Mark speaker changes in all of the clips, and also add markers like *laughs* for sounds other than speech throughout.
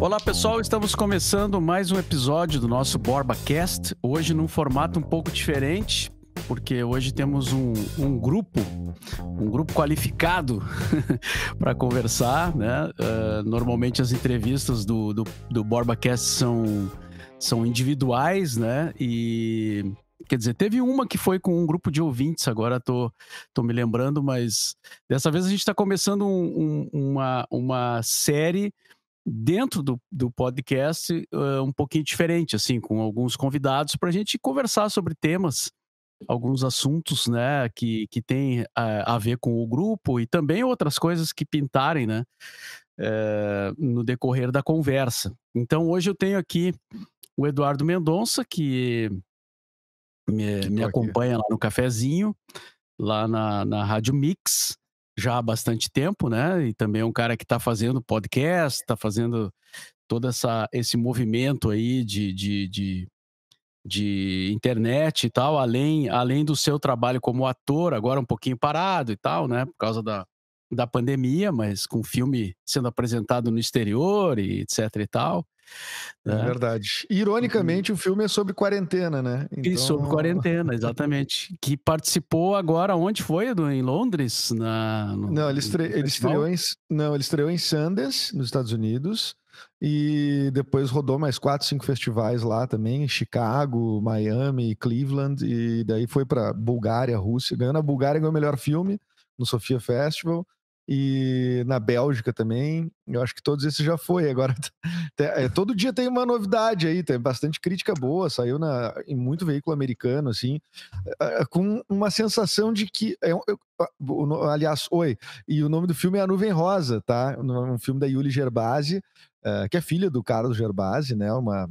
Speaker 1: Olá pessoal, estamos começando mais um episódio do nosso BorbaCast, hoje num formato um pouco diferente, porque hoje temos um, um, grupo, um grupo qualificado *laughs* para conversar. Né? Uh, normalmente as entrevistas do, do, do BorbaCast são, são individuais, né? E quer dizer, teve uma que foi com um grupo de ouvintes, agora tô, tô me lembrando, mas dessa vez a gente está começando um, um, uma, uma série dentro do, do podcast uh, um pouquinho diferente, assim, com alguns convidados para a gente conversar sobre temas, alguns assuntos, né, que, que tem uh, a ver com o grupo e também outras coisas que pintarem, né, uh, no decorrer da conversa. Então, hoje eu tenho aqui o Eduardo Mendonça, que me, me acompanha lá no cafezinho, lá na, na Rádio Mix já há bastante tempo, né? E também é um cara que está fazendo podcast, está fazendo todo essa, esse movimento aí de, de, de, de, internet e tal, além, além do seu trabalho como ator, agora um pouquinho parado e tal, né? Por causa da, da pandemia, mas com filme sendo apresentado no exterior e etc e tal. É né? verdade. ironicamente, uhum. o filme é sobre quarentena, né? É então... E sobre quarentena, exatamente. que participou agora, onde foi? Em Londres? Na, no... não, ele, estre... ele estreou em...
Speaker 2: não, ele estreou em Sanders, nos Estados Unidos. E depois rodou mais quatro, cinco festivais lá também, em Chicago, Miami, Cleveland, e daí foi para Bulgária, Rússia. Ganhou na Bulgária, ganhou o melhor filme no Sofia Festival e na Bélgica também. Eu acho que todos esses já foi. Agora, *laughs* é, todo dia tem uma novidade aí, tem bastante crítica boa, saiu na, em muito veículo americano, assim, eh, eh, com uma sensação de que. É, ah, aliás, oi, e o nome do filme é A Nuvem Rosa, tá? É um filme da Yuli Gerbasi, eh, que é filha do Carlos Gerbasi, né? Uma,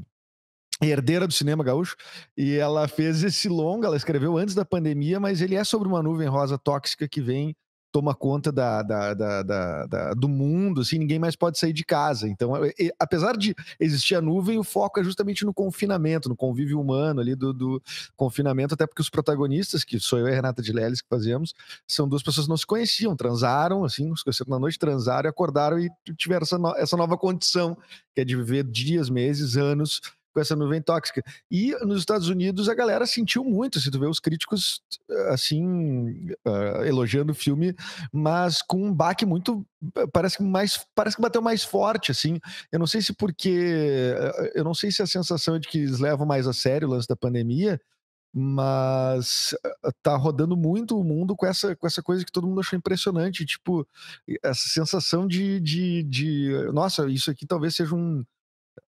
Speaker 2: herdeira do cinema gaúcho, e ela fez esse longa, ela escreveu antes da pandemia, mas ele é sobre uma nuvem rosa tóxica que vem toma conta da, da, da, da, do mundo, assim, ninguém mais pode sair de casa. Então, e, apesar de existir a nuvem, o foco é justamente no confinamento, no convívio humano ali do, do confinamento, até porque os protagonistas, que sou eu e a Renata de Leles que fazemos, são duas pessoas que não se conheciam, transaram, assim, se conheceram na noite, transaram, e acordaram e tiveram essa, no, essa nova condição, que é de viver dias, meses, anos com essa nuvem tóxica. E nos Estados Unidos a galera sentiu muito, se tu vê os críticos assim uh, elogiando o filme, mas com um baque muito parece que mais parece que bateu mais forte assim. Eu não sei se porque ah, eu não sei se a sensação é de que eles levam mais a sério o lance da pandemia, mas ah, tá rodando muito o mundo com essa, com essa coisa que todo mundo achou impressionante, tipo, essa sensação de, de, de nossa, isso aqui talvez seja um,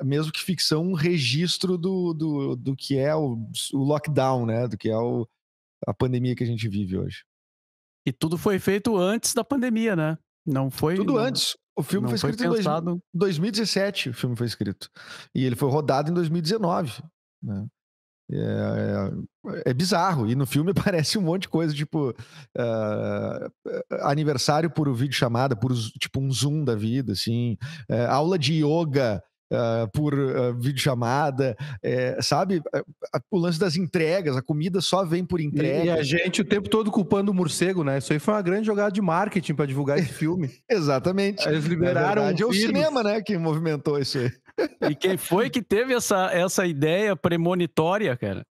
Speaker 2: mesmo que ficção, um registro do, do, do que é o, o lockdown, né? Do que é o, a pandemia que a gente vive hoje. E tudo foi feito
Speaker 1: antes da pandemia, né?
Speaker 2: Não foi. Tudo não, antes. O filme foi escrito foi pensado... em 2017. O filme foi escrito. E ele foi rodado em 2019. Né? É, é, é, bizarro. E no filme *laughs* aparece um monte de coisa, tipo uh, aniversário por vídeo chamada, por tipo um zoom da vida, assim, uh, aula de yoga ah, por uh, videochamada, é, sabe? Eh, o lance das entregas, a comida só vem por entrega. E, e a gente
Speaker 3: o tempo todo culpando o morcego, né? Isso aí foi uma grande jogada de
Speaker 2: marketing para divulgar esse filme. *laughs* Exatamente. Eles liberaram. É verdade, um é o cinema, né, que movimentou isso aí.
Speaker 1: E quem foi que teve essa, essa ideia premonitória, cara?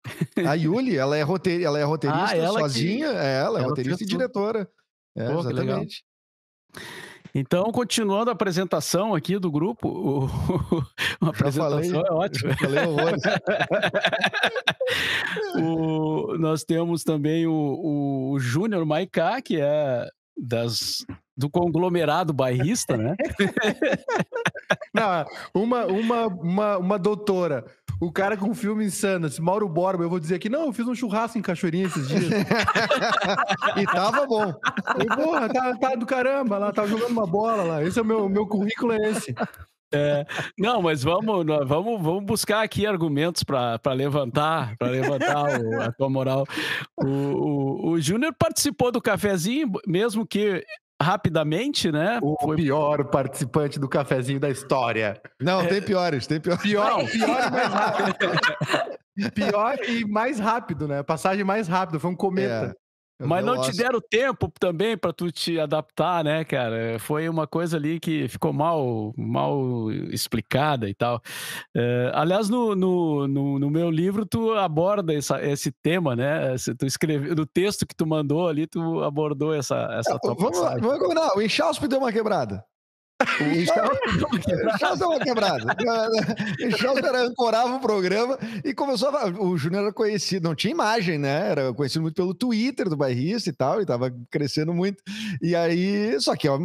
Speaker 1: A Yuli, ela é, roteir, ela é roteirista ah, ela sozinha, que... é ela, é ela roteirista e
Speaker 2: diretora. É, Pô, exatamente.
Speaker 1: Que legal. Então, continuando a apresentação aqui do grupo, o, *laughs* a apresentação falei, é ótima. Falei *laughs* o, nós temos também o, o Júnior Maiká, que é das do conglomerado bairrista, né? *laughs* Não,
Speaker 3: uma, uma, uma, uma doutora. O cara com um filme insano, esse Mauro Borba, eu vou dizer aqui, não, eu fiz um churrasco em Cachoeirinha esses dias. *laughs* e tava bom. E, porra, tá, tá, do caramba lá, tava jogando uma bola lá. Esse é o meu, meu currículo, é esse.
Speaker 1: É, não, mas vamos, vamos, vamos buscar aqui argumentos para levantar, para levantar o, a tua moral. O, o, o Júnior participou do cafezinho, mesmo que rapidamente, né? O Foi... pior participante do cafezinho da história. Não, é. tem piores, tem piores. Pior, pior e mais rápido. *laughs* pior e mais
Speaker 3: rápido, né? Passagem mais rápida, foi um cometa. É. Mas não te deram
Speaker 1: tempo também para tu te adaptar, né, cara? Foi uma coisa ali que ficou mal, mal explicada e tal. É, aliás, no, no, no, no, meu livro tu aborda essa, esse tema, né? Tu escreveu no texto que tu mandou ali, tu abordou essa, essa é, tua vamos, passagem. Lá, vamos
Speaker 2: combinar. O Inchauspe deu uma quebrada. O Charles *laughs* deu uma quebrada. O era, ancorava o programa e começou a. O Júnior era conhecido, não tinha imagem, né? Era conhecido muito pelo Twitter do bairrista e tal, e tava crescendo muito. E aí, só que ó,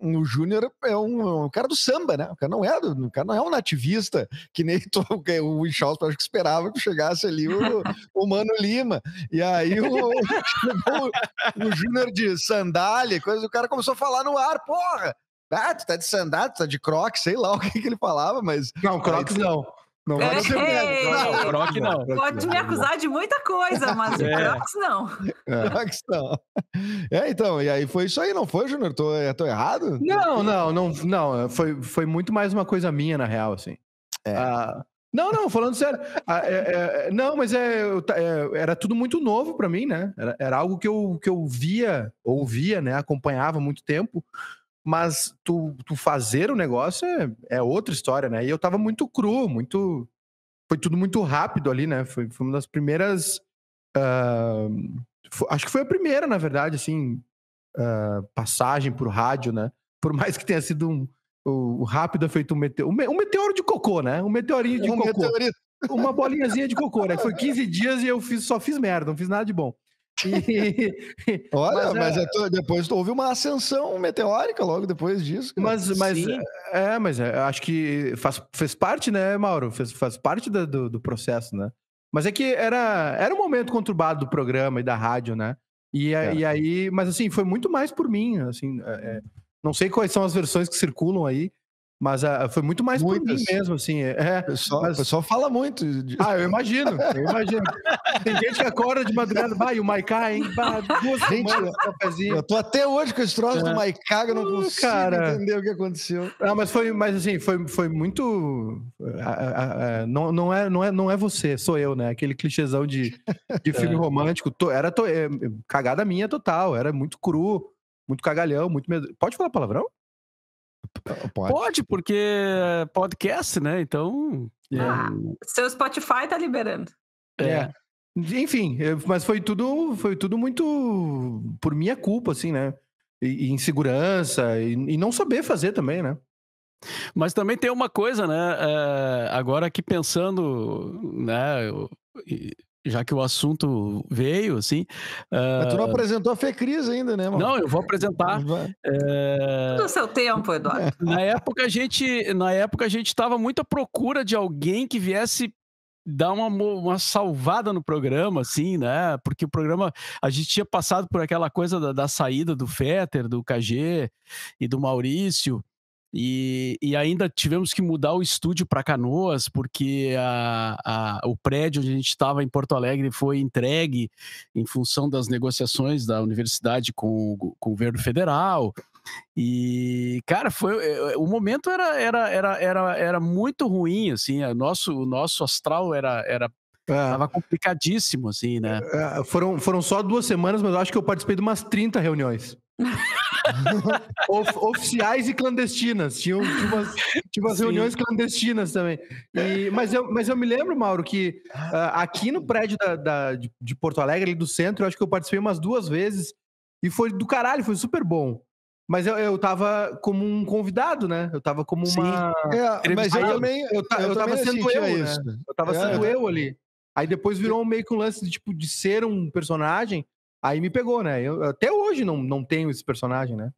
Speaker 2: o Júnior é um, é um, cara do samba, né? O cara não é, o cara não é um nativista, que nem *laughs* o Charles acho que esperava que chegasse ali o, o Mano Lima. E aí o, *laughs* o, o Júnior de sandália, coisa, o cara começou a falar no ar, porra! Ah, tu tá de sandália, tu tá de croc, sei lá *laughs* o que, que ele falava, mas. Não, croque não. Não vai ser é. não. Croc não. Pode me acusar
Speaker 4: de muita coisa, mas é. Crocs não. É,
Speaker 2: Crocs não. É, então, e aí foi isso aí, não foi, Júnior? Tô, tô errado?
Speaker 3: Não, não, não, não. Foi, foi muito mais uma coisa minha, na real, assim. É. Ah, não, não, falando sério. Ah, é, é, não, mas é, é era tudo muito novo para mim, né? Era, era algo que eu, que eu via, ouvia, né? Acompanhava muito tempo mas tu, tu fazer o negócio é, é, outra história, né? E eu tava muito cru, muito. Foi tudo muito rápido ali, né? Foi, foi uma das primeiras. Uh, ah, foi, acho que foi a primeira, na verdade, assim, uh, passagem por rádio, né? Por mais que tenha sido um. O rápido é feito um meteoro. Um meteoro de cocô, né? Um meteorinho de um cocô. Meteorito. Uma bolinhazinha de cocô, né? Foi 15 dias e eu fiz,
Speaker 2: só fiz merda, não fiz nada de bom. E... *laughs* Olha, mas, mas é... é depois houve uma ascensão meteórica logo depois disso. Cara. Mas, mas é,
Speaker 3: é, mas é, acho que faz, fez parte, né, Mauro? Fez, faz parte do, do, processo, né?
Speaker 2: Mas é que era, era
Speaker 3: um momento conturbado do programa e da rádio, né? E, e aí, mas assim, foi muito mais por mim, assim, é, não sei quais são as versões que circulam aí, mas uh, foi muito mais Muitas. por mim mesmo, assim. É, é o, pessoal, mas... o pessoal fala muito. De... Ah, eu imagino, eu imagino. Tem gente que acorda de madrugada, vai, o Maiká, hein? duas *laughs* gente, semanas, Eu tô até hoje com esse troço é. do
Speaker 2: Maiká, eu não uh, consigo Cara... entender o que aconteceu.
Speaker 3: Ah, mas foi, mas assim, foi, foi muito. não, não, é, não, é, não é você, sou eu, né? Aquele clichêzão de, de *laughs* é. filme é. romântico. era to... É, cagada minha total, era muito cru, muito cagalhão,
Speaker 1: muito medo. Pode
Speaker 3: falar palavrão? Pode.
Speaker 1: Pode, porque é podcast, né?
Speaker 3: Então.
Speaker 4: É ah, seu Spotify tá liberando. É.
Speaker 1: é.
Speaker 3: Enfim, é, mas foi tudo, foi tudo muito por minha culpa, assim, né? E, e insegurança, e, e não saber fazer também, né?
Speaker 1: Mas também tem uma coisa, né? É, agora aqui pensando, né? já que o assunto veio, assim. Uh... Mas tu não ah, apresentou
Speaker 2: a Fecris ainda, né, mano? Não, eu vou
Speaker 1: apresentar. É... Eh, Tudo seu tempo, Eduardo. É. na época a gente, na época a gente estava muito à procura de alguém que viesse dar uma, uma salvada no programa, assim, né? Porque o programa, a gente tinha passado por aquela coisa da, da saída do Fetter, do KG e do Maurício. E, e ainda tivemos que mudar o estúdio para Canoas, porque a, a, o prédio onde a gente estava em Porto Alegre foi entregue em função das negociações da universidade com, com o governo federal. E, cara, foi é, é, o momento era, era, era, era, era muito ruim, assim, o é, nosso, o nosso astral era, era é. Tava complicadíssimo, assim, né?
Speaker 3: É, é, foram, foram só duas semanas, mas eu acho que eu participei de umas 30 reuniões. *laughs* of, oficiais e clandestinas. Tinha, tinha umas, tinha umas reuniões clandestinas também. E, mas, eu, mas eu me lembro, Mauro, que uh, aqui no prédio da, da, de, de, Porto Alegre, ali do centro, eu acho que eu participei umas duas vezes. E foi do caralho, foi super bom. Mas eu, eu tava como um convidado, né? Eu tava como uma. É, mas eu, também. Eu, eu, eu, eu tava sendo eu, né? Eu tava é, sendo eu ali. Aí depois virou meio que um lance de, tipo, de ser um personagem. Aí me pegou, né? Eu, até hoje não, não tenho esse personagem,
Speaker 1: né?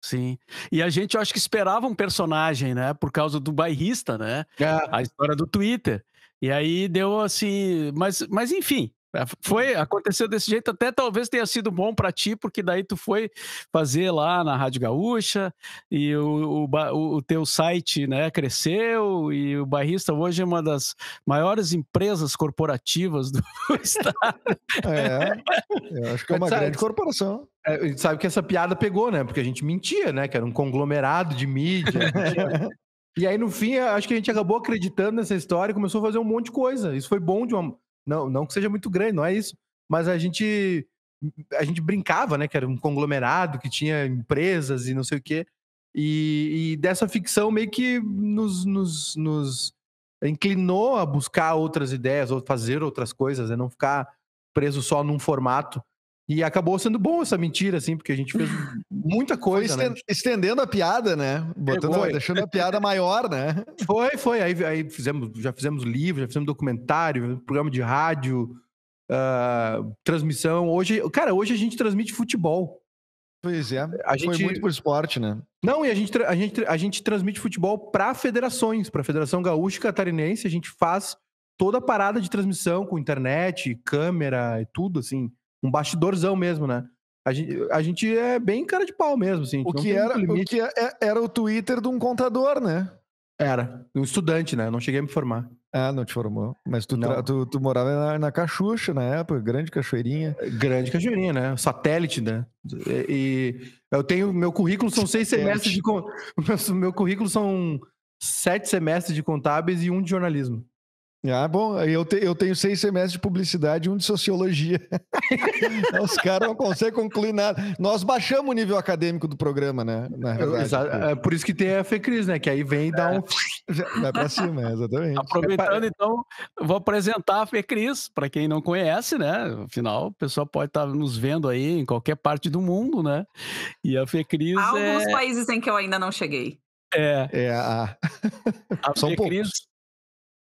Speaker 1: Sim. E a gente, eu acho que esperava um personagem, né? Por causa do bairrista, né? É. A história do Twitter. E aí deu assim. Mas, mas enfim, é, foi, aconteceu desse jeito, até talvez tenha sido bom para ti, porque daí tu foi fazer lá na Rádio Gaúcha e o, o, o, teu site né, cresceu e o Barrista hoje é uma das maiores empresas corporativas do *laughs* estado. É,
Speaker 2: eu acho que é uma sabe, grande corporação.
Speaker 1: A é, gente sabe que essa piada pegou, né?
Speaker 3: Porque a gente mentia, né? Que era um conglomerado de mídia. *laughs* e aí, no fim, acho que a gente acabou acreditando nessa história e começou a fazer um monte de coisa. Isso foi bom de uma não, não que seja muito grande, não é isso. Mas a gente a gente brincava, né? Que era um conglomerado que tinha empresas e não sei o quê. E, e dessa ficção meio que nos, nos, nos, inclinou a buscar outras ideias, ou fazer outras coisas, né? não ficar preso só num formato. E acabou sendo bom essa mentira, assim, porque a gente fez muita
Speaker 2: *laughs* coisa. Foi né? estendendo
Speaker 3: né? a piada, né? Botando, deixando a piada maior, né? *laughs* Foi, foi. Aí, aí fizemos, já fizemos livro, já fizemos documentário, programa de rádio, uh, transmissão. Hoje, cara, hoje a gente transmite futebol. Pois é. A gente... Foi muito por
Speaker 2: esporte, né?
Speaker 3: Não, e a gente, a gente, a gente transmite futebol para federações, para a Federação Gaúcha e Catarinense. A gente faz toda a parada de transmissão com internet, câmera e tudo, assim um bastidorzão mesmo, né? A gente, a gente é bem cara de pau
Speaker 2: mesmo, assim. O que, era, o que é, era o Twitter de um contador, né? Era. Um estudante, né? Não cheguei a me formar. Ah, não te formou. Mas tu, tra... tu, tu, morava na, na Cachucha na época, grande cachoeirinha. É, grande cachoeirinha, né? Satélite, né? E, e eu tenho.
Speaker 3: Meu currículo são seis semestres de. *laughs* Meu, meu currículo são sete semestres de
Speaker 2: contábeis e um de jornalismo. Ah, bom, eu, te, eu tenho seis semestres de publicidade e um de sociologia. *laughs* Os caras não conseguem concluir nada. Nós baixamos o nível acadêmico do programa, né? Na
Speaker 3: verdade. É por isso que tem a FECRIS, né? Que aí vem e dá um. É. *laughs* Vai pra
Speaker 2: cima, é, exatamente.
Speaker 3: Aproveitando,
Speaker 1: então, vou apresentar a FECRIS, para quem não conhece, né? Afinal, o pessoal pode estar tá nos vendo aí em qualquer parte do mundo, né? E a FECRIS. Há alguns é... países
Speaker 4: em que eu ainda não cheguei.
Speaker 1: É. é a... a *laughs* FECRIS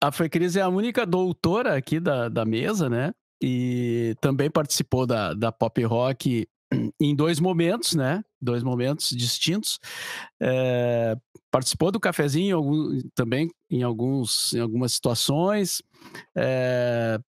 Speaker 1: a Foi é a única doutora aqui da, da mesa, né? E também participou da, da pop rock em dois momentos, né? Dois momentos distintos. É, participou do cafezinho algum, também em, alguns, em algumas situações. É,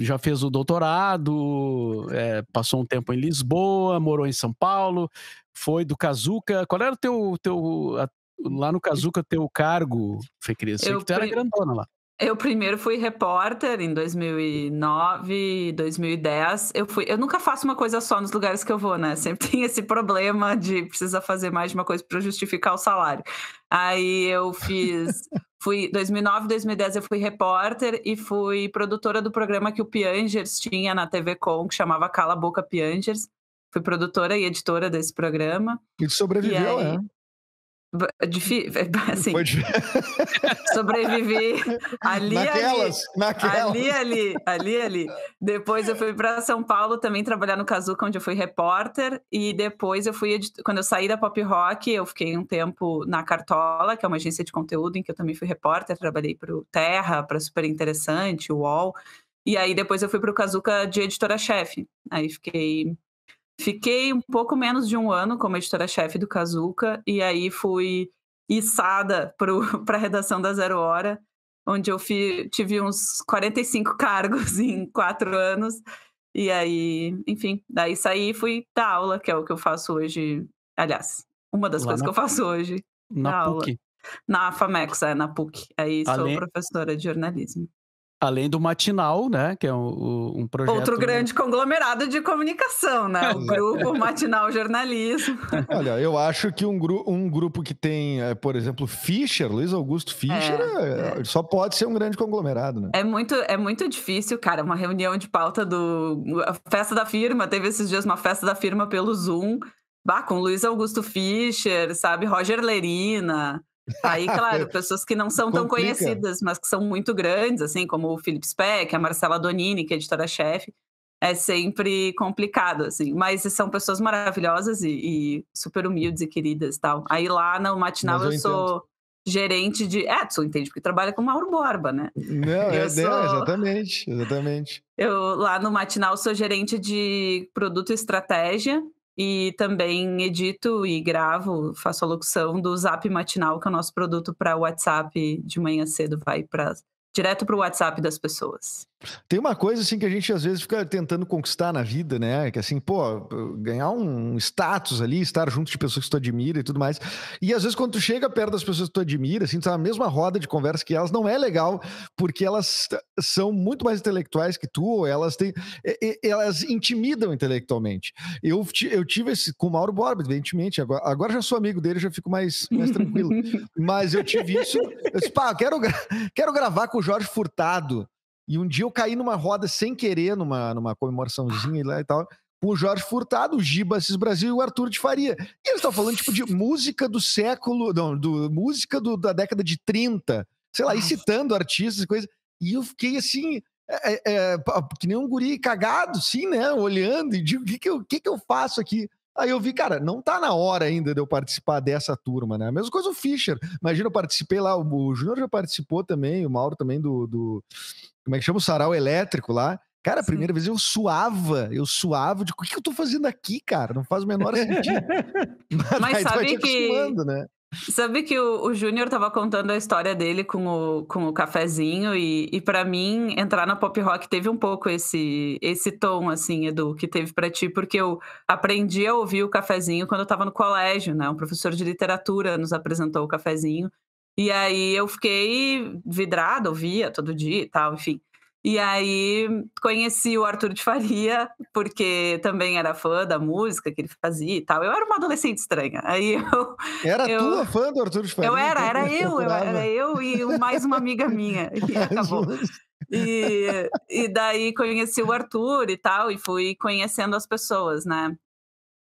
Speaker 1: já fez o doutorado, é, passou um tempo em Lisboa, morou em São Paulo, foi do Kazuca. Qual era o teu, teu, a lá no ter teu cargo, Fê Cris, eu, tu era
Speaker 4: grandona lá. Eu primeiro fui repórter em 2009, 2010. Eu fui, eu nunca faço uma coisa só nos lugares que eu vou, né? Sempre *laughs* tem esse problema de precisar fazer mais de uma coisa para justificar o salário. Aí eu fiz, *laughs* fui 2009, 2010 eu fui repórter e fui produtora do programa que o Piangers tinha na TV Com, que chamava Cala Boca Piangers. Fui produtora e editora desse programa. E sobreviveu, e aí, né? É difícil. *laughs* É, assim, Foi difícil. *laughs* sobrevivi ali, naquelas, ali, naquelas. ali, ali, ali, ali. Depois eu fui para São Paulo também trabalhar no Kazuca, onde eu fui repórter. E depois eu fui, quando eu saí da Pop Rock, eu fiquei um tempo na Cartola, que é uma agência de conteúdo em que eu também fui repórter. Trabalhei para o Terra, para Super Interessante, UOL. E aí depois eu fui para o Kazuca de editora-chefe. Aí fiquei Fiquei um pouco menos de um ano como editora-chefe do Kazuka, e aí fui içada para *laughs* a redação da Zero Hora, onde eu fi, tive uns 45 cargos *laughs* em quatro anos. E aí, enfim, daí saí e fui dar aula, que é o que eu faço hoje. Aliás, uma das Lá coisas na... que eu faço hoje. Na PUC. Aula. Na FAMEX, é, na PUC. Aí sou professora de jornalismo.
Speaker 1: Além do Matinal, né? Que é um, um projeto. Outro né?
Speaker 4: grande conglomerado de comunicação, né? O *laughs* é. grupo Matinal Jornalismo. *laughs*
Speaker 2: Olha, eu acho que um, gru um grupo que tem, eh, por exemplo, Fischer, Luiz Augusto Fischer, é, eh, é. só pode ser um grande conglomerado, né?
Speaker 4: É muito, é muito difícil, cara. Uma reunião de pauta do. A festa da firma, teve esses dias uma festa da firma pelo Zoom. Bah, com Luiz Augusto Fischer, sabe? Roger Lerina. Aí, *laughs* claro, pessoas que não são tão conhecidas, mas que são muito grandes, assim, como o Philip Speck, a Marcela Donini, que é editora-chefe, é sempre complicado, assim. Mas são pessoas maravilhosas e, e super humildes e queridas tal. Aí lá no Matinal eu, eu sou gerente de. É, tu entende, porque trabalha com Mauro Borba, né? Não, é, eu é, sou... é, exatamente, exatamente. Eu lá no Matinal sou gerente de produto e estratégia e também edito e gravo, faço a locução do Zap Matinal, que é o nosso produto para WhatsApp de manhã cedo, vai para direto para o WhatsApp das pessoas.
Speaker 2: Tem uma coisa assim que a gente às vezes fica tentando conquistar na vida, né? Que assim, pô, ganhar um status ali, estar junto de pessoas que tu admira e tudo mais. E às vezes quando tu chega perto das pessoas que tu admira, assim, tu tá na mesma roda de conversa que elas, não é legal, porque elas são muito mais intelectuais que tu, ou elas têm elas intimidam intelectualmente. Eu, eu tive esse com o Mauro Borba, evidentemente, agora, agora já sou amigo dele, já fico mais, mais tranquilo. *laughs* Mas eu tive isso, eu disse, pá, quero, quero gravar com o Jorge Furtado. E um dia eu caí numa roda sem querer, numa, numa comemoraçãozinha lá e tal, com o Jorge Furtado, o Giba Assis Brasil e o Arthur de Faria. E eles estavam falando, tipo, de música do século... Não, do, música do, da década de 30. Sei lá, e citando artistas e coisas. E eu fiquei assim... É, é, é que nem um guri cagado, sim, né? Olhando e digo, o que que eu, que, que eu faço aqui? Aí eu vi, cara, não tá na hora ainda de eu participar dessa turma, né? A mesma coisa o Fischer. Imagina, eu participei lá, o Júnior já participou também, o Mauro também do, do. Como é que chama? O sarau elétrico lá. Cara, a primeira Sim. vez eu suava, eu suava de o que, que eu tô fazendo aqui, cara? Não faz o menor sentido. *laughs* *laughs* Mas, Mas sabe que né?
Speaker 4: Sabe que o, o Júnior estava contando a história dele com o, com o cafezinho, e, e para mim, entrar na pop rock teve um pouco esse, esse tom, assim, Edu, que teve para ti, porque eu aprendi a ouvir o cafezinho quando eu estava no colégio, né? Um professor de literatura nos apresentou o cafezinho, e aí eu fiquei vidrada, ouvia todo dia e tal, enfim. E aí conheci o Arthur de Faria, porque também era fã da música que ele fazia e tal. Eu era uma adolescente estranha. Aí eu. Era eu, tua fã do Arthur de Faria? Eu era, então? era eu, eu, era eu e mais uma amiga minha. *laughs* E acabou. E, e daí conheci o Arthur e tal, e fui conhecendo as pessoas, né?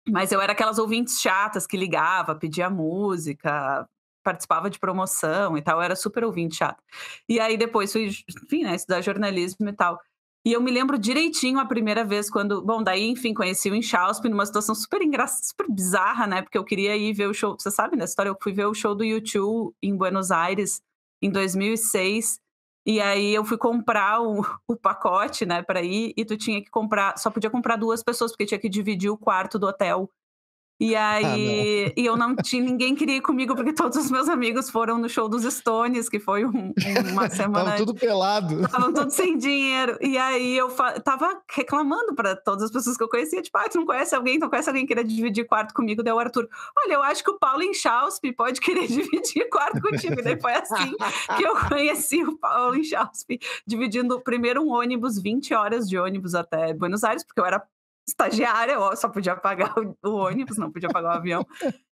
Speaker 4: Mas eu era aquelas ouvintes chatas que ligava, pedia música, participava de promoção e tal, era super ouvinte chata. E aí depois fui, enfim, né, estudar jornalismo e tal. E eu me lembro direitinho a primeira vez quando, bom, daí, enfim, conheci o Inchausp numa situação super engraçada, super bizarra, né? Porque eu queria ir ver o show, você sabe, né, história, eu fui ver o show do YouTube em Buenos Aires em 2006. E aí eu fui comprar o, *laughs* o pacote, né, para ir, e tu tinha que comprar, só podia comprar duas pessoas porque tinha que dividir o quarto do hotel e ah, aí, ah, e eu não tinha, ninguém queria ir comigo, porque todos os meus amigos foram no show dos Stones, que foi um, uma *laughs* semana. Estavam tudo pelado. Estavam todos sem dinheiro. E aí eu tava reclamando para todas as pessoas que eu conhecia, tipo, ah, tu não conhece alguém, então não conhece alguém que queira dividir quarto comigo? Daí o Arthur, olha, eu acho que o Paulo Inchauspe pode querer *laughs* dividir quarto contigo. E daí foi assim que eu conheci o Paulo Inchauspe, dividindo primeiro um ônibus, 20 horas de ônibus até Buenos Aires, porque eu era estagiária, eu só podia pagar o ônibus, não podia pagar o avião.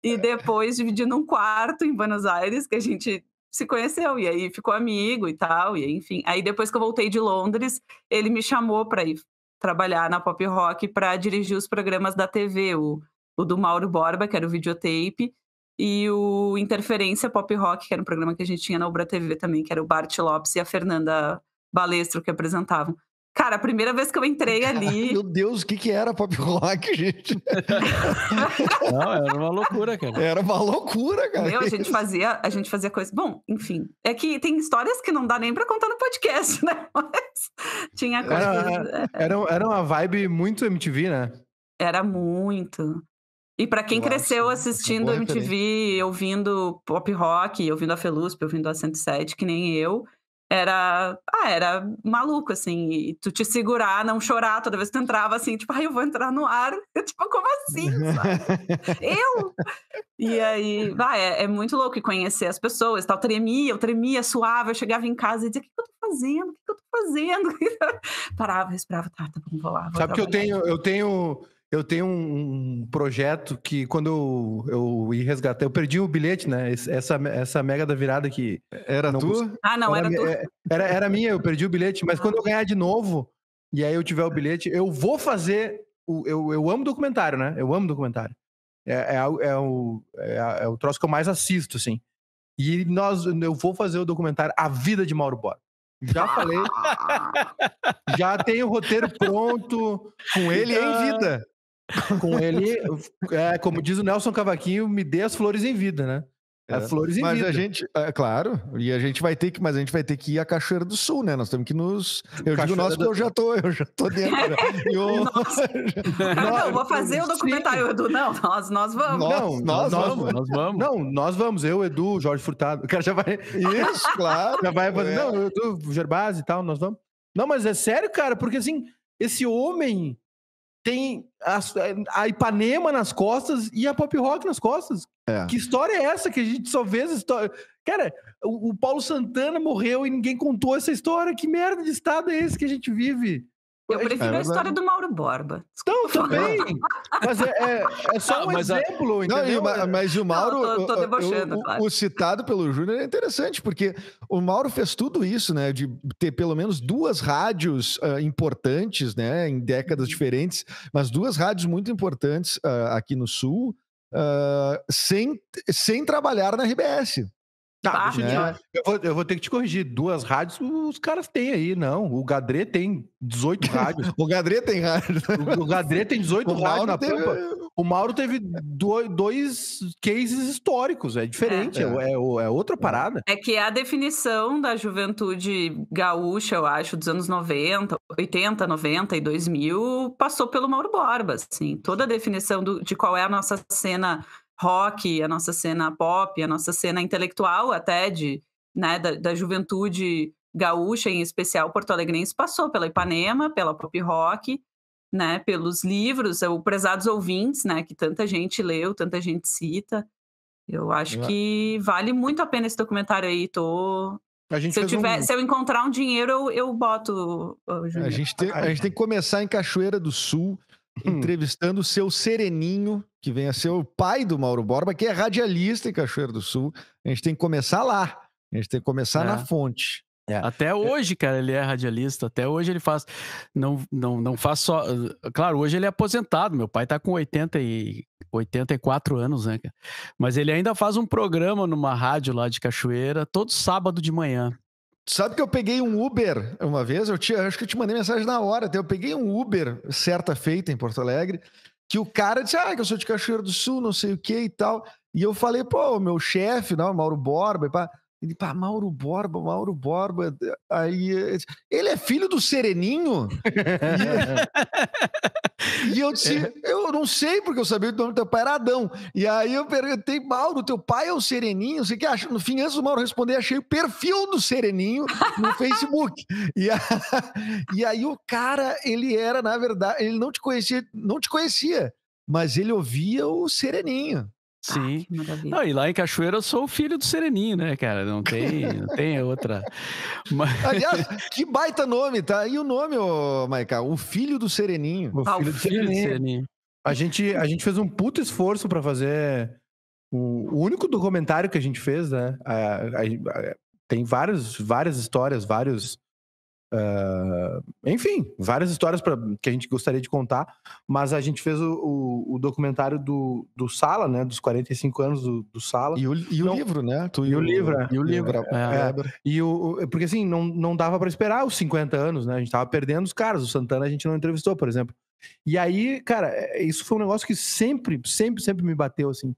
Speaker 4: E depois dividindo um quarto em Buenos Aires, que a gente se conheceu e aí ficou amigo e tal, e enfim. Aí depois que eu voltei de Londres, ele me chamou para ir trabalhar na Pop Rock para dirigir os programas da TV, o, o do Mauro Borba, que era o videotape, e o Interferência Pop Rock, que era um programa que a gente tinha na Ubra TV também, que era o Bart Lopes e a Fernanda Balestro que apresentavam. Cara, a primeira vez que eu entrei
Speaker 2: ali. Meu Deus, o que, que era pop rock, *laughs* gente? Não, era uma loucura,
Speaker 1: cara. Era uma loucura, cara. Meu, a gente
Speaker 4: fazia, a gente fazia coisas. Bom, enfim. É que tem histórias que não dá nem pra contar no podcast, *laughs* né? Mas tinha coisa. Era, é,
Speaker 1: é. era, era
Speaker 3: uma vibe muito MTV, né?
Speaker 4: Era muito. E para quem cresceu assistindo MTV, ouvindo pop rock, ouvindo a Feluspe, ouvindo a 107, que nem eu, era, ah, era maluco, assim, e tu te segurar, não chorar toda vez que tu entrava, assim, tipo, ai, ah, eu vou entrar no ar, eu, *laughs* tipo, como assim, *laughs* eu? E então. aí, vai, é, é, muito louco, conhecer as pessoas, tal, tremia, eu tremia, suava, eu chegava em casa e dizia, o que, que eu tô fazendo, o que, que eu tô fazendo? *laughs* Parava, respirava, tá, tá bom, vou lá,
Speaker 3: vou Sabe que eu tenho, eu tenho eu tenho um, um projeto que quando eu, eu ia resgatar, eu perdi o bilhete, né? Essa, essa mega da virada que era tu? tua? Ah, não, era, era é, Era, era minha, eu perdi o bilhete, mas quando eu ah. ganhar de novo e aí eu tiver o ah. bilhete, eu vou fazer. O, eu, eu amo documentário, né? Eu amo documentário. É, é, é, o, é, é o troço que eu mais assisto, assim. E nós, eu vou fazer o documentário A Vida de Mauro Borba. Já falei. *laughs* já tenho o roteiro pronto com ele em ah. vida. Com ele, é, como diz o Nelson Cavaquinho,
Speaker 2: me dê as flores em vida, né? É, é. flores em mas vida. a gente, é, claro, e a gente vai ter que, mas a gente vai ter que ir à Cachoeira do Sul, né? Nós temos que nos. Eu Cachoeira digo Nós do... eu já tô, eu já tô dentro. Né? *laughs*
Speaker 4: Eu... não, *laughs* não, vou fazer o documentário, Edu. Não, nós, nós vamos. Não, nós, nós, nós vamos. vamos. Nós
Speaker 3: vamos. Não, nós vamos. Eu, Edu, Jorge Furtado. O cara já vai. Isso, *laughs* claro. Já vai fazer. É. Não, Edu, Gerbasi e tal, nós vamos. Não, mas é sério, cara, porque assim, esse homem tem a, é, a, Ipanema nas costas e a pop rock nas costas. É. Que história é essa que a gente só vê as história? Cara, o, o, Paulo Santana morreu e ninguém contou essa história. Que merda de estado é esse que a gente vive? Eu prefiro a história mas... É do
Speaker 2: Mauro Borba. Desculpa. Não, também. Mas é, é, é só um exemplo, entendeu? É, mas, o Mauro. Não, tô, tô debochando, o, claro. o, citado pelo Júnior é interessante, porque o Mauro fez tudo isso, né? De ter pelo menos duas rádios uh, importantes, né? Em décadas uhum. diferentes, mas duas rádios muito importantes uh, aqui no Sul, uh, sem, sem trabalhar na RBS. Tá, né?
Speaker 3: eu, vou, eu, vou, ter que te corrigir. Duas rádios os caras têm aí, não. O Gadré tem 18 *laughs* rádios. o Gadré tem rádio. O, o tem 18 *laughs* rádios na teve... pampa. O Mauro teve dois cases históricos. É diferente, é, é. É, é, outra é. parada.
Speaker 4: É que é a definição da juventude gaúcha, eu acho, dos anos 90, 80, 90 e 2000, passou pelo Mauro Borba. Assim. Toda a definição do, de qual é a nossa cena rock, a nossa cena pop, a nossa cena intelectual até de, né, da, da juventude gaúcha, em especial porto-alegrense, passou pela Ipanema, pela pop rock, né, pelos livros, o Prezados Ouvintes, né, que tanta gente leu, tanta gente cita. Eu acho é. que vale muito a pena esse documentário aí, tô... Se eu, tiver, um... se, eu encontrar um dinheiro, eu, eu boto. a, gente tem, a gente
Speaker 2: tem que começar em Cachoeira do Sul, Hum. entrevistando o seu Sereninho, que vem a ser o pai do Mauro Borba, que é radialista em Cachoeira do Sul. A gente tem que começar lá, a gente tem que começar é. na fonte.
Speaker 1: É. Até é. hoje, cara, ele é radialista. Até hoje ele faz. Não, não, não faz só. Ah, claro, hoje ele é aposentado. Meu pai tá com 80 e 84 anos, né, cara? Mas ele ainda faz um programa numa rádio lá de Cachoeira, todo sábado de manhã. Sabe que eu peguei um Uber uma vez? Eu te, acho que eu te mandei mensagem na hora. Tá? Eu peguei um Uber,
Speaker 2: certa feita, em Porto Alegre, que o cara disse, ah, que eu sou de Cachoeiro do Sul, não sei o que e tal. E eu falei, pô, meu chefe, não, Mauro Borba, pá, ele, pá, Mauro Borba, Mauro Borba. Aí ele é filho do Sereninho? e *laughs* eu disse, é. eu não sei, porque eu sabia o nome do teu pai era Adão. E aí eu perguntei, Mauro, teu pai é o Sereninho? Você que acha? No fim, antes do Mauro responder, achei o perfil do Sereninho no *laughs* Facebook. e, a... e aí o cara, ele era, na verdade, ele não te conhecia, não te conhecia, mas ele ouvia o Sereninho. Ah,
Speaker 1: Sim. Ah, não, e lá em Cachoeira eu sou o filho do Sereninho, né, cara? Não tem, não tem outra. *laughs* Mas... Aliás, que baita nome, tá? E o nome, ô, Maica? O filho do
Speaker 2: Sereninho. O ah, filho, o do, filho Sereninho. do, Sereninho. A gente, a gente fez um puto esforço para fazer
Speaker 3: o, o, único documentário que a gente fez, né? A, a, a, tem vários, várias histórias, vários Uh, enfim, várias histórias pra, que a gente gostaria de contar, mas a gente fez o, o, o documentário do, do Sala, né? Dos 45 anos do, do Sala. E o, e não, livro, né? Tu e, o livro. É. E o livro. É, é, é, e o, porque assim, não, não dava para esperar os 50 anos, né? A gente tava perdendo os caras. O Santana a gente não entrevistou, por exemplo. E aí, cara, é, isso foi um negócio que sempre, sempre, sempre me bateu, assim.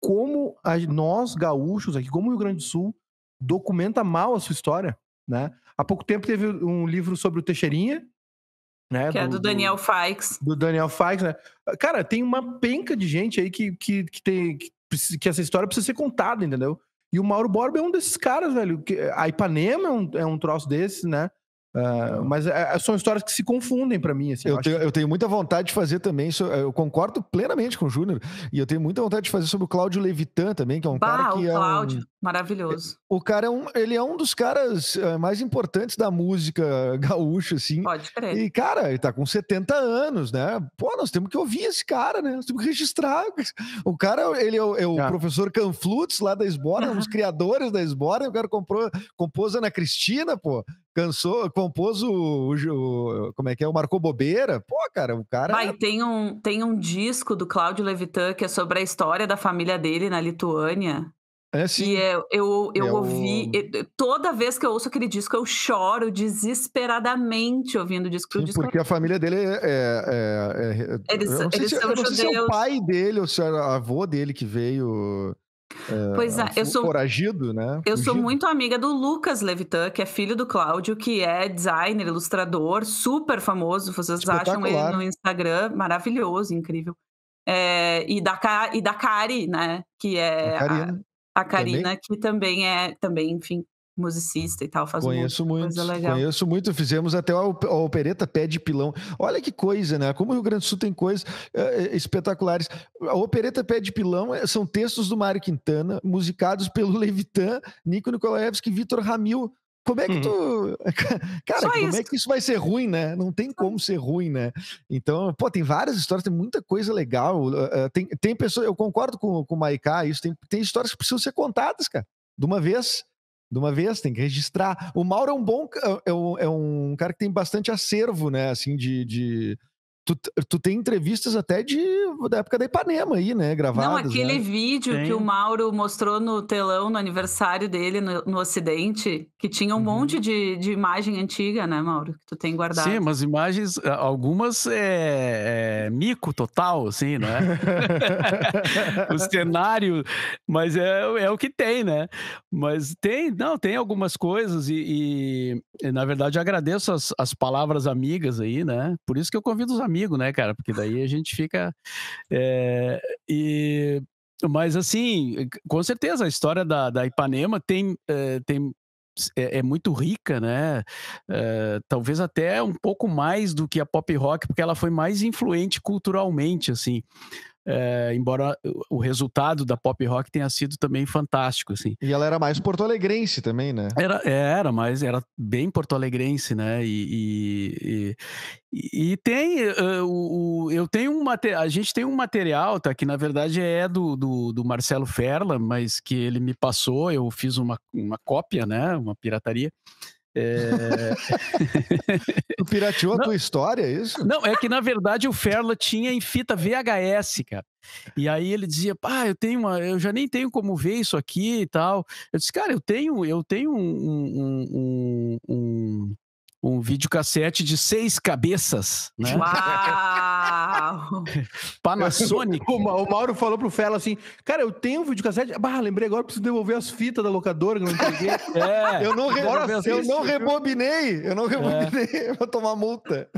Speaker 3: Como a, nós, gaúchos aqui, como o Rio Grande do Sul, documenta mal a sua história, né? Há pouco tempo teve um livro sobre o Teixeirinha, né? Que do, é do Daniel Fikes. Do Daniel Fikes, né? Cara, tem uma penca de gente aí que, que, que tem que, que essa história precisa ser contada, entendeu? E o Mauro Borba é um desses caras, velho. A Ipanema
Speaker 2: é um, é um troço desses, né? Uh, mas é, é, são histórias que se confundem para mim. Assim, eu, eu, tenho, que... eu, tenho, muita vontade de fazer também. eu concordo plenamente com o Júnior. E eu tenho muita vontade de fazer sobre o Cláudio Levitan também, que é um bah, cara que. O Cláudio, é um,
Speaker 4: maravilhoso. É,
Speaker 2: o cara é um, ele é um dos caras eh, mais importantes da música *laughs* gaúcha, assim. Pode crer. E, cara, ele tá com 70 anos, né? Pô, nós temos que ouvir esse cara, né? Nós temos que registrar. O cara, ele é, o, é o ah. professor Canflutz lá da Esbora, um dos *laughs* criadores da Esbora. O cara comprou, compôs Ana Cristina, pô cansou, compôs o, o, como é que é, o Marcou Bobeira. Pô, cara, o cara... Vai,
Speaker 4: tem um, tem um disco do Cláudio Levitan que é sobre a história da família dele na Lituânia. É sim. E é, eu, eu, eu é ouvi. O... Toda vez que eu ouço aquele disco, eu choro desesperadamente ouvindo o disco. Sim, o disco porque a
Speaker 2: família dele é. é, é, é, é eles, eu não sei, se, eu não sei se, é o pai dele ou se é a avô dele que veio pois é, eu sou né? Eu sou
Speaker 4: muito amiga do Lucas Levitan, que é filho do Cláudio, que é designer, ilustrador, super famoso. Vocês acham ele no Instagram, maravilhoso, incrível. É, e, da, e da Kari, né? Que é a, Karina, a Karina também. que também é, também, enfim, musicista e tal, faz conheço um muito, coisa legal. Conheço
Speaker 2: muito, fizemos até a opereta Pé de Pilão. Olha que coisa, né? Como o Rio Grande do Sul tem coisas eh, eh, espetaculares. A opereta Pé de Pilão eh, são textos do Mário Quintana, musicados pelo *laughs* Levitan, Nico Nikolaevski e Vitor Ramil. Como é que uhum. tu. *laughs* Cara, Só como é isso. é que isso vai ser ruim, né? Não tem como ser ruim, né? Então, pô, tem várias histórias, tem muita coisa legal. Uh, tem, tem pessoas, eu concordo com, com o Maiká, isso, tem, tem histórias que precisam ser contadas, cara, de uma vez de uma vez, tem que registrar. O Mauro é um bom, é, é um, é um cara que tem bastante acervo, né, assim, de, de Tu, tu tem entrevistas até de, da época da Ipanema aí, né? Gravadas. Não, aquele né? vídeo
Speaker 4: tem. que o Mauro mostrou no telão no aniversário dele no, no Ocidente, que tinha um uhum. monte de, de imagem antiga, né, Mauro? Que tu tem guardado. Sim,
Speaker 1: mas imagens, algumas é, é mico total, assim, né? *laughs* o cenário, mas é, é o que tem, né? Mas tem, não, tem algumas coisas e, e na verdade, agradeço as, as palavras amigas aí, né? Por isso que eu convido os amigos amigo, né, cara? Porque daí a gente fica. É, e, mas, assim, com certeza, a história da, da Ipanema tem, é, tem é, é, muito rica, né? É, talvez até um pouco mais do que a pop rock, porque ela foi mais influente culturalmente, assim. É, embora o resultado da pop rock tenha sido também fantástico, assim. E ela era mais porto-alegrense também, né? Era, é, era, mas era bem porto-alegrense, né? E, e, e, e tem uh, o, o, eu tenho um material, a gente tem um material, tá? Que na verdade é do, do, do, Marcelo Ferla, mas que ele me passou, eu fiz uma, uma cópia, né? Uma pirataria. É... *laughs* tu pirateou não, a tua história, é isso? Não, é que na verdade o Ferla tinha em fita VHS, cara. E aí ele dizia, pá, eu tenho uma, eu já nem tenho como ver isso aqui e tal. Eu disse, cara, eu tenho, eu tenho um, um, um, um videocassete de seis cabeças, né? Uau! *laughs* Panasonic. o, o Mauro falou pro Fela assim: Cara, eu
Speaker 3: tenho um videocassete. Ah, lembrei agora, preciso devolver as fitas da locadora que não peguei. *laughs* É, eu não, re... eu não
Speaker 2: rebobinei. Eu não é. rebobinei. É. *laughs* vou tomar multa.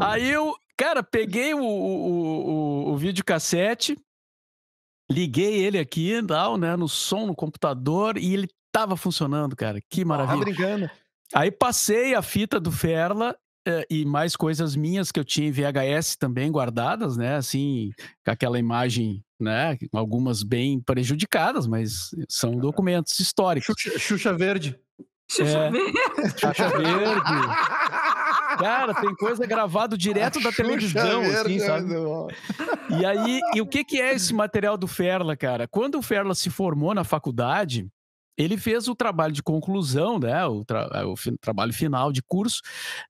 Speaker 1: Aí eu, cara, peguei o, o, o, o videocassete, liguei ele aqui tal, né, no som, no computador, e ele tava funcionando, cara. Que maravilha. Ah, brincando. Aí passei a fita do Ferla é, e mais coisas minhas que eu tinha em VHS também guardadas, né? Assim, aquela imagem, né? Algumas bem prejudicadas, mas são documentos históricos. Xuxa, Xuxa Verde. Xuxa é, Verde. Xuxa Verde. *laughs* Cara, tem coisa gravado direto a da Xuxa televisão, Verde, assim, sabe? E aí, e o que que é esse material do Ferla, cara? Quando o Ferla se formou na faculdade, ele fez o trabalho de conclusão, né, o, tra é, o trabalho final de curso,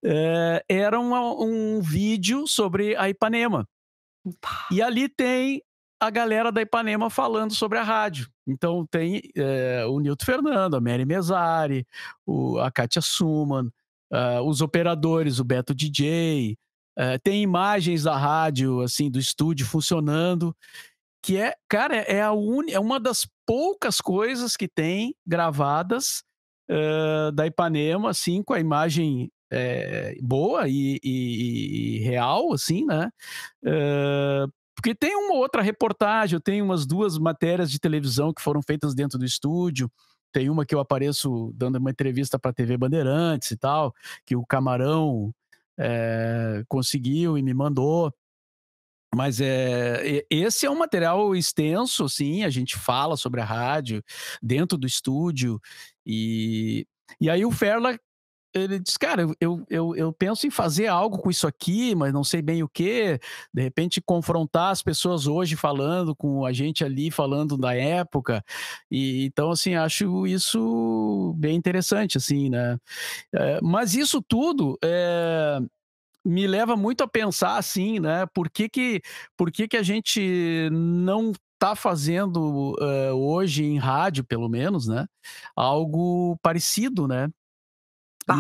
Speaker 1: é, era um vídeo sobre a Ipanema. Tá. E ali tem a galera da Ipanema falando sobre a rádio. Então tem é, o Nilton Fernando, a Mary Mesari, o, a Kátia Suman, ah, os operadores, o Beto DJ. Eh, tem imagens da rádio, assim, do estúdio funcionando que é, cara, é a un... é uma das poucas coisas que tem gravadas uh, da Ipanema, assim, com a imagem é, boa e, e, e, real, assim, né? Uh, porque tem uma outra reportagem, eu tenho umas duas matérias de televisão que foram feitas dentro do estúdio. Tem uma que eu apareço dando uma entrevista para a TV Bandeirantes e tal, que o Camarão é, conseguiu e me mandou. Mas é, esse é um material extenso, sim. A gente fala sobre a rádio dentro do estúdio. E, e aí o Ferla ele diz, cara, eu, eu, eu penso em fazer algo com isso aqui, mas não sei bem o que. De repente, confrontar as pessoas hoje falando com a gente ali, falando da época. E, então, assim, acho isso bem interessante, assim, né? É, mas isso tudo é, me leva muito a pensar assim, né? Por que que, por que, que a gente não está fazendo uh, hoje em rádio, pelo menos, né? Algo parecido, né?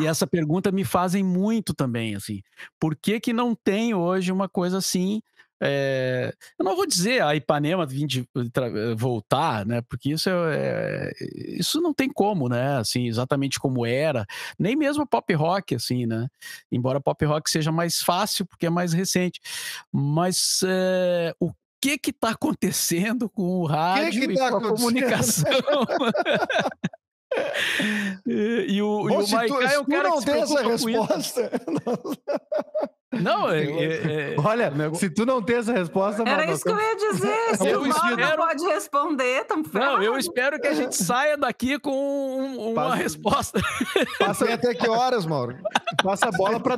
Speaker 1: E essa pergunta me fazem muito também, assim. Por que que não tem hoje uma coisa assim é, eu não vou dizer a Ipanema de, eh, eh, voltar, né? Porque isso é, isso não tem como, né? Assim, exatamente como era, nem mesmo pop rock, assim, né? Embora pop rock seja mais fácil porque é mais recente, mas é, o que que está acontecendo com o rádio que que tá e com a comunicação? *laughs* e, e, o, Bom, e o é o cara não que tem essa resposta.
Speaker 4: *laughs*
Speaker 1: Não, *laughs* é, é, é,
Speaker 3: olha, se tu não tem essa resposta. Era mano, isso que eu ia dizer. *laughs* É se o Mauro não
Speaker 4: pode responder,
Speaker 1: tão ferrado. Não, eu espero que a gente saia daqui com um, uma Passa... resposta. Passa até que horas, Mauro? Passa a bola para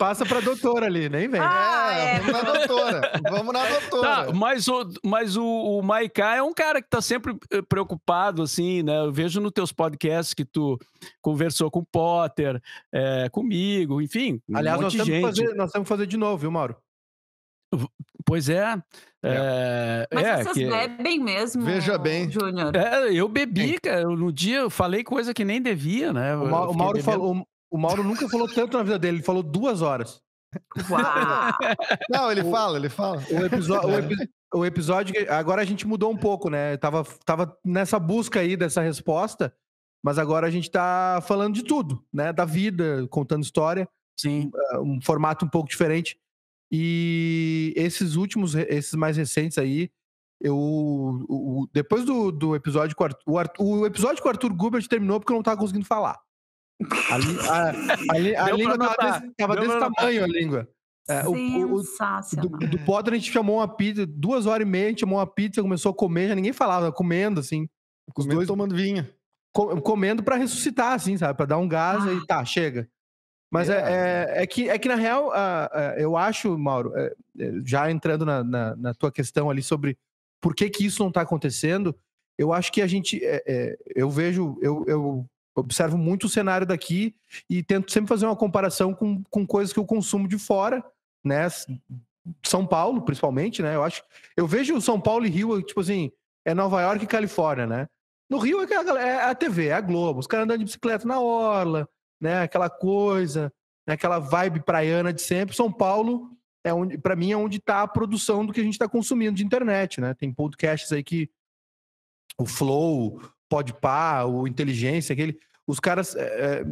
Speaker 1: Passa pra doutora ali, nem vem.
Speaker 2: Ah, é, é, vamos na doutora. Vamos na
Speaker 1: doutora. Tá, mas o, mas o, o Maiká é um cara que tá sempre eh, preocupado, assim, né? Eu vejo nos teus podcasts que tu conversou com o Potter, é, comigo, enfim. Aliás, um nós, temos gente. Fazer, nós temos que
Speaker 3: fazer de novo, viu, Mauro?
Speaker 1: Pois é. é. é Mas é, vocês que...
Speaker 4: bebem mesmo, Veja bem.
Speaker 1: Júnior. É, eu bebi, cara. no dia eu falei coisa que nem devia, né? O, Ma o Mauro, bebendo. falou, o Mauro nunca falou tanto na vida dele, ele falou duas horas. Uau.
Speaker 3: Não,
Speaker 2: ele o, fala, ele fala. O, episódio, o, epi
Speaker 3: *laughs* o episódio. Agora a gente mudou um pouco, né? Tava, tava nessa busca aí dessa resposta, mas agora a gente tá falando de tudo, né? Da vida, contando história. Sim. Um, ah, um formato um pouco diferente. E esses últimos, esses mais recentes aí, eu. O, depois do, do episódio com o Arthur. O, o episódio com o Arthur Gubert terminou porque eu não tava conseguindo falar. A,
Speaker 4: a, a, a língua tava desse, tava desse tamanho, a língua. É, o, o, do,
Speaker 3: do Potter a gente chamou uma pizza, duas horas e meia, a gente chamou uma pizza, começou a comer, já ninguém falava, comendo, assim. Os comendo, dois tomando vinho. Com, comendo para ressuscitar, assim, sabe? Pra dar um gás ah. e tá, chega. Mas é é, é, é, é, que, é que, na real, uh, uh, eu acho, Mauro, uh, já entrando na, na, na, tua questão ali sobre por que, que isso não está acontecendo, eu acho que a gente. eu vejo, eu, eu observo muito o cenário daqui e tento sempre fazer uma comparação com, com coisas que eu consumo de fora, né? São Paulo, principalmente, né? Eu acho. Eu vejo São Paulo e Rio, tipo assim, é Nova York e Califórnia, né? No Rio é a, é TV, é a Globo, os caras andando de bicicleta na orla, né? Aquela coisa, né? aquela vibe praiana de sempre. São Paulo é onde, para mim, é onde está a produção do que a gente está consumindo de internet, né? Tem podcasts aí que o Flow, Podpah, o Inteligência, aquele os caras é,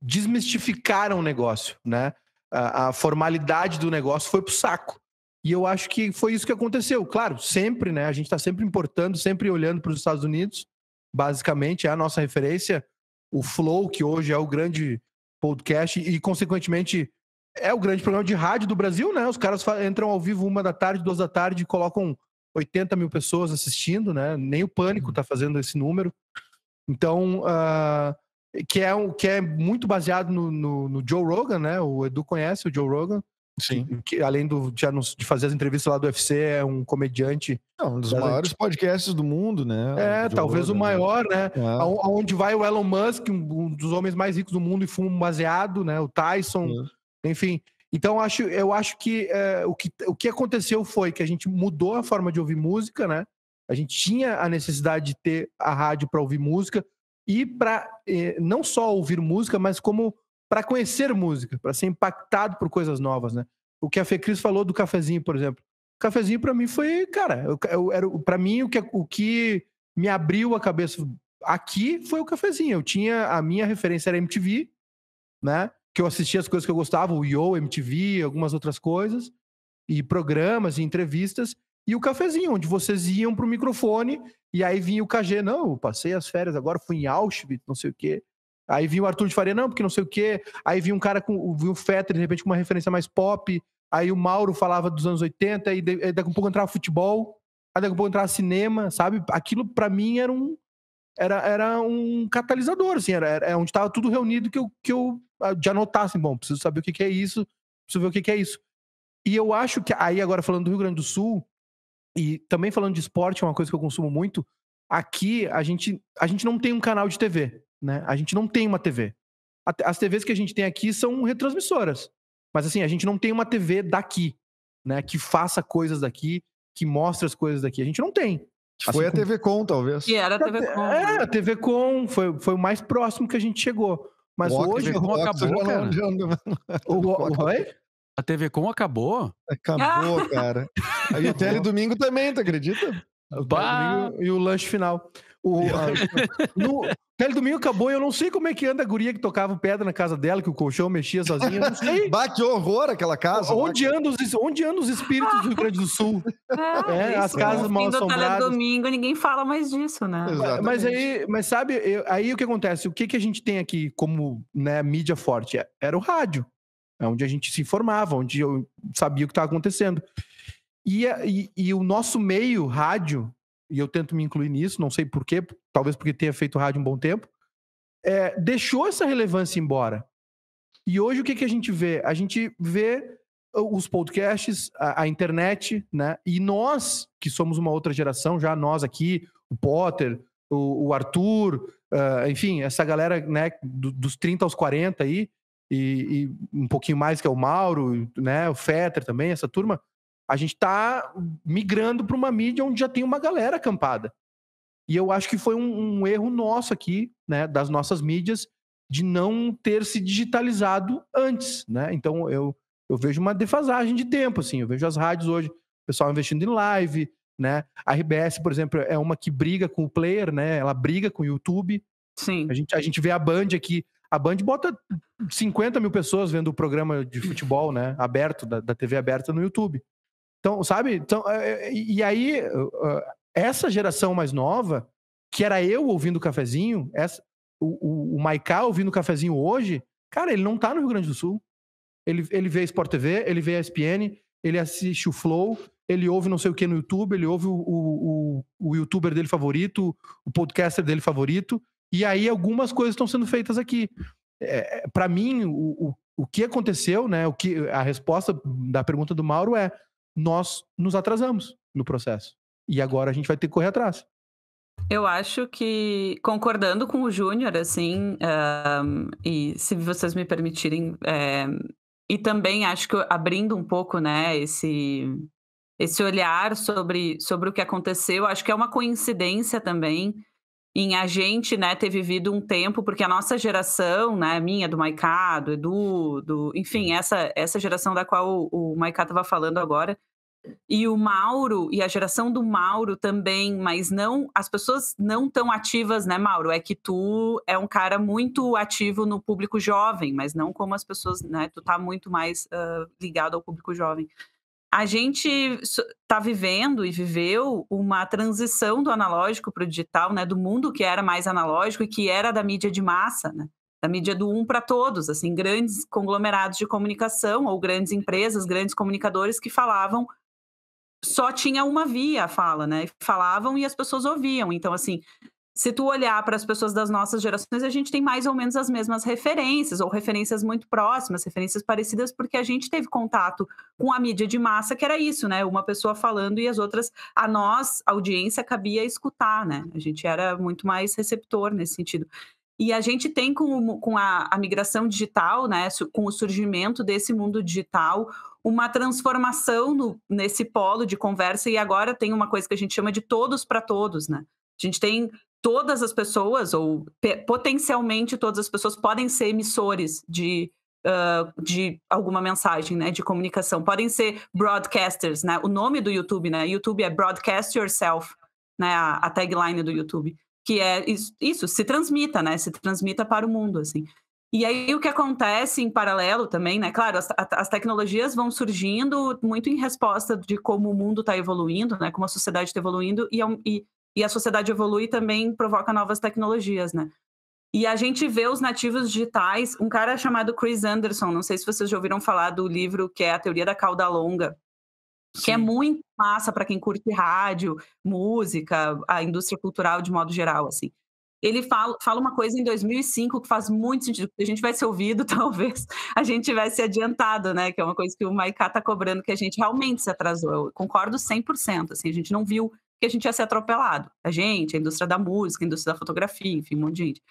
Speaker 3: desmistificaram o negócio, né? A, a formalidade do negócio foi pro saco. E eu acho que foi isso que aconteceu. Claro, sempre, né? A gente está sempre importando, sempre olhando para os Estados Unidos, basicamente, é a nossa referência. O Flow, que hoje é o grande podcast e, consequentemente, é o grande programa de rádio do Brasil, né? Os caras entram ao vivo uma da tarde, duas da tarde, e colocam 80 mil pessoas assistindo, né? Nem o Pânico está uhum. fazendo esse número. Então, uh, que, é, um, que é muito baseado no, no, no, Joe Rogan, né? O Edu conhece o Joe Rogan.
Speaker 2: Sim. Que, que
Speaker 3: além do, de, de, fazer as entrevistas lá do UFC, é um comediante. É um dos maiores
Speaker 2: podcasts do mundo,
Speaker 3: né? É, o talvez Rogan, o maior, né? É. onde vai o Elon Musk, um dos homens mais ricos do mundo e fumo baseado, né? O Tyson, enfim. Então, acho, eu acho que, é, o que o que aconteceu foi que a gente mudou a forma de ouvir música, né? A gente tinha a necessidade de ter a rádio para ouvir música e para eh, não só ouvir música, mas como para conhecer música, para ser impactado por coisas novas, né? O que a Fecris falou do cafezinho, por exemplo. O cafezinho para mim foi, cara, eu, eu era para mim o que, o que me abriu a cabeça aqui foi o cafezinho. Eu tinha a minha referência era MTV, né? Que eu assistia as coisas que eu gostava, o Yo, MTV, algumas outras coisas e programas e entrevistas e o cafezinho, onde vocês iam pro microfone, e aí vinha o KG, não, eu passei as férias agora, fui em Auschwitz, não sei o quê. Aí vinha o Arthur de Faria, não, porque não sei o quê. Aí vinha um cara com vinha o Fetter, de repente, com uma referência mais pop. Aí o Mauro falava dos anos 80, aí daqui a um pouco entrava futebol, aí daqui a um pouco entrava cinema, sabe? Aquilo para mim era um era, era um catalisador, assim, era, era onde estava tudo reunido que eu, que eu já ah, notasse, assim, bom, preciso saber o que, que é isso, preciso ver o que, que é isso. E eu acho que, aí agora falando do Rio Grande do Sul, e também falando de esporte, é uma coisa que eu consumo muito. Aqui a gente, a gente não tem um canal de TV, né? A gente não tem uma TV. As TVs que a gente tem aqui são retransmissoras. Mas assim, a gente não tem uma TV daqui, né? Que faça coisas daqui, que mostre as coisas daqui. A gente não tem. Assim foi a TV Com, talvez. Que era a TV Com. É, né? a TV Com foi, foi o mais próximo que a gente chegou. Mas o hoje. O acabou, cara. Já o, o, o, o, a TV Com acabou? Acabou, ah! cara. o *laughs* Tele domingo também, tu acredita? E o lanche final. O, a, *laughs* no, Tele Domingo acabou e eu não sei como é que anda a guria que tocava pedra na casa dela, que o colchão mexia sozinha, não sei. *laughs* Bate horror aquela casa. Onde, anda os, onde andam os espíritos do Rio Grande do Sul?
Speaker 4: Ah, é, as é casas é. mal assombradas. Tele domingo ninguém fala mais disso, né? Exatamente. Mas
Speaker 3: aí, mas sabe, aí o que acontece? O que, que a gente tem aqui como né, mídia forte? É, era o rádio. É onde a gente se informava, onde eu sabia o que estava acontecendo. E, e, e, o nosso meio, rádio, e eu tento me incluir nisso, não sei porquê, talvez porque tenha feito rádio um bom tempo, é, deixou essa relevância embora. E hoje o que, que a gente vê? A gente vê uh, os podcasts, a, a, internet, né? E nós, que somos uma outra geração, já nós aqui, o Potter, o, o Arthur, uh, enfim, essa galera né, do, dos 30 aos 40 aí, e, e, um pouquinho mais que é o Mauro, né, o Fetter também, essa turma, a gente está migrando para uma mídia onde já tem uma galera acampada. E eu acho que foi um, um, erro nosso aqui, né, das nossas mídias, de não ter se digitalizado antes, né? Então eu, eu vejo uma defasagem de tempo, assim. Eu vejo as rádios hoje, o pessoal investindo em live, né? A RBS, por exemplo, é uma que briga com o player, né? Ela briga com o YouTube. Sim. A gente, a gente vê a Band aqui a Band bota 50 mil pessoas vendo o programa de futebol, né? Aberto, da, da TV aberta no YouTube. Então, sabe? Então, é, é, e aí, uh, uh, essa geração mais nova, que era eu ouvindo o cafezinho, essa, o, o, o Maiká ouvindo o cafezinho hoje, cara, ele não tá no Rio Grande do Sul. Ele, ele vê a Sport TV, ele vê a ESPN, ele assiste o Flow, ele ouve não sei o que no YouTube, ele ouve o, o, o, o youtuber dele favorito, o podcaster dele favorito, e aí algumas coisas estão sendo feitas aqui. É, é para mim, o, o, o que aconteceu, né? O que a resposta da pergunta do Mauro é: nós nos atrasamos no processo. E agora a gente vai ter que correr atrás.
Speaker 4: Eu acho que, concordando com o Júnior, assim, um, e se vocês me permitirem, é, e também acho que abrindo um pouco, né, esse, esse olhar sobre, sobre o que aconteceu, acho que é uma coincidência também em a gente, né, ter vivido um tempo, porque a nossa geração, né, minha, do Maiká, do Edu, do, enfim, uhum. essa, essa geração da qual o, o Maiká estava falando agora, e o Mauro, e a geração do Mauro também, mas não, as pessoas não tão ativas, né, Mauro? É que tu é um cara muito ativo no público jovem, mas não como as pessoas, né, tu tá muito mais uh, ligado ao público jovem a gente está vivendo e viveu uma transição do analógico para o digital, né? Do mundo que era mais analógico e que era da mídia de massa, né? Da mídia do um para todos, assim, grandes conglomerados de comunicação ou grandes empresas, grandes comunicadores que falavam só tinha uma via a fala, né? Falavam e as pessoas ouviam. Então, assim, se tu olhar para as pessoas das nossas gerações, a gente tem mais ou menos as mesmas referências, ou referências muito próximas, referências parecidas, porque a gente teve contato com a mídia de massa, que era isso, né? Uma pessoa falando e as outras, a nós, a audiência, cabia escutar, né? A gente era muito mais receptor nesse sentido. E a gente tem com, com a, a migração digital, né, com o surgimento desse mundo digital, uma transformação no, nesse polo de conversa, e agora tem uma coisa que a gente chama de todos para todos, né? A gente tem todas as pessoas, ou potencialmente todas as pessoas, podem ser emissores de, uh, de alguma mensagem, né? De comunicação. Podem ser broadcasters, né? O nome do YouTube, né? YouTube é Broadcast Yourself, né? A, a tagline do YouTube. Que é isso, isso, se transmita, né? Se transmita para o mundo, assim. E aí o que acontece em paralelo também, né? Claro, as, as, tecnologias vão surgindo muito em resposta de como o mundo está evoluindo, né? Como a sociedade está evoluindo e, é e, e a sociedade evolui também provoca novas tecnologias, né? E a gente vê os nativos digitais, um cara chamado Chris Anderson, não sei se vocês já ouviram falar do livro que é A Teoria da Cauda Longa, Sim. que é muito massa para quem curte rádio, música, a indústria cultural de modo geral, assim. Ele fala, fala uma coisa em 2005 que faz muito sentido, a gente vai ser ouvido, *laughs* talvez a gente tivesse adiantado, né? Que é uma coisa que o Maiká está cobrando, que a gente realmente se atrasou. Eu concordo 100%, assim, a gente não viu que a gente ia ser atropelado. A gente, a indústria da música, a indústria da fotografia, enfim, um monte de gente.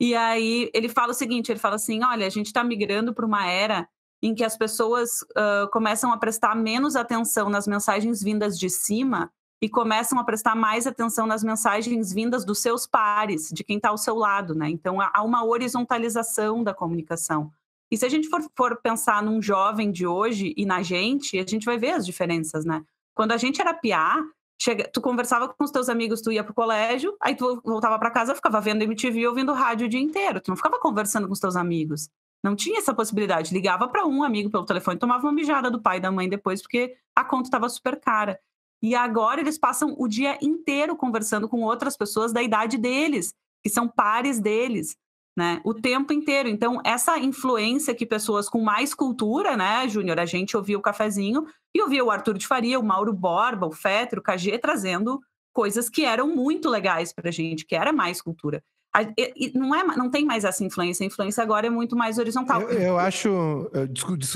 Speaker 4: E aí ele fala o seguinte: ele fala assim, olha, a gente está migrando para uma era em que as pessoas uh, começam a prestar menos atenção nas mensagens vindas de cima e começam a prestar mais atenção nas mensagens vindas dos seus pares, de quem está ao seu lado, né? Então há uma horizontalização da comunicação. E se a gente for, for, pensar num jovem de hoje e na gente, a gente vai ver as diferenças, né? Quando a gente era piá, Chega, tu conversava com os teus amigos, tu ia pro colégio, aí tu voltava para casa, ficava vendo MTV ouvindo rádio o dia inteiro. Tu não ficava conversando com os teus amigos. Não tinha essa possibilidade. Ligava para um amigo pelo telefone, tomava uma mijada do pai e da mãe depois, porque a conta estava super cara. E agora eles passam o dia inteiro conversando com outras pessoas da idade deles, que são pares deles. Né, o tempo inteiro. Então, essa influência que pessoas com mais cultura, né, Júnior? A gente ouvia o cafezinho e ouvia o Arthur de Faria, o Mauro Borba, o Fetro, o KG trazendo coisas que eram muito legais para a gente, que era mais cultura. A, e, não, é, não tem mais essa influência, a influência agora é muito mais horizontal.
Speaker 3: Eu, eu acho. Eh,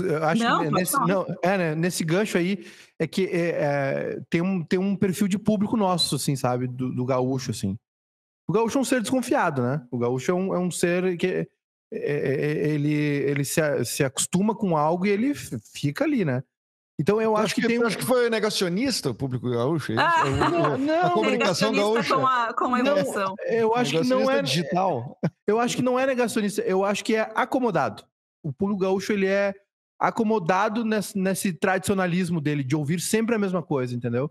Speaker 3: eu acho não, nesse, não, é, né, nesse gancho aí é que é, é, tem, um, tem um perfil de público nosso, assim, sabe? Do, do gaúcho, assim. O gaúcho é um ser desconfiado, né? O gaúcho é um, é um ser que é, é, é ele, ele se, se acostuma com algo e ele fica ali, né? Então eu, eu acho, que, que tem. Acho que foi negacionista o público gaúcho. É ah, não, não, a comunicação gaúcha. Com a, com a evolução. Não, eu acho que não é digital. Eu acho que não é negacionista. Eu acho que é acomodado. O público gaúcho ele é acomodado nesse, nesse, tradicionalismo dele, de ouvir sempre a mesma coisa, entendeu?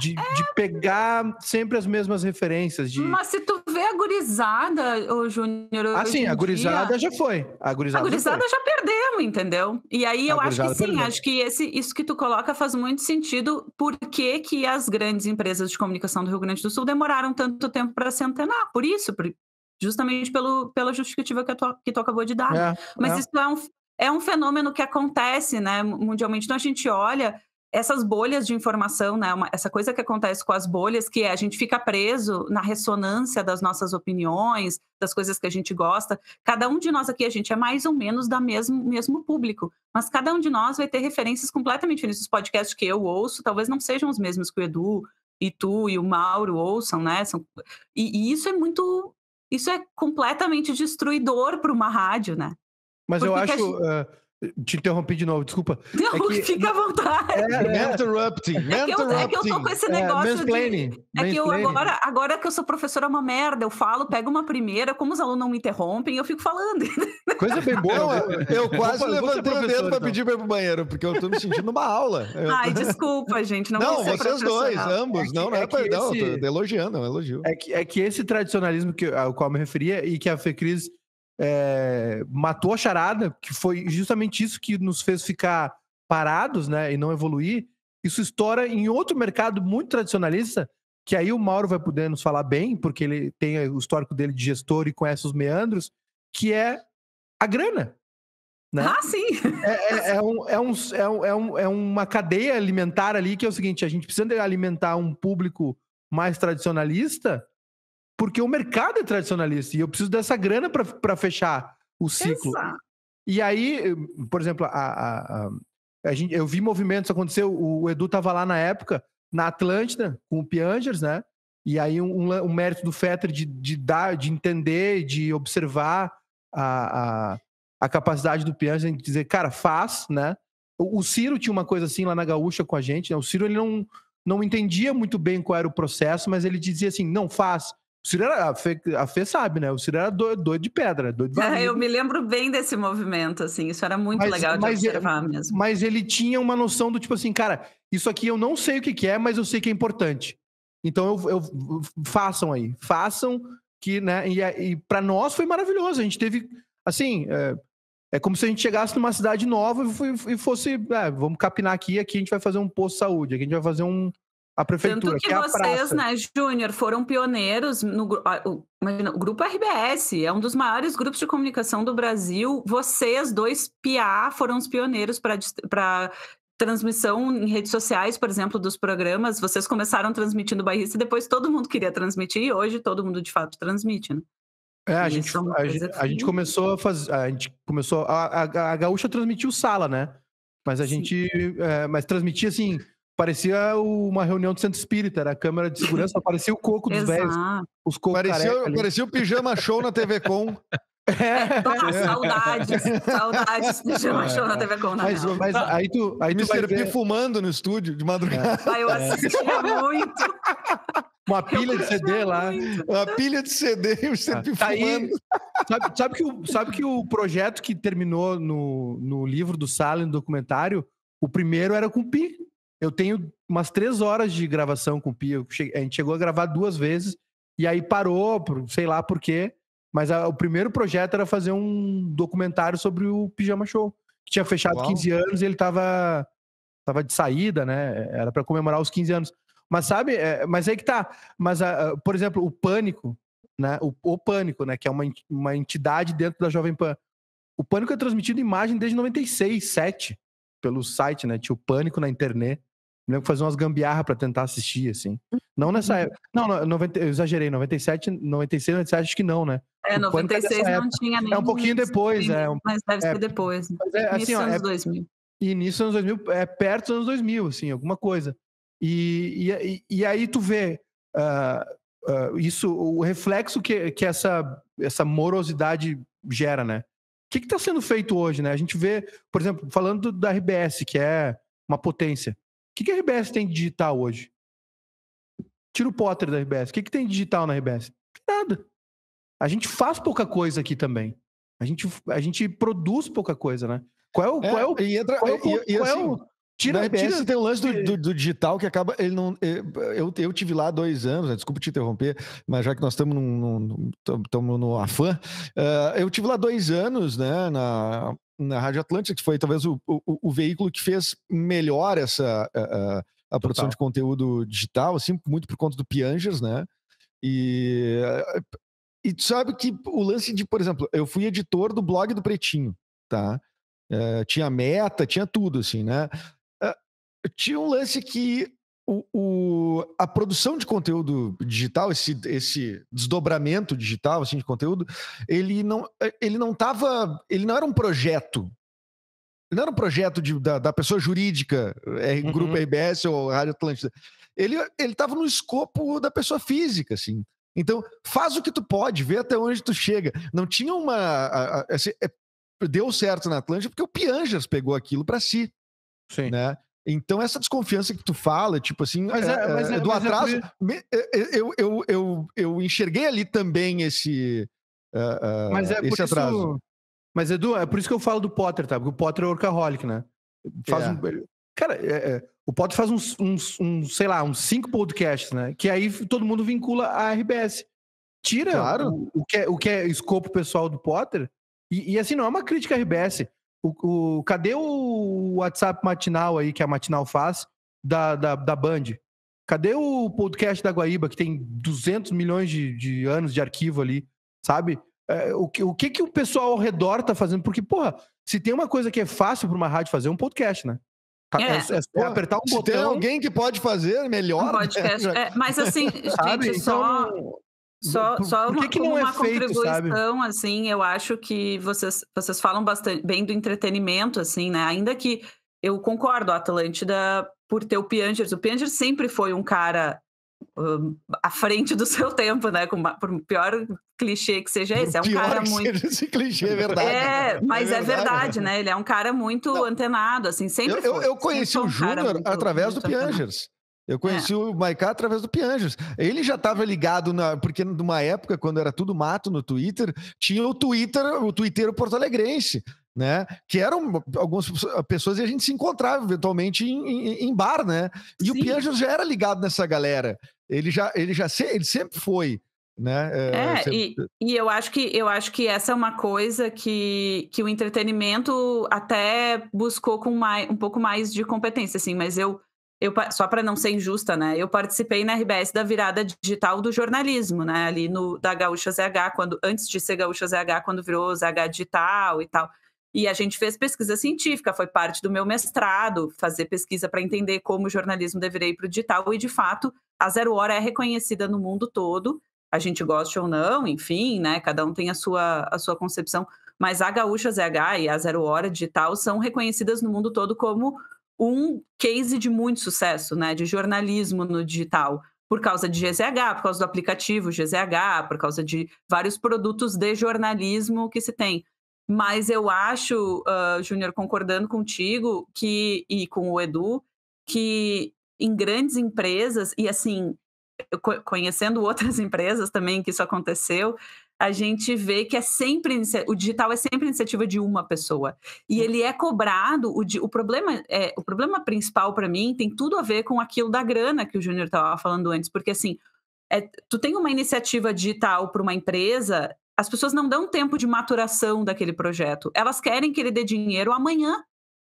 Speaker 3: De, é... de, pegar sempre as mesmas referências. De... Mas
Speaker 4: se tu vê a gurizada, o Júnior. Ah, sim, a gurizada dia, já
Speaker 3: foi. A gurizada, a gurizada
Speaker 4: já, já, perdeu, entendeu? E aí eu acho que sim, acho que esse, isso que tu coloca faz muito sentido, porque que as grandes empresas de comunicação do Rio Grande do Sul demoraram tanto tempo para se antenar. Por isso, por, justamente pelo, pela justificativa que tu, que tu acabou de dar. É, Mas é. isso é um, é um fenômeno que acontece né, mundialmente. Então a gente olha essas bolhas de informação, né, uma, essa coisa que acontece com as bolhas, que é a gente fica preso na ressonância das nossas opiniões, das coisas que a gente gosta. Cada um de nós aqui, a gente é mais ou menos da mesmo, mesmo público, mas cada um de nós vai ter referências completamente diferentes. Os podcasts que eu ouço talvez não sejam os mesmos que o Edu e tu e o Mauro ouçam, né? São, e, e isso é muito. Isso é completamente destruidor para uma rádio, né? Mas eu acho.
Speaker 3: Ah, te interrompi de novo, desculpa. *laughs* Não, é que... fica à vontade. É, é,
Speaker 2: interrupting,
Speaker 3: é, que eu, é que eu tô com esse é, negócio. É, de, é que eu agora,
Speaker 4: agora que eu sou professora, é uma merda. Eu falo, pego uma primeira, como os alunos não me interrompem, eu fico falando. *laughs* Coisa
Speaker 2: bem boa. Eu, eu quase eu é levantei o dedo para então. pedir para ir pro banheiro, porque eu tô me sentindo numa aula. Eu... Ai,
Speaker 4: desculpa, gente. Não, não vocês dois, ambos. É que, não, não é, é perdão, esse... tô elogiando, é elogio. É
Speaker 3: que, é que esse tradicionalismo que, ao qual eu me referia e que a Fecris é, matou a charada, que foi justamente isso que nos fez ficar parados né, e não evoluir. Isso estoura em outro mercado muito tradicionalista, que aí o Mauro vai poder nos falar bem, porque ele tem o histórico dele de gestor e conhece os meandros, que é a grana. Né? Ah, sim! É, é, é, um, é, um, é, um, é, é uma cadeia alimentar ali que é o seguinte: a gente precisa alimentar um público mais tradicionalista porque o mercado é tradicionalista e eu preciso dessa grana para fechar o ciclo. Exato. E aí, por exemplo, a, a, a, a gente, eu vi movimentos acontecer. O, o Edu estava lá na época, na Atlântida, com o Piangers, né? E aí, um, um, um mérito do Fetter de, de, dar, de entender, de observar a, a, a capacidade do Piangers de dizer, cara, faz, né? O, Ciro tinha uma coisa assim lá na Gaúcha com a gente, né? O Ciro, ele não, não entendia muito bem qual era o processo, mas ele dizia assim: não, faz. O Ciro era, a, Fê, a Fê sabe, né? O Ciro era doido, doido de pedra, doido de ah, *laughs* Eu
Speaker 4: me lembro bem desse movimento, assim. Isso era muito mas, legal mas de observar ele, mesmo.
Speaker 3: Mas ele tinha uma noção do tipo assim, cara, isso aqui eu não sei o que, que é, mas eu sei que é importante. Então, eu, eu façam aí. Façam que, né? E, é, e para nós foi maravilhoso. A gente teve, assim... É, é como se a gente chegasse numa cidade nova e fosse, é, vamos capinar aqui, aqui a gente vai fazer um posto de saúde, aqui a gente vai fazer um, a prefeitura. Tanto que, que é vocês, né,
Speaker 4: Júnior, foram pioneiros no imagina, o grupo RBS, é um dos maiores grupos de comunicação do Brasil. Vocês, dois PA, foram os pioneiros para transmissão em redes sociais, por exemplo, dos programas. Vocês começaram transmitindo bairrista e depois todo mundo queria transmitir, e hoje todo mundo de fato transmite, né?
Speaker 3: É, a gente, é a, a, gente assim. começou a fazer. A gente começou. A, a, a Gaúcha transmitiu sala, né? Mas a Sim. gente. É, mas transmitia assim Parecia uma reunião do centro espírita, era a câmera de segurança, parecia o coco dos velhos.
Speaker 2: Os cocos parecia, parecia o pijama show na TV Com. *laughs* É.
Speaker 3: Bah, saudades,
Speaker 2: saudades do Pijama é. Show na TV Com, na né, mas, mas, ah, aí tu, aí Me tu ver... fumando no estúdio de madrugada.
Speaker 3: *laughs* Ah, eu assistia é. *laughs*
Speaker 4: muito. Uma pilha de
Speaker 2: CD lá.
Speaker 3: Uma pilha de CD e o ah, Serpi tá fumando. sabe, sabe, que o, sabe que o projeto que terminou no, no livro do Salem, no documentário, o primeiro era com Pi eu tenho umas três horas de gravação com o Pio. A gente chegou a gravar duas vezes e aí parou, sei lá por quê. Mas a, o primeiro projeto era fazer um documentário sobre o Pijama Show, que tinha fechado Uau. 15 anos e ele estava tava de saída, né? Era para comemorar os 15 anos. Mas sabe, é, mas aí que tá. Mas, a, por exemplo, o Pânico, né? O, o, Pânico, né? Que é uma, uma entidade dentro da Jovem Pan. O Pânico é transmitido em imagem desde 96, 7 pelo site, né? Tinha o Pânico na internet. Me lembro que fazia umas gambiarra para tentar assistir, assim. Não nessa uhum. época. Não, 90, eu exagerei. 97, 96, 97, acho que não, né? É, 96 é não tinha nem. É um pouquinho depois, é. Um,
Speaker 4: mas deve é, ser depois. É, é, assim, ó, anos é, 2000.
Speaker 3: Início dos anos 2000, é perto dos anos 2000, assim, alguma coisa. E, e, e aí tu vê uh, uh, isso, o reflexo que, que essa, essa morosidade gera, né? O que está sendo feito hoje, né? A gente vê, por exemplo, falando da RBS, que é uma potência. O que, que a RBS tem de digital hoje? Tira o Potter da RBS. O que, que tem de digital na RBS? Nada. A gente faz pouca coisa aqui também. A gente, a gente
Speaker 2: produz pouca coisa, né? Qual é o. Qual é o, é, e entra, qual é o, e, e, assim, qual é o assim, Tira, na é, tira... tem o lance do, do, do, digital que acaba. Ele não, eh, eu, eu tive lá dois anos, né? desculpa te interromper, mas já que nós estamos num, num, no afã, uh, eu tive lá dois anos, né, na, na Rádio Atlântica, que foi talvez o, o, o veículo que fez melhor essa a, eh, a produção de conteúdo digital, assim, muito por conta do Piangers, né? E, e sabe que o lance de, por exemplo, eu fui editor do blog do Pretinho, tá? Uh, tinha meta, tinha tudo, assim, né? tinha um lance que o, o, a produção de conteúdo digital, esse, esse desdobramento digital assim, de conteúdo, ele não, eh, ele não tava. Ele não era um projeto. Ele não era um projeto de, da, da pessoa jurídica, é, uhum. Grupo RBS ou Rádio Atlântida. Ele estava no escopo da pessoa física, assim. Então, faz o que tu pode, vê até onde tu chega. Não tinha uma. A, a, a, assim, é, deu certo na Atlântida porque o Piangers pegou aquilo para si. Sim. Né? Então, essa desconfiança que tu fala, tipo assim, mas é, é mas é, é do atraso, eu, eu, eu, eu enxerguei ali também esse, uh, mas é esse isso... atraso. Mas, Edu, é
Speaker 3: por isso que eu falo do Potter, tá? Porque o Potter é workaholic, né? Faz é. um... Cara, é, é, o Potter faz uns, uns, uns, sei lá, uns cinco podcasts, né? Que aí todo mundo vincula a RBS. Tira claro. o, o, que é, o que é escopo pessoal do Potter. E, e, assim, não é uma crítica à RBS. O, o, cadê o WhatsApp matinal aí que a matinal faz da, da, da Band? Cadê o podcast da Guaíba que tem 200 milhões de, de anos de arquivo ali, sabe? É, o, que, o que que o pessoal ao redor tá fazendo? Porque, porra, se tem uma coisa que é fácil para uma rádio fazer, é um podcast, né? É, é, é, é apertar um se botão.
Speaker 2: Tem alguém que pode fazer é melhor.
Speaker 4: Um podcast. Né? mas assim, *laughs* gente, então, só. Só, só por que é uma, que não uma contribuição, assim, eu acho que vocês, vocês falam bastante bem do entretenimento, assim, né? Ainda que eu concordo, Atlântida, por ter o Piangers, o Piangers sempre foi um cara hum, à frente do *laughs* seu tempo, né? Com, por pior clichê que seja esse, é um pior cara que muito. Seja esse clichê, é verdade. É, é mas é verdade, é verdade né? Ele é um cara muito não. antenado, assim, sempre. Eu, eu, eu conheci o Júnior um através
Speaker 2: muito do Piangers. Antenado. Eu é. conheci é. o Maiká através do Pianjos. Ele já estava ligado na, porque numa época quando era tudo mato no Twitter, tinha o Twitter, o Twitter porto-alegrense, né? Que eram algumas pessoas e a gente se encontrava eventualmente em, em, em bar, né? E Sim. o Pianjos já era ligado nessa galera. Ele já ele já se, ele sempre foi né? É, é sempre...
Speaker 4: e, e eu acho que eu acho que essa é uma coisa que, que o entretenimento até buscou com mais, um pouco mais de competência, assim, mas eu eu, só para não ser injusta, né? Eu participei na RBS da virada digital do jornalismo, né? Ali no da Gaúcha ZH, quando antes de ser Gaúcha ZH, quando virou ZH Digital e tal. E a gente fez pesquisa científica, foi parte do meu mestrado, fazer pesquisa para entender como o jornalismo deveria ir para o digital. E de fato, a Zero Hora é reconhecida no mundo todo. A gente gosta ou não, enfim, né? Cada um tem a sua, a sua concepção. Mas a Gaúcha ZH e a Zero Hora Digital são reconhecidas no mundo todo como um case de muito sucesso, né, de jornalismo no digital, por causa de GZH, por causa do aplicativo GZH, por causa de vários produtos de jornalismo que se tem. Mas eu acho, uh, Júnior, concordando contigo que e com o Edu, que em grandes empresas, e assim, conhecendo outras *laughs* empresas também que isso aconteceu, a gente vê que é sempre o digital é sempre iniciativa de uma pessoa e uhum. ele é cobrado o, o problema é o problema principal para mim tem tudo a ver com aquilo da grana que o Júnior estava falando antes porque assim é, tu tem uma iniciativa digital para uma empresa as pessoas não dão tempo de maturação daquele projeto elas querem que ele dê dinheiro amanhã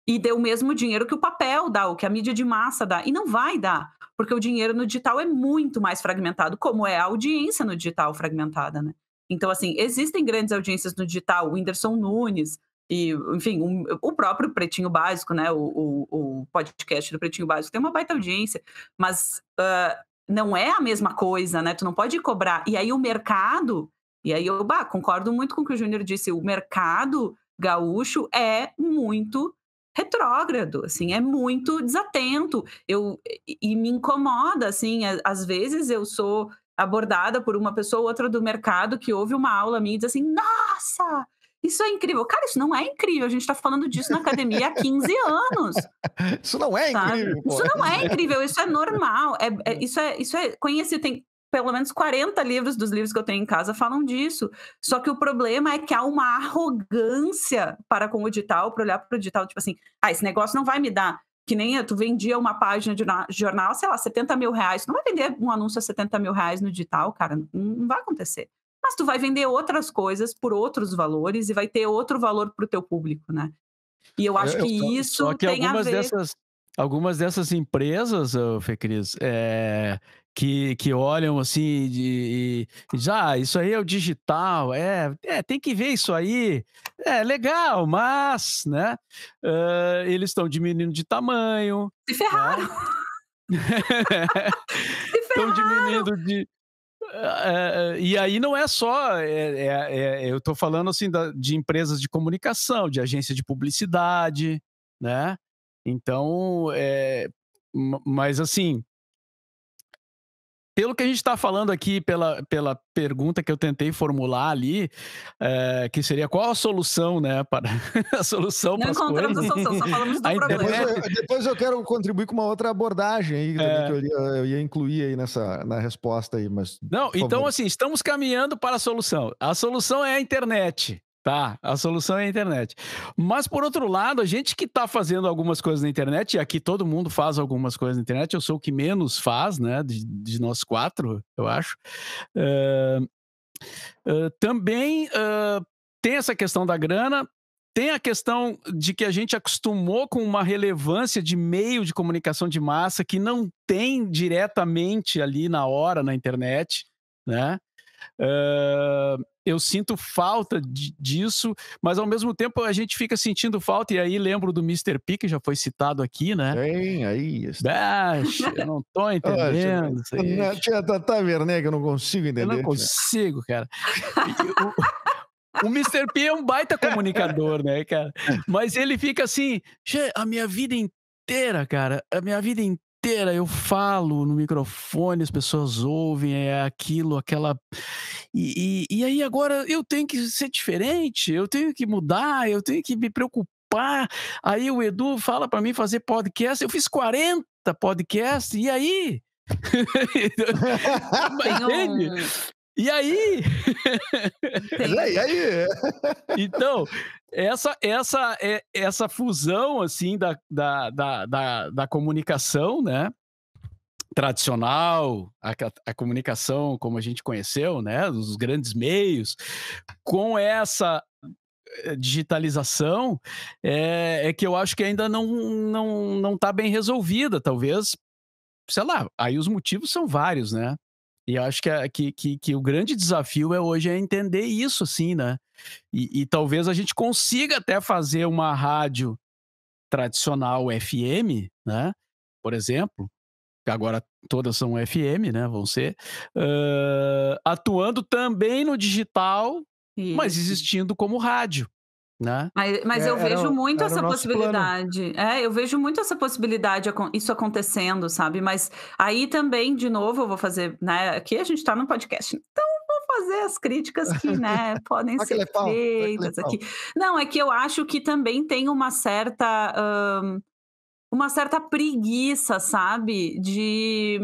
Speaker 4: e dê o mesmo dinheiro que o papel dá o que a mídia de massa dá e não vai dar porque o dinheiro no digital é muito mais fragmentado como é a audiência no digital fragmentada né então, assim, existem grandes audiências no digital, o Whindersson Nunes, e, enfim, um, o próprio Pretinho Básico, né? O, o, o, podcast do Pretinho Básico tem uma baita audiência, mas uh, não é a mesma coisa, né? Tu não pode cobrar. E aí o mercado, e aí eu bah, concordo muito com o que o Júnior disse, o mercado gaúcho é muito retrógrado, assim, é muito desatento. Eu e me incomoda, assim, às vezes eu sou abordada por uma pessoa ou outra do mercado que ouve uma aula minha e diz assim: nossa! Isso é incrível. Cara, isso não é incrível. A gente está falando disso na academia há 15 anos.
Speaker 2: *laughs* Isso não é sabe? incrível. Pô. Isso não é incrível,
Speaker 4: isso é normal. É, é, isso, é, isso é conhecido. Tem pelo menos 40 livros dos livros que eu tenho em casa falam disso. Só que o problema é que há uma arrogância para com o digital, para olhar para o digital, tipo assim, ah, esse negócio não vai me dar que nem tu vendia uma página de jornal, sei lá, 70 mil reais. Tu não vai vender um anúncio a 70 mil reais no digital, cara, não vai acontecer. Mas tu vai vender outras coisas por outros valores e vai ter outro valor para o teu público, né? E eu é, acho eu, que eu, isso só que tem algumas a ver... Dessas,
Speaker 1: algumas dessas empresas, Fê Cris, é, que, que olham assim de, e ah, isso aí é o digital, é, é, tem que ver isso aí, é legal, mas, né, uh, eles estão diminuindo de tamanho. Se né? ferraram! *laughs* Estão né? diminuindo de... e aí não é só, é, é, é eu estou falando assim da, de empresas de comunicação, de agência de publicidade, né? Então, é, mas assim, pelo que a gente está falando aqui, pela, pela pergunta que eu tentei formular ali, é, que seria qual a solução, né? Para *laughs* a solução para as coisas. Não solução, só falamos do problema. Depois eu,
Speaker 2: depois eu, quero contribuir com uma outra abordagem aí, é... que eu ia, eu ia, incluir aí nessa na resposta aí, mas. Não, então
Speaker 1: favor. assim, estamos caminhando para a solução. A solução é a internet. Tá, a solução é a internet. Mas, por outro lado, a gente que está fazendo algumas coisas na internet, e aqui todo mundo faz algumas coisas na internet, eu sou o que menos faz, né, de, de nós quatro, eu acho. Uh, uh, também uh, tem essa questão da grana, tem a questão de que a gente acostumou com uma relevância de meio de comunicação de massa que não tem diretamente ali na hora na internet, né? Uh, eu sinto falta de, disso, mas ao mesmo tempo a gente fica sentindo falta, e aí lembro do Mr. P, que já foi citado aqui, né? Bem, aí. Dash, eu não tô *laughs* entendendo. Né, tá tinha Tata Werneck, eu não consigo entender. Eu não né? consigo, cara. O Mr. P é um baita comunicador, né, cara? *laughs* Mas ele fica assim, a minha vida inteira, cara, a minha vida inteira inteira eu falo no microfone, as pessoas ouvem, é aquilo, aquela. E, e, e aí agora eu tenho que ser diferente, eu tenho que mudar, eu tenho que me preocupar. Aí o Edu fala para mim fazer podcast, eu fiz 40 podcasts, e aí? *laughs* *laughs* Entende? E aí? e *laughs* aí? então, *laughs* essa essa é, essa fusão assim da, da, da, da, da comunicação, né? tradicional, a, a, comunicação como a gente conheceu, né, os grandes meios, com essa eh, digitalização, é, é que eu acho que ainda não não não está bem resolvida, talvez, sei lá. Aí os motivos são vários, né? E acho que, que, que, que, o grande desafio é hoje é entender isso, assim, né? E, e, talvez a gente consiga até fazer uma rádio tradicional FM, né? Por exemplo, que agora todas são FM, né? Vão ser, uh, atuando também no digital, isso. mas existindo como rádio. Né?
Speaker 4: Mas, mas é, eu vejo era, muito era essa possibilidade. Plano. É, eu vejo muito essa possibilidade, isso acontecendo, sabe? Mas aí também, de novo, eu vou fazer, né? Aqui a gente está no podcast, então vou fazer as críticas que, né, *laughs* podem ser é é feitas aqui. Não, é que eu acho que também tem uma certa. Hum, uma certa preguiça, sabe? De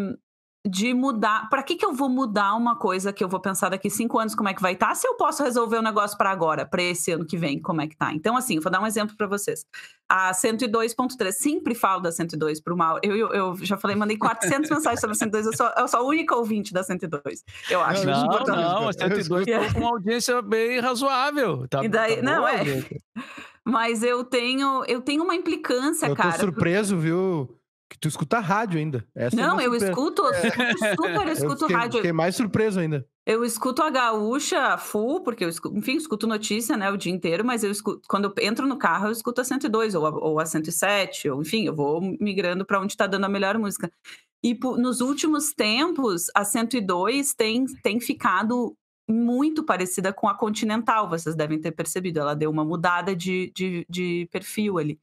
Speaker 4: de mudar. Para que, que eu vou mudar uma coisa que eu vou pensar daqui cinco anos como é que vai estar, tá, se eu posso resolver o um negócio para agora, para esse ano que vem, como é que tá? Então, assim, vou dar um exemplo para vocês. A 102.3, sempre falo da 102 para o mal. Eu, eu, eu, já falei, mandei 400 *laughs* mensagens sobre a 102, eu sou, eu sou a única ouvinte da 102, eu acho. Não, não, não a 102 está com uma audiência bem razoável. Tá, e daí, tá não, é. *laughs* Mas eu tenho, eu tenho uma implicância, eu cara. Eu tô
Speaker 1: surpreso, porque... viu? Que tu escuta rádio
Speaker 3: ainda. Essa não, é eu escuto,
Speaker 4: *laughs* super, super escuto fiquei, rádio. Fiquei
Speaker 3: mais surpreso ainda.
Speaker 4: Eu escuto a gaúcha full, porque eu escuto, enfim, escuto notícia, né, o dia inteiro, mas eu escuto, quando eu entro no carro, eu escuto a 102 ou a, ou a 107, ou enfim, eu vou migrando para onde está dando a melhor música. E nos últimos tempos, a 102 tem, tem ficado muito parecida com a Continental, vocês devem ter percebido. Ela deu uma mudada de, de, de perfil ali.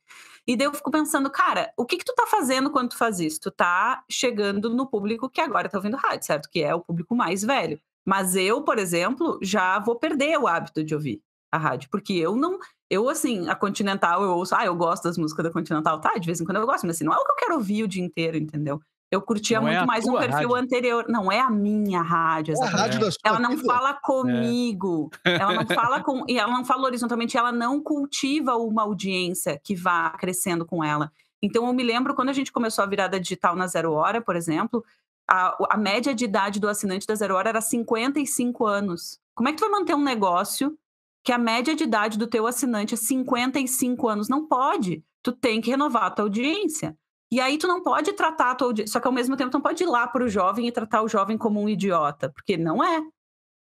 Speaker 4: E daí eu fico pensando, cara, o que que tu tá fazendo quando tu faz isso? Tu tá chegando no público que agora tá ouvindo rádio, certo? Que é o público mais velho. Mas eu, por exemplo, já vou perder o hábito de ouvir a rádio, porque eu não, eu assim, a Continental eu ouço, ah, eu gosto das músicas da Continental, tá, de vez em quando eu gosto, mas assim, não é o que eu quero ouvir o dia inteiro, entendeu? Eu curtia não é muito é mais um perfil rádio. anterior. Não é a minha rádio, exatamente. É a rádio da sua ela não vida. fala é. comigo. É. Ela não fala com. E ela não fala horizontalmente, ela não cultiva uma audiência que vá crescendo com ela. Então eu me lembro quando a gente começou a virada digital na Zero Hora, por exemplo, a, a média de idade do assinante da Zero Hora era 55 anos. Como é que tu vai manter um negócio que a média de idade do teu assinante é 55 anos? Não pode. Tu tem que renovar a tua audiência. E aí tu não pode tratar a tua só que ao mesmo tempo tu não pode ir lá para o jovem e tratar o jovem como um idiota, porque não é,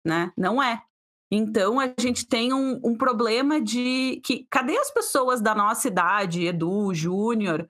Speaker 4: né? Não é. Então a gente tem um, um problema de que cadê as pessoas da nossa idade, Edu, Júnior,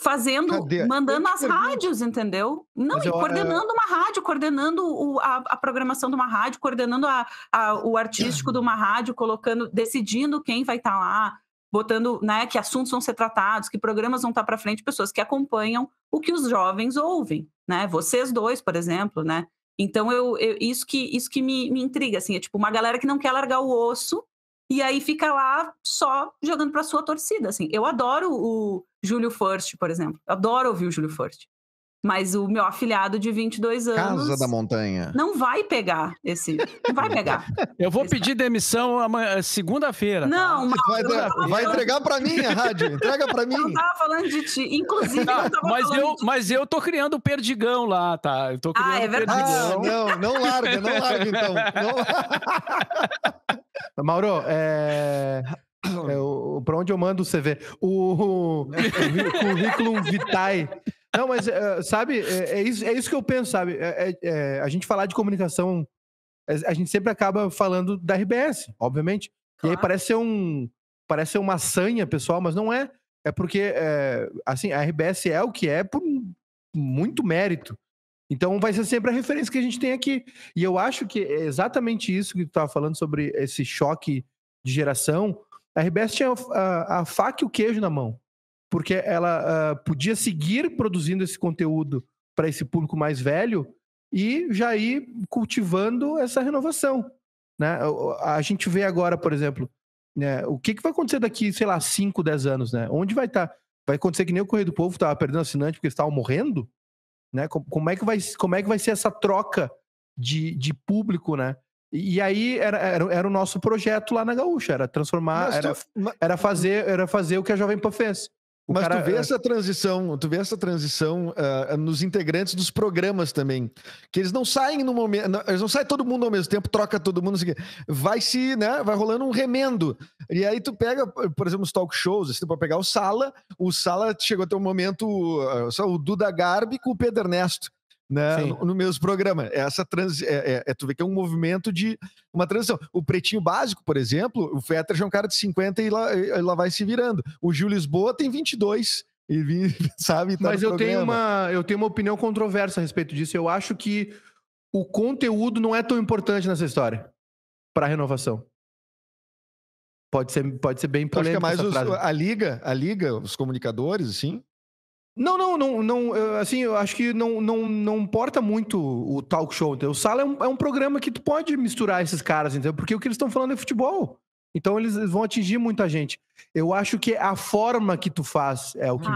Speaker 4: fazendo, Cadê? mandando as pergunto. rádios, entendeu? Não, e ah, coordenando eu... uma rádio, coordenando o, a, a, programação de uma rádio, coordenando a, a, o artístico de uma rádio, colocando, decidindo quem vai estar tá lá, botando, né, que assuntos vão ser tratados, que programas vão estar para frente, pessoas que acompanham o que os jovens ouvem, né? Vocês dois, por exemplo, né? Então eu, eu isso que isso que me, me intriga assim, é tipo uma galera que não quer largar o osso e aí fica lá só jogando para sua torcida, assim. Eu adoro o Júlio First, por exemplo. Adoro ouvir o Júlio First. Mas o meu afiliado de 22 anos. Casa da Montanha. Não vai pegar esse. Não vai pegar. *laughs*
Speaker 1: Eu vou pedir demissão segunda-feira. Não, mas. vai, vai entregar para mim a rádio. Entrega para
Speaker 4: mim. Eu tava falando de ti. Inclusive, eu tava mas falando.
Speaker 1: Eu, de... Mas eu tô criando o perdigão lá, tá? Eu tô ah, criando ah, é verdade. Perdigão. Ah, não, não larga, não larga então. Não... *laughs* Mauro, é. É,
Speaker 3: para onde eu mando o CV? O, o, o currículo vitae não, mas é, sabe, é, é, isso, é isso que eu penso, sabe? É, é, é a gente falar de comunicação, a gente sempre acaba falando da RBS, obviamente. Claro. E aí parece ser, um, parece ser uma sanha pessoal, mas não é. É porque, eh, assim, a RBS é o que é por muito mérito. Então vai ser sempre a referência que a gente tem aqui. E eu acho que é exatamente isso que tu estava falando sobre esse choque de geração. A RBS tinha a, a, a faca e o queijo na mão porque ela uh, podia seguir produzindo esse conteúdo para esse público mais velho e já ir cultivando essa renovação. Né? A gente vê agora, por exemplo, né, o que, que vai acontecer daqui, sei lá, 5, 10 anos, né? Onde vai estar? Tá? Vai acontecer que nem o Correio do Povo estava perdendo assinante porque estavam morrendo? Né? Como, é que vai, como é que vai ser essa troca de, de público, né? E aí era, era, era, o nosso projeto lá na Gaúcha, era transformar, tu... era, era, fazer,
Speaker 2: era fazer o que a Jovem Pan fez. Mas cara, tu vê é... essa transição, tu vê essa transição uh, nos integrantes dos programas também, que eles não saem no momento, eles não saem todo mundo ao mesmo tempo, troca todo mundo, assim, vai se, né, vai rolando um remendo. E aí tu pega, por exemplo, os talk shows, assim, para pegar o Sala, o Sala chegou até um momento, uh, só o Duda Garbi com o Pedro Ernesto né, no, no mesmo programa. É essa trans, é, é, é, tu vê que é um movimento de uma transição. O Pretinho Básico, por exemplo, o Fetter já é um cara de 50 e lá, e lá vai se virando. O Gil Lisboa tem 22 e vi, *laughs* sabe? Tá Mas eu tenho, uma,
Speaker 3: eu tenho uma opinião controversa a respeito disso. Eu acho que o conteúdo não é tão importante nessa história para renovação. Pode ser, pode ser bem polêmico. Acho que é mais os, a
Speaker 2: liga, a liga, os comunicadores, assim,
Speaker 3: não, não, não, não, assim, eu acho que não, não, não importa muito o talk show, entendeu? O Sala é um, é um programa que tu pode misturar esses caras, entendeu? Porque o que eles estão falando é futebol. Então eles, vão atingir muita gente. Eu acho que a forma que tu faz é o que ah,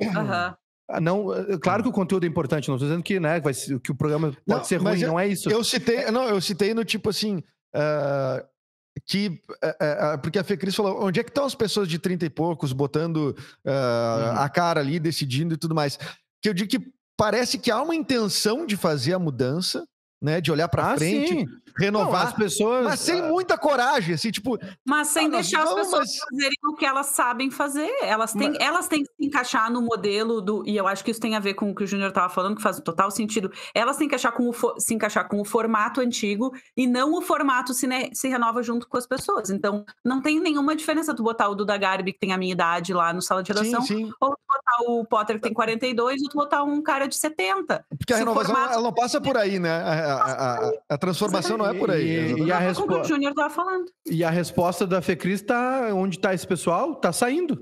Speaker 3: importa. Uh ah, -huh. Não, eh, claro que o conteúdo é importante, não estou dizendo que, né, vai ser, que o programa pode não, ser ruim, eu, não é
Speaker 2: isso. Eu citei, não, eu citei no tipo assim, uh, que é, é, é, porque a Fecris falou onde é que estão as pessoas de 30 e poucos botando uh, uhum. a cara ali decidindo e tudo mais que eu digo que parece que há uma intenção de fazer a mudança né? De olhar para ah, frente, sim. renovar não, as pessoas. Mas sem ah, muita coragem, assim, tipo.
Speaker 4: Mas sem ah, deixar as então pessoas mas... fazerem o que elas sabem fazer. Elas têm, mas... elas têm que se encaixar no modelo do. E eu acho que isso tem a ver com o que o Júnior estava falando, que faz total sentido. Elas têm que achar com o fo... se encaixar com o formato antigo e não o formato se, ne... Né, se renova junto com as pessoas. Então, não tem nenhuma diferença tu botar o Duda Garbi, que tem a minha idade lá no sala de redação, ou tu ou botar o Potter, que tem 42, ou tu botar um cara de 70. Porque a se renovação formato...
Speaker 2: ela não passa é por aí, né? A a, a, a transformação
Speaker 3: não é por aí. E, e a resposta. Júnior estava falando. E a resposta da Fecris tá onde está esse pessoal? Está saindo.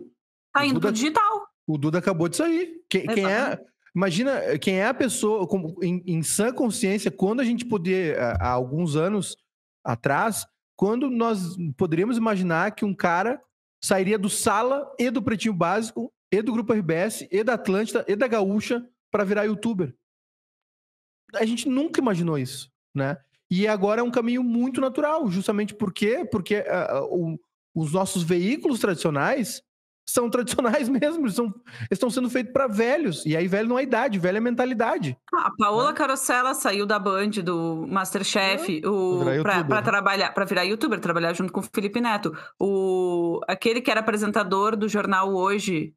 Speaker 4: Está indo para digital.
Speaker 3: O Duda acabou de sair. Quem, quem é? Imagina quem é a pessoa com, em, em sã consciência quando a gente poder há alguns anos atrás, quando nós poderíamos imaginar que um cara sairia do Sala e do Pretinho Básico e do Grupo RBS e da Atlântida e da Gaúcha para virar youtuber a gente nunca imaginou isso, né? E agora é um caminho muito natural, justamente por quê? Porque uh, os nossos veículos tradicionais são *laughs* tradicionais mesmo, eles, são, estão sendo feitos para velhos. E aí, velho não é idade, velho é mentalidade.
Speaker 4: Ah, a Paola né? Carosella saiu da Band, do Masterchef, é, para trabalhar, para virar youtuber, trabalhar junto com o Felipe Neto. O, aquele que era apresentador do jornal Hoje,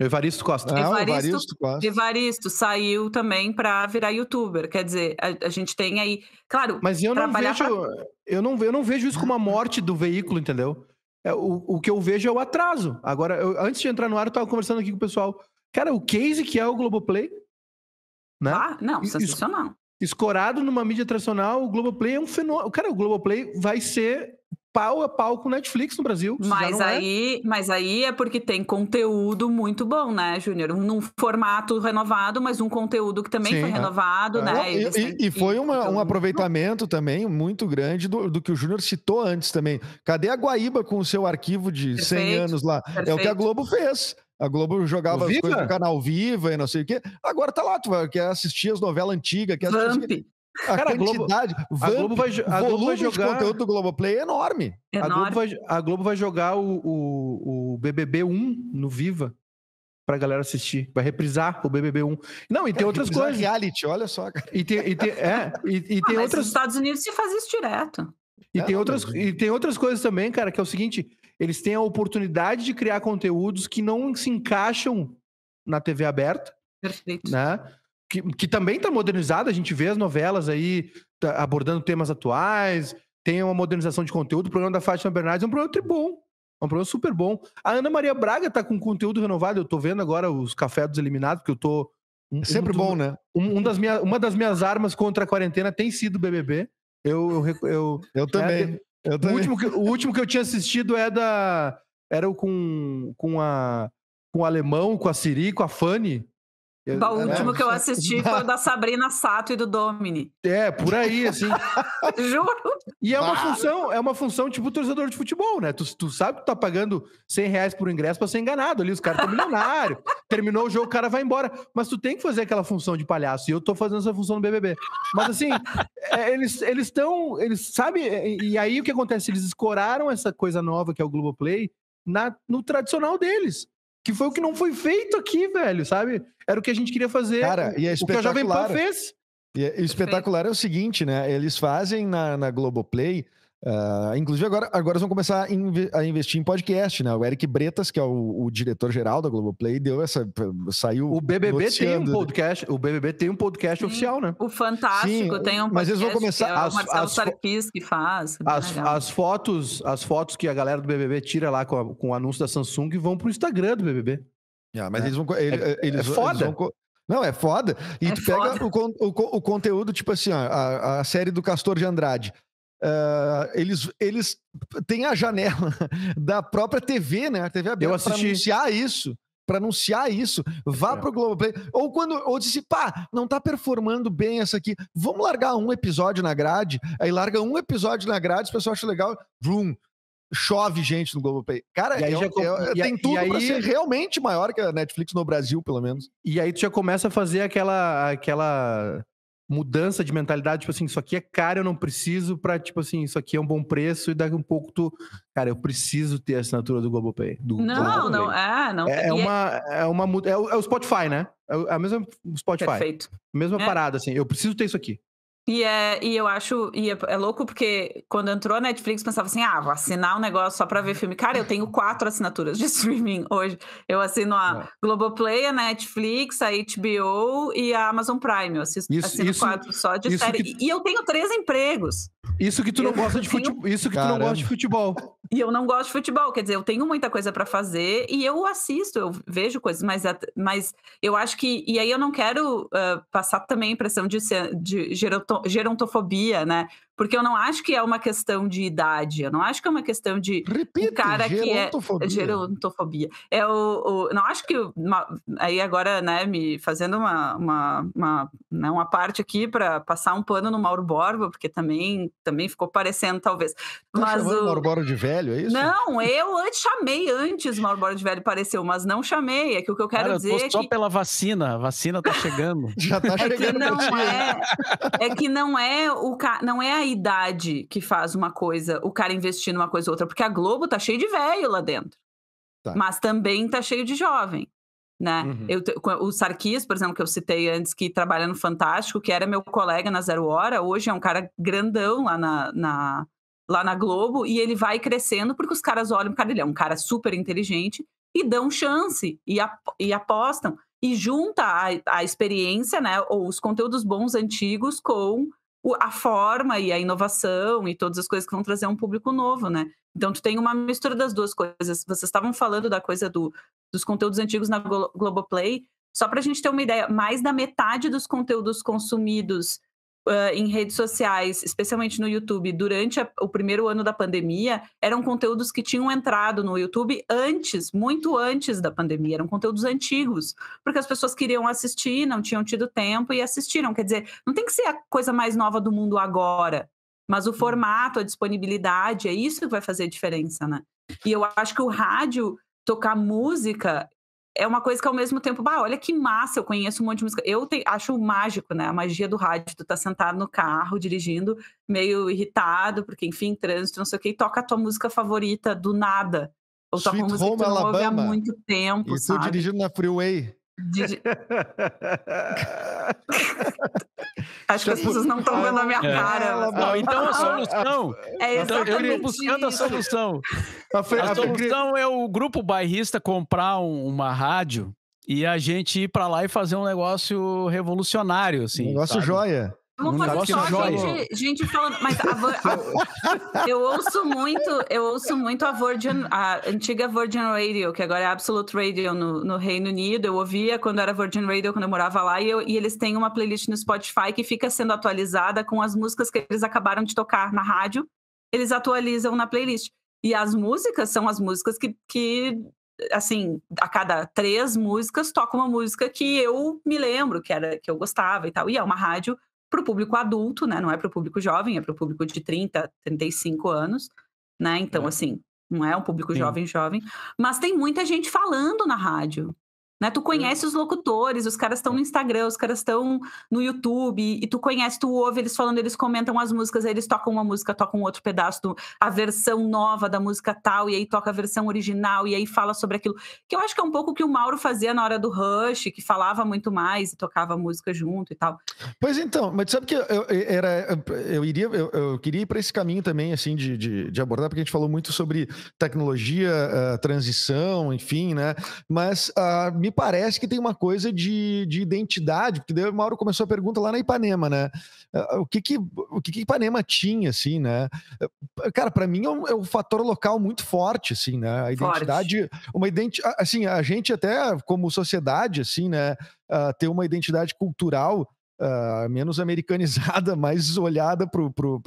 Speaker 3: Evaristo Costa. Ah, Evaristo, Evaristo, Costa.
Speaker 4: Evaristo saiu também para virar youtuber. Quer dizer, a, a, gente tem aí. Claro. Mas eu não, vejo, pra...
Speaker 3: eu, não, eu não vejo isso como a morte do veículo, entendeu? É, o, o que eu vejo é o atraso. Agora, eu, antes de entrar no ar, eu estava conversando aqui com o pessoal. Cara, o case que é o Globoplay. Né? Ah, não, sensacional. escorado numa mídia tradicional, o Globoplay é um fenômeno. Cara, o Globoplay vai ser pau a pau com Netflix no Brasil. Mas é?
Speaker 4: aí, é. mas aí é porque tem conteúdo muito bom, né, Júnior? Num formato renovado, mas um conteúdo que também Sim, foi né? é. renovado, é. né? E, e,
Speaker 2: e foi uma, um aproveitamento também muito grande do, do que o Júnior citou antes também. Cadê a Guaíba com o seu arquivo de perfeito, 100 anos lá? Perfeito. É o que a Globo fez. A Globo jogava as coisas no canal Viva e não sei o quê. Agora tá lá, tu quer assistir as novelas antigas, quer Vamp. assistir. A Cara, quantidade, a Globo, Vamp, a Globo vai, a Globo vai jogar. O conteúdo do Globoplay é enorme. enorme. A, Globo vai, a Globo vai jogar o, o,
Speaker 3: o BBB 1 no Viva pra galera assistir. Vai reprisar o BBB1. Não, e tem outras coisas. reality, olha só, cara. E tem, e tem, é, e, e ah, tem outras... Nos
Speaker 4: Estados Unidos se faz isso direto.
Speaker 3: E, é, tem outras, e tem outras coisas também, cara, que é o seguinte, eles têm a oportunidade de criar conteúdos que não se encaixam na TV aberta. Perfeito. Né? que, que também está modernizada, a gente vê as novelas aí tá abordando temas atuais, tem uma modernização de conteúdo. O programa da Fátima Bernardes é um programa muito bom. É um programa super bom. A Ana Maria Braga está com conteúdo renovado. Eu estou vendo agora os Café dos Eliminados, que eu estou um, é sempre um, bom, né? Um, um, das minha, uma das minhas armas contra a quarentena tem sido o BBB. Eu, eu, eu, eu é, também. eu o, Último que, o último que eu tinha assistido é da, era com, com, a, com o Alemão, com a Siri, com a Fanny. Eu, o né? último que eu
Speaker 4: *laughs* assisti foi o da Sabrina Sato e do Domini. É, por aí, assim. *laughs* Juro.
Speaker 3: E é uma função, é uma função tipo torcedor de futebol, né? Tu, tu sabe que tu tá pagando 100 reais por ingresso pra ser enganado ali. Os caras estão milionários. *laughs* Terminou o jogo, o cara vai embora. Mas tu tem que fazer aquela função de palhaço. E eu tô fazendo essa função no BBB. Mas assim, é, eles estão. Eles, eles sabem. E aí o que acontece? Eles escoraram essa coisa nova que é o Globoplay na, no tradicional deles. Que foi o que não foi feito aqui, velho, sabe? Era o que a gente queria fazer. Cara,
Speaker 2: e é o que a Jovem Pan fez. E, é, o espetacular é o seguinte, né? Eles fazem na, na Globoplay Uh, inclusive, agora, agora eles vão começar a, inv a, investir em podcast, né? O Eric Bretas, que é o, o diretor-geral da Globoplay, deu essa. saiu. O BBB tem um podcast. Né? O BBB tem um podcast Sim, oficial, né?
Speaker 4: O Fantástico Sim, tem um podcast. Mas eles vão começar. É as, o Marcelo as, Sarkis que faz. as,
Speaker 3: as, fotos, as fotos que a galera do BBB tira lá com, a, com o anúncio da Samsung
Speaker 2: vão pro Instagram do BBB. Yeah,
Speaker 3: mas é. eles vão. Eles, é, é, eles, é foda. Eles vão,
Speaker 2: não, é foda. E é tu pega o, o, o, conteúdo, tipo assim, a, a série do Castor de Andrade. Uh, eles, eles têm a janela *laughs* da própria TV, né? A TV aberta para anunciar isso. Para anunciar isso, vá é. pro Globoplay. Ou quando ou disse, pá, não tá performando bem essa aqui. Vamos largar um episódio na grade. Aí larga um episódio na grade, o pessoal acha legal. Vroom, chove gente no Globoplay. Cara, e aí é, já, é, e, tem tudo aí, pra ser realmente maior que a Netflix no Brasil, pelo menos. E aí tu já começa a fazer
Speaker 3: aquela aquela mudança de mentalidade, tipo assim, isso aqui é caro, eu não preciso, para tipo assim, isso aqui é um bom preço, e daqui um pouco tu, cara, eu preciso ter a assinatura do GloboPay. Do não, não, é, não. É, é uma, é uma, é o, é o Spotify, né? É a é mesma Spotify. Perfeito. Mesma é. parada, assim, eu preciso ter isso aqui.
Speaker 4: E, é, e eu acho, e é, é, louco porque quando entrou a Netflix pensava assim, ah, vou assinar um negócio só para ver filme. Cara, eu tenho quatro assinaturas de *laughs* streaming hoje. Eu assino a é. Globoplay, a Netflix, a HBO e a Amazon Prime. Eu assisto, isso, assino isso, quatro só de série. Que... E eu tenho três empregos. Isso que
Speaker 3: tu não gosta de futebol. Isso que tu não gosta de
Speaker 4: futebol. E eu não gosto de futebol, quer dizer, eu tenho muita coisa para fazer e eu assisto, eu vejo coisas, mas, mas eu acho que. E aí eu não quero uh, passar também a impressão de, ser, de gerontofobia, né? Porque eu não acho que é uma questão de idade, eu não acho que é uma questão de Repita, cara que é gerontofobia. É o, o não acho que uma, aí agora, né, me fazendo uma uma, uma, né, uma parte aqui para passar um pano no Mauro Borba, porque também também ficou parecendo talvez. Tá mas o Mauro
Speaker 1: Borba de velho, é
Speaker 4: isso? Não, eu antes chamei antes Mauro Borba de velho pareceu, mas não chamei, é que o que eu quero cara, dizer eu é só que...
Speaker 1: pela vacina, a vacina tá chegando. *laughs* Já tá chegando.
Speaker 4: É que não é, é que não é o ca... não é a idade que faz uma coisa, o cara investir numa coisa ou outra, porque a Globo tá cheio de velho lá dentro. Tá. Mas também tá cheio de jovem, né? Uhum. Eu, o Sarkis, por exemplo, que eu citei antes, que trabalha no Fantástico, que era meu colega na Zero Hora, hoje é um cara grandão lá na, na lá na Globo, e ele vai crescendo porque os caras olham, para ele é um cara super inteligente, e dão chance, e, ap e apostam, e junta a, a experiência, né, ou os conteúdos bons antigos com a forma e a inovação e todas as coisas que vão trazer um público novo, né? Então, tu tem uma mistura das duas coisas. Vocês estavam falando da coisa do, dos conteúdos antigos na Glo Globoplay. Só para a gente ter uma ideia, mais da metade dos conteúdos consumidos Uh, em redes sociais, especialmente no YouTube, durante a, o primeiro ano da pandemia, eram conteúdos que tinham entrado no YouTube antes, muito antes da pandemia, eram conteúdos antigos, porque as pessoas queriam assistir, não tinham tido tempo e assistiram. Quer dizer, não tem que ser a coisa mais nova do mundo agora, mas o hum. formato, a disponibilidade, é isso que vai fazer a diferença, né? E eu acho que o rádio tocar música é uma coisa que ao mesmo tempo, bah, olha que massa, eu conheço um monte de música. Eu te, acho mágico, né? A magia do rádio, tu tá sentado no carro, dirigindo, meio irritado, porque, enfim, trânsito, não sei o quê, e toca a tua música favorita do nada. Ou toca uma música Home, que tu não Alabama. ouve há muito tempo, E tu dirigindo
Speaker 2: na freeway. *laughs*
Speaker 4: Acho que as pessoas não estão vendo a minha é. cara.
Speaker 1: É, não, então a solução. É então, eu estou buscando isso. a solução. A solução é o grupo bairrista comprar um, uma rádio e a gente ir para lá e fazer um negócio revolucionário. Assim, um negócio sabe? joia. Vamos fazer só, gente,
Speaker 4: gente, falando. Mas a, a, *laughs* eu ouço muito, eu ouço muito a, Virgin, a antiga Virgin Radio, que agora é Absolute Radio no, no, Reino Unido. Eu ouvia quando era Virgin Radio, quando eu morava lá, e, eu, e eles têm uma playlist no Spotify que fica sendo atualizada com as músicas que eles acabaram de tocar na rádio. Eles atualizam na playlist. E as músicas são as músicas que, que assim, a cada três músicas toca uma música que eu me lembro, que era que eu gostava e tal. E é uma rádio para o público adulto, né? Não é para o público jovem, é para o público de 30, 35 anos, né? Então, é. assim, não é um público Sim. jovem, jovem. Mas tem muita gente falando na rádio, né? Tu conhece os locutores, os caras estão no Instagram, os caras estão no YouTube, e tu conhece, tu ouve eles falando, eles comentam as músicas, eles tocam uma música, tocam outro pedaço, a versão nova da música tal, e aí toca a versão original, e aí fala sobre aquilo. Que eu acho que é um pouco o que o Mauro fazia na hora do Rush, que falava muito mais e tocava música junto e tal.
Speaker 2: Pois então, mas sabe que eu, eu era, eu, iria, eu, eu queria ir para esse caminho também, assim, de, de, de, abordar, porque a gente falou muito sobre tecnologia, uh, transição, enfim, né? Mas uh, me parece que tem uma coisa de, de identidade, porque daí o Mauro começou a pergunta lá na Ipanema, né? É, é, o que que, o que, que Ipanema tinha, assim, né? É, cara, para mim é um, é um, fator local muito forte, assim, né? A identidade, forte. uma identi assim, a gente até como sociedade, assim, né? Uh, ter uma identidade cultural Uh, menos americanizada, *laughs* mais olhada para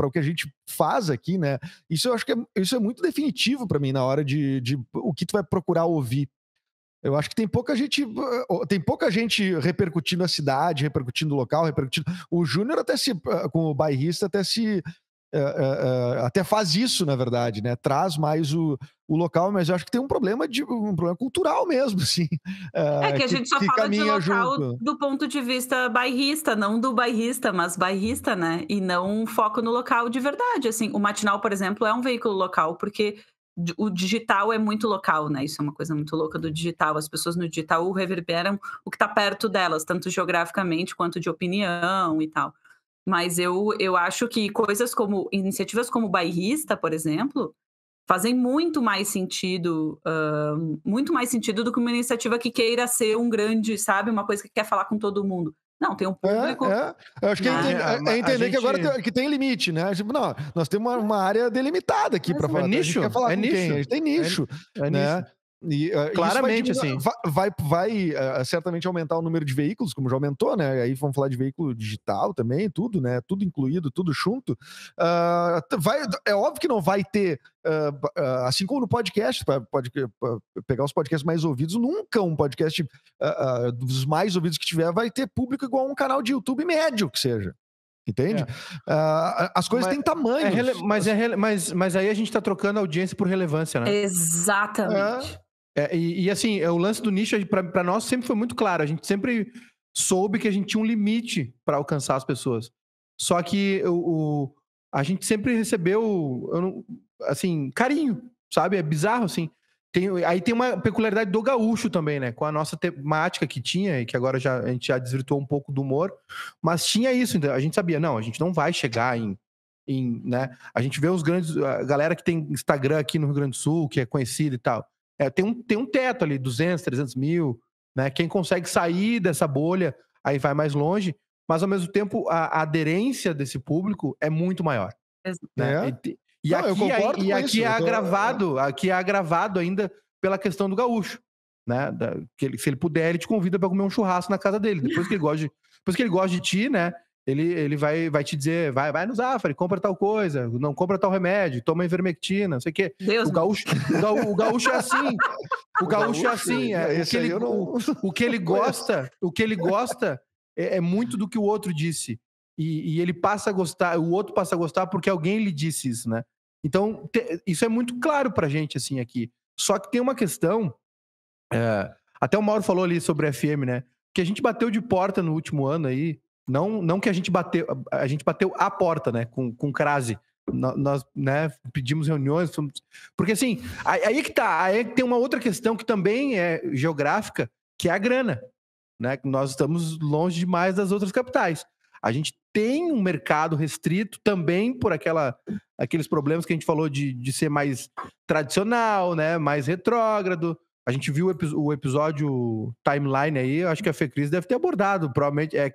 Speaker 2: o que a gente faz aqui, né? Isso eu acho que é, isso é muito definitivo para mim na hora de, de, o que tu vai procurar ouvir, eu acho que tem pouca gente, tem pouca gente repercutindo a cidade, repercutindo o local, repercutindo. O Júnior até se, eh, com o bairrista, até se. Eh, eh, até faz isso, na verdade, né? Traz mais o, o local, mas eu acho que tem um problema de um problema cultural mesmo, *laughs* sim. é que a gente só fala de local junto.
Speaker 4: do ponto de vista bairrista, não do bairrista, mas bairrista, né? E não um foco no local de verdade. Assim, o matinal, por exemplo, é um veículo local, porque o digital é muito local, né? Isso é uma coisa muito louca do digital. As pessoas no digital reverberam o que está perto delas, tanto geograficamente quanto de opinião e tal. Mas eu, eu acho que coisas como iniciativas como bairrista, por exemplo, fazem muito mais sentido, uh, muito mais sentido do que uma iniciativa que queira ser um grande, sabe, uma coisa que quer falar com todo mundo. Não, tem um é, público. É, é. Eu acho que é, entender, é, é entender gente... que agora tem,
Speaker 2: que tem limite, né? Tipo, não, nós temos uma, uma área delimitada aqui para é falar. É nicho. Quer falar é nicho. Quem? A gente tem é nicho. É, né? nicho. E, uh, Claramente, vai diminuir, assim. Vai, vai, vai uh, eh, certamente aumentar o número de veículos, como já aumentou, né? Aí vamos falar de veículo digital também, tudo, né? Tudo incluído, tudo junto. Uh, vai, é óbvio que não vai ter, ah, ah, assim como no podcast, para pegar os podcasts mais ouvidos, nunca um podcast dos mais ouvidos que tiver vai ter público igual a um canal de YouTube médio que seja. Entende? É. Uh, as coisas mas, têm tamanho. É mas,
Speaker 3: é mas, mas aí a gente está trocando audiência por relevância, né?
Speaker 4: Exatamente. É.
Speaker 3: É, e, e, assim, é, o lance do nicho para nós sempre foi muito claro. A gente sempre soube que a gente tinha um limite para alcançar as pessoas. Só que o, o a gente sempre recebeu, não, assim, carinho, sabe? É bizarro, assim. Tem, aí tem uma peculiaridade do gaúcho também, né? Com a nossa temática que tinha, e que agora já, a gente já desvirtuou um pouco do humor, mas tinha isso, então, a gente sabia, não, a gente não vai chegar em em, né? A gente vê os grandes, a galera que tem Instagram aqui no Rio Grande do Sul, que é conhecida e tal. É, tem, um, tem um teto ali, 200, 300 mil. Né? Quem consegue sair dessa bolha, aí vai mais longe. Mas, ao mesmo tempo, a, a aderência desse público é muito maior. Né? É. E,
Speaker 1: e Não, aqui, e aqui é tô...
Speaker 3: agravado, é. aqui é agravado ainda pela questão do gaúcho. Né? Da, que ele, se ele puder, ele te convida para comer um churrasco na casa dele. Depois que ele gosta de, depois que ele gosta de ti, né? ele, ele vai, vai te dizer, vai, vai no Zafari, compra tal coisa, não compra tal remédio, toma ivermectina, não sei o quê. Deus o, gaúcho, o, gaúcho, o gaúcho é assim. *laughs* O, o gaúcho, é gaúcho, é assim. É, é o, que ele, não... o, o, que ele *laughs* gosta, o que ele gosta é, é muito do que o outro disse. E, e, ele passa a gostar, o outro passa a gostar porque alguém lhe disse isso, né? Então, te, isso é muito claro pra gente, assim, aqui. Só que tem uma questão, é, até o Mauro falou ali sobre FM, né? Que a gente bateu de porta no último ano aí, não, não que a gente bateu, a gente bateu a porta, né, com, com crase. Nós, né, pedimos reuniões, fomos... porque assim, aí, que tá, aí tem uma outra questão que também é geográfica, que é a grana, né? Nós estamos longe demais das outras capitais. A gente tem um mercado restrito também por aquela, aqueles problemas que a gente falou de, de ser mais tradicional, né? Mais retrógrado. A gente viu o, o episódio timeline aí, acho que a Fecris deve ter abordado, provavelmente é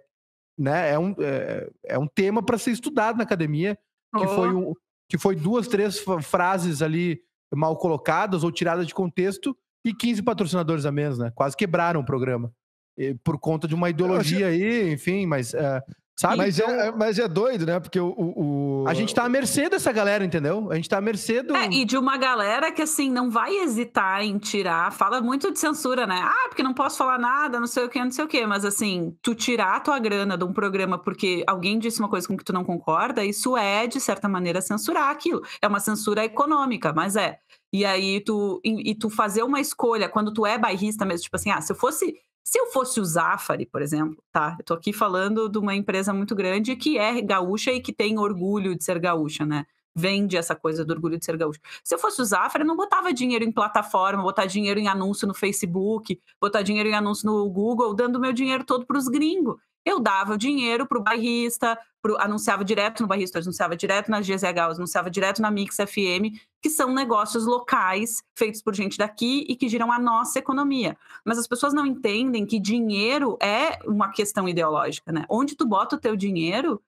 Speaker 3: né? É um, é, é um tema para ser estudado na academia, que, oh. foi um, que foi duas, três frases ali mal colocadas ou tiradas de contexto e 15 patrocinadores a menos, né? Quase quebraram o programa eh, por conta de uma ideologia achei... aí, enfim, mas uh, Sabe? Mas, é, então, é, mas é doido, né? Porque o, o, A gente tá à mercê dessa galera,
Speaker 4: entendeu? A gente tá à mercê do. É, e de uma galera que, assim, não vai hesitar em tirar. Fala muito de censura, né? Ah, porque não posso falar nada, não sei o que, não sei o que. Mas, assim, tu tirar a tua grana de um programa porque alguém disse uma coisa com que tu não concorda, isso é, de certa maneira, censurar aquilo. É uma censura econômica, mas é. E aí tu, e, e tu fazer uma escolha quando tu é bairrista mesmo, tipo assim, ah, se eu fosse se eu fosse o Zafari, por exemplo, tá? Eu tô aqui falando de uma empresa muito grande que é gaúcha e que tem orgulho de ser gaúcha, né? vende essa coisa do orgulho de ser gaúcho. Se eu fosse o Zafra, eu não botava dinheiro em plataforma, botar dinheiro em anúncio no Facebook, botar dinheiro em anúncio no Google, dando meu dinheiro todo para os gringos. Eu dava o dinheiro para o bairrista, pro, anunciava direto no bairrista, anunciava direto na GZH, anunciava direto na Mix FM, que são negócios locais feitos por gente daqui e que giram a nossa economia. Mas as pessoas não entendem que dinheiro é uma questão ideológica, né? Onde tu bota o teu dinheiro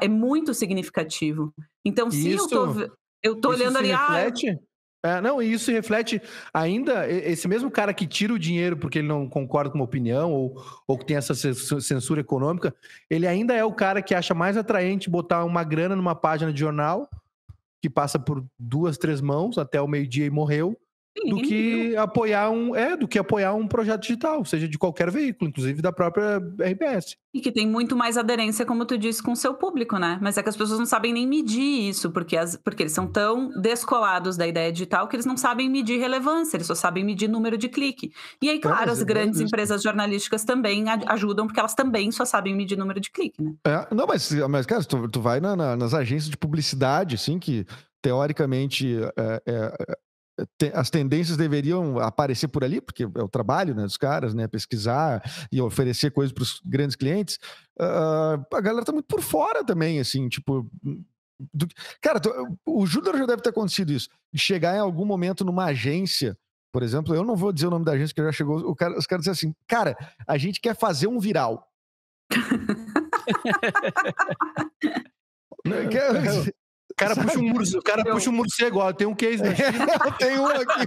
Speaker 4: é muito significativo. Então, se isso, eu tô, eu tô olhando ali. Ah, reflete?
Speaker 3: Ah, é, não, isso reflete ainda esse mesmo cara que tira o dinheiro porque ele não concorda com uma opinião ou, ou que tem essa censura econômica, ele ainda é o cara que acha mais atraente botar uma grana numa página de jornal que passa por duas, três mãos até o meio-dia e morreu, do que apoiar um é do que apoiar um projeto digital, seja de qualquer veículo, inclusive da própria RBS.
Speaker 4: E que tem muito mais aderência, como tu disse, com o seu público, né? Mas é que as pessoas não sabem nem medir isso, porque, as, porque eles são tão descolados da ideia digital que eles não sabem medir relevância, eles só sabem medir número de clique. E aí, claro, é, as grandes empresas jornalísticas também ajudam, porque elas também só sabem medir número de clique, né?
Speaker 2: É, não, mas, mas cara, tu, tu vai na, na, nas agências de publicidade, assim, que teoricamente é, é, as tendências deveriam aparecer por ali, porque é o trabalho né, dos caras, né, pesquisar e oferecer coisas para os grandes clientes. Uh, a galera tá muito por fora também, assim, tipo. Do... Cara, o Júnior já deve ter acontecido isso, de chegar em algum momento numa agência, por exemplo, eu não vou dizer o nome da agência que já chegou, cara, os caras dizem assim, cara, a gente quer fazer um viral. *laughs* Né, quer, o cara puxa um, o
Speaker 3: cara puxa um morcego, ó, tem um case da China. *laughs* tem um aqui.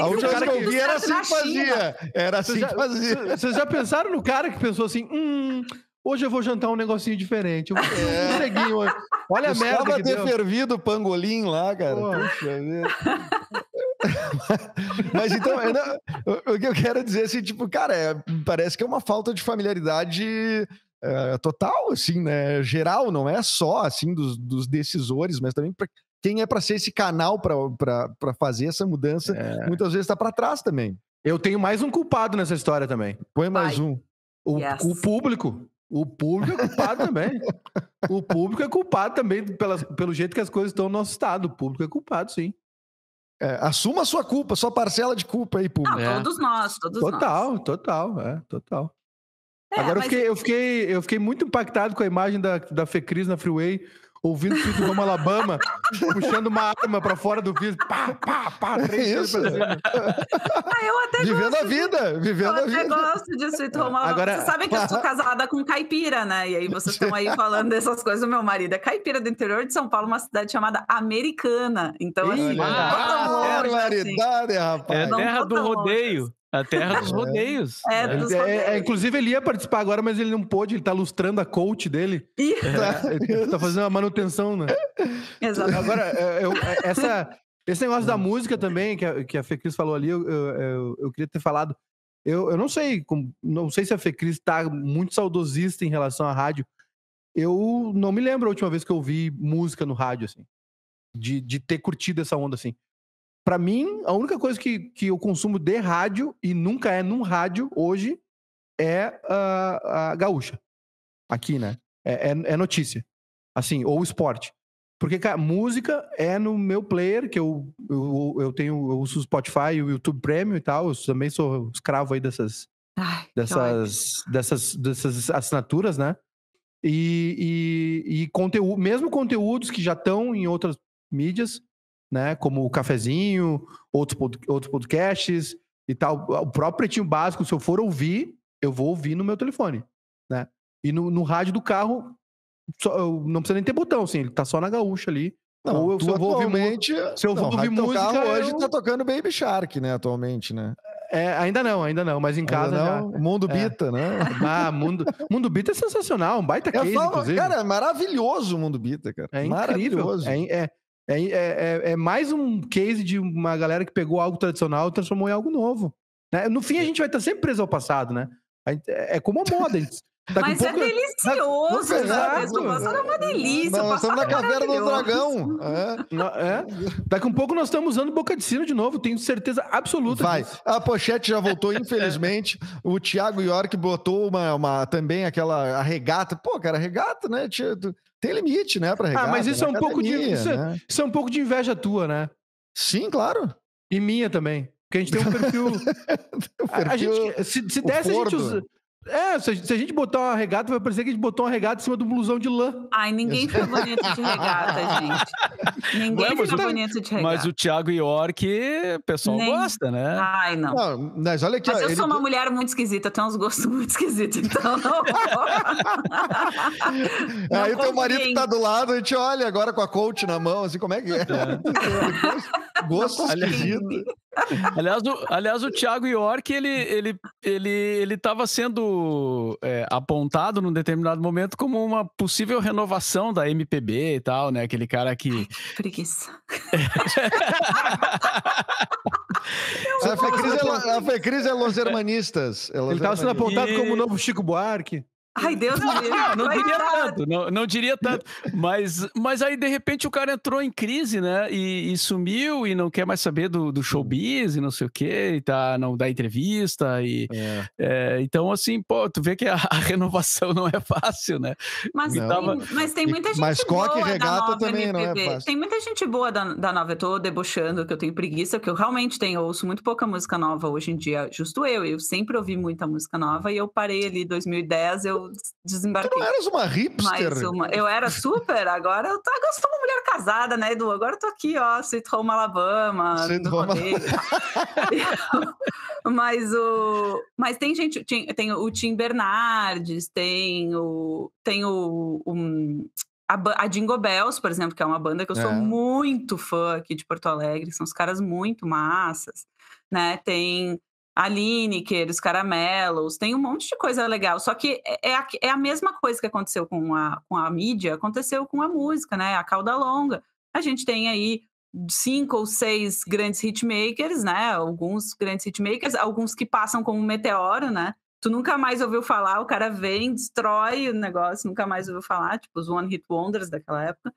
Speaker 2: A última vez que eu vi era assim, assim que fazia. Era assim que fazia. Vocês já pensaram
Speaker 3: no cara que pensou assim, hum, hoje eu vou jantar um negocinho diferente. Eu vou é. um Olha a merda que ter deu. fervido
Speaker 2: o pangolim lá, cara. Pô. Puxa vida. *laughs* Mas então, é, o que eu quero dizer, é assim, tipo, cara, é, parece que é uma falta de familiaridade é, total, assim, né? Geral, não é só assim dos, dos decisores, mas também para quem é para ser esse canal para fazer essa mudança, é. muitas vezes está para trás também.
Speaker 3: Eu tenho mais um culpado nessa história também. Põe mais um. O, yes. o
Speaker 2: público.
Speaker 3: O público é culpado também. *laughs* O público é culpado também pela, pelo jeito que as coisas estão no nosso estado. O público é culpado, sim. É, assuma a sua culpa, sua parcela de culpa aí, público. Não, é. todos
Speaker 4: nós, todos total,
Speaker 3: nós. Total, total, é, total. É, Agora eu, fiquei, é eu, fiquei, eu fiquei muito impactado com a imagem da, da Fecris na Freeway, ouvindo o filho do Roma Alabama, *laughs* puxando uma arma pra fora do vidro, pá, pá, pá, três é isso.
Speaker 2: Ah,
Speaker 4: eu até vivendo gosto. a vida,
Speaker 3: vivendo a vida. Eu
Speaker 4: gosto de Sweet Home Alabama. Agora, Vocês sabem que eu sou casada com caipira, né? E aí vocês estão aí falando dessas coisas. O meu marido é caipira do interior de São Paulo, uma cidade chamada Americana. Então, assim, Ih, não tô Assim. Rapaz. É terra
Speaker 1: do rodeio. A terra dos é. rodeios. É, né? dos rodeios. É, é, é
Speaker 3: inclusive, ele ia participar agora, mas ele não pôde, ele tá lustrando a coach dele. É. tá fazendo a manutenção, né? Exato. Agora, é, eu, essa, *laughs* esse negócio da música também, que a, que a falou ali, eu, eu, eu, queria ter falado. Eu, eu não sei, não sei se a Cris tá muito saudosista em relação à rádio. Eu não me lembro a última vez que eu ouvi música no rádio, assim. De, de ter curtido essa onda, assim. Para mim, a única coisa que, que eu consumo de rádio, e nunca é num rádio hoje, é a, a gaúcha. Aqui, né? É, é, é, notícia. Assim, ou esporte. Porque, cara, música é no meu player, que eu, eu, eu tenho, eu uso o Spotify o YouTube Premium e tal. Eu também sou escravo aí dessas,
Speaker 2: Ai, dessas,
Speaker 3: dessas, dessas assinaturas, né? E, e, e conteúdo, mesmo conteúdos que já estão em outras mídias, né? Como o Cafezinho, outros, pod outros podcasts e tal. O próprio Pretinho Básico, se eu for ouvir, eu vou ouvir no meu telefone, né? E no, no rádio do carro, só, eu, não precisa nem ter botão, assim, ele tá só na gaúcha ali.
Speaker 2: Não, ou eu, se eu vou atualmente, ouvir, se eu vou ouvir música... Carro, eu... hoje tá tocando Baby Shark, né, atualmente, né? É, ainda não, ainda não, mas em casa não. Já, mundo é. Bita, é. né? *laughs* Ah, Mundo, mundo
Speaker 3: Bita é sensacional, um baita é case, só, Cara, é maravilhoso o Mundo Bita, cara. É incrível. Maravilhoso. É, é, é, é, é, é, mais um case de uma galera que pegou algo tradicional e transformou em algo novo. Né? No fim, a gente vai estar sempre preso ao passado, né? Gente, é, é como a moda. A *laughs* é tá Mas um pouco... é delicioso, tá... o Passado é uma delícia. Nós estamos na caverna do dragão.
Speaker 2: É. É. Daqui a um pouco nós estamos usando boca de sino de novo, tenho certeza absoluta. Vai. Disso. A pochete já voltou, *laughs* infelizmente. O Thiago York botou uma, uma também aquela regata. Pô, cara, regata, né? Tem limite, né, para Ah, mas isso é um né? pouco de isso, é né?
Speaker 3: isso, é um pouco de inveja tua, né? Sim, claro. E minha também. Porque a gente tem um perfil. perfil
Speaker 4: *laughs* a, a gente, se, se desse, a gente usa,
Speaker 3: é, se a, gente botar uma regata, vai parecer que a gente botou uma regata em cima do blusão de lã.
Speaker 4: Ai, ninguém fica bonito de regata, gente. Ninguém fica tá... bonito de regata. Mas o
Speaker 1: Thiago York, o pessoal Nem... gosta, né? Ai, não. não mas olha aqui, mas ó, eu ele... sou uma
Speaker 4: mulher muito esquisita, tenho uns gostos muito esquisitos, então não *laughs*
Speaker 2: não Aí o teu marido tá do lado, a gente olha agora com a coach na mão, assim, como é que é? é.
Speaker 1: Gosto, gosto esquisito aliás, o, aliás, o Thiago York, ele ele ele ele estava sendo é, apontado num determinado momento como uma possível renovação da MPB e tal, né? Aquele cara que Ai,
Speaker 4: preguiça. *laughs*
Speaker 1: É
Speaker 2: a Fecris é, é Los Hermanistas. É Los ele estava sendo apontado e... como o novo Chico Buarque.
Speaker 4: Ai, Deus me *laughs* livre. não diria
Speaker 1: tanto, não, não diria tanto. Mas, mas aí, de repente, o cara entrou em crise, né? E, e sumiu e não quer mais saber do, do showbiz e não sei o quê, e tá, não dá entrevista. E, é. É, então, assim, pô, tu vê que a, a, renovação não é fácil, né? Mas, tem, mas tem muita gente mas boa. Mas coque regata também né não é fácil. Tem
Speaker 4: muita gente boa da, da nova. Eu tô debochando, que eu tenho preguiça, que eu realmente tenho, ouço muito pouca música nova hoje em dia, justo eu. Eu sempre ouvi muita música nova e eu parei ali em 2010, eu eu desembarquei. Tu não eras uma hipster? Uma. Eu era super, agora eu, tô, agora eu sou uma mulher casada, né, Edu? Agora eu tô aqui, ó, Sweet Home Alabama, Sweet Home *laughs* mas o... Mas tem gente, tem, tem o Tim Bernardes, tem o... Tem o... Um, a, a Jingo Bells, por exemplo, que é uma banda que eu é. sou muito fã aqui de Porto Alegre, são os caras muito massas, né? Tem a Lineker, os caramelos, tem um monte de coisa legal. Só que é, é a, é a mesma coisa que aconteceu com a, com a mídia, aconteceu com a música, né? A cauda longa. A gente tem aí cinco ou seis grandes hitmakers, né? Alguns grandes hitmakers, alguns que passam como um meteoro, né? Tu nunca mais ouviu falar, o cara vem, destrói o negócio, nunca mais ouviu falar, tipo os One Hit Wonders daquela época.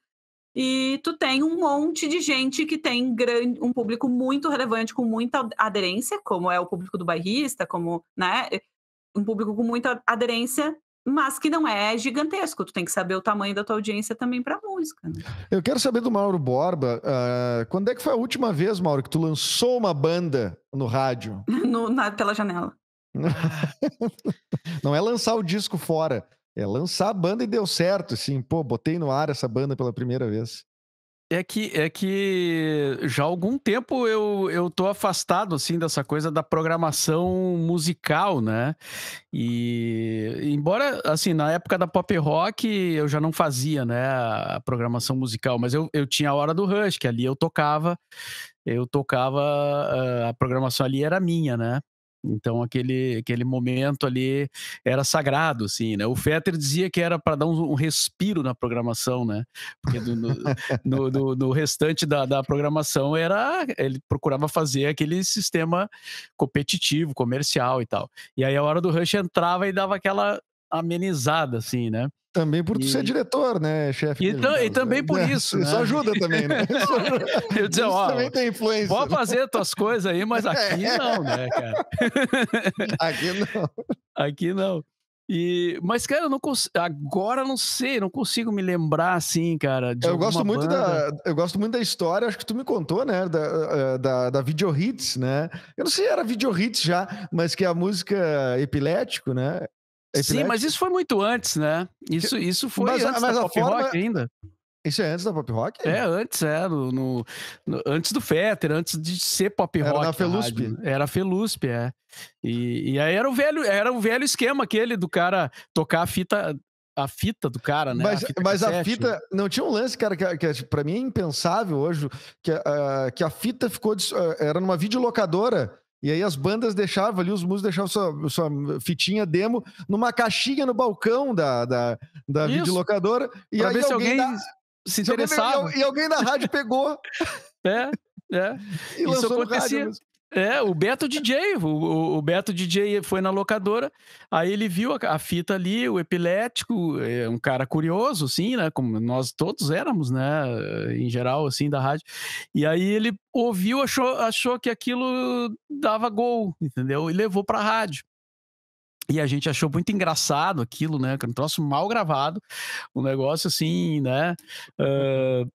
Speaker 4: E tu tem um monte de gente que tem grande, um público muito relevante, com muita aderência, como é o público do bairrista, como, né? Um público com muita aderência, mas que não é gigantesco. Tu tem que saber o tamanho da tua audiência também para música. Né?
Speaker 2: Eu quero saber do Mauro Borba, uh, quando é que foi a última vez, Mauro, que tu lançou uma banda no rádio?
Speaker 4: *laughs* no, na, pela janela.
Speaker 2: *laughs* não é lançar o disco fora, é lançar a banda e deu certo, assim, pô, botei no ar essa banda pela primeira vez.
Speaker 1: É que, é que já há algum tempo eu, eu tô afastado, assim, dessa coisa da programação musical, né? E, embora, assim, na época da pop rock eu já não fazia, né, a programação musical, mas eu, eu tinha a Hora do Rush, que ali eu tocava, eu tocava, ah, a programação ali era minha, né? Então aquele, aquele momento ali era sagrado, assim, né? O Fetter dizia que era para dar um, um, respiro na programação, né? Porque do, no, no, do, no, restante da, da programação era ele procurava fazer aquele sistema competitivo, comercial e tal. E aí a hora do Rush entrava e dava aquela amenizada, assim, né? Também por e... ser diretor, né, chefe? E, e, né? também por isso. Né? Isso ajuda também, né? *laughs* Isso, eu dizer, isso ó, também tem influência. Pode fazer tuas coisas aí, mas aqui é. não, né, cara? *laughs* Aqui não. Aqui não. E, mas, cara, eu não cons... agora não sei, não consigo me lembrar assim, cara. eu, gosto muito banda. da, eu
Speaker 2: gosto muito da história, acho que tu me contou, né? Da, eh, da, da Video Hits, né? Eu não sei se era Video Hits já, mas que é a música Epilético, né? Sim, mas isso
Speaker 1: foi muito antes, né? Isso, isso foi mas, antes mas da pop forma... rock ainda. Isso é antes da pop rock? É, antes, é. No, no, no antes do Fetter, antes de ser pop era rock. Né? Era Felusp. Rádio. Era Felusp, é. E, e aí era o, velho, era o velho esquema aquele do cara tocar a fita, a fita do cara, né? Mas a fita, mas a fita
Speaker 2: não tinha um lance, cara, que, que para tipo, mim é impensável hoje, que, uh, que a fita ficou. uh, era numa videolocadora e aí as bandas deixavam ali, os músicos deixavam sua, sua fitinha demo numa caixinha no balcão da, da, da videolocadora. E pra aí alguém, alguém da... se interessava. E alguém na rádio pegou. *laughs*
Speaker 1: É, é.
Speaker 2: E Isso acontecia.
Speaker 1: É, o Beto DJ, o, o, Beto DJ foi na locadora, aí ele viu a, a fita ali, o epilético, é um cara curioso, sim, né, como nós todos éramos, né, em geral, assim, da rádio, e aí ele ouviu, achou, achou que aquilo dava gol, entendeu, e levou pra rádio. E a gente achou muito engraçado aquilo, né? Que é um troço mal gravado, um negócio assim, né? Uh,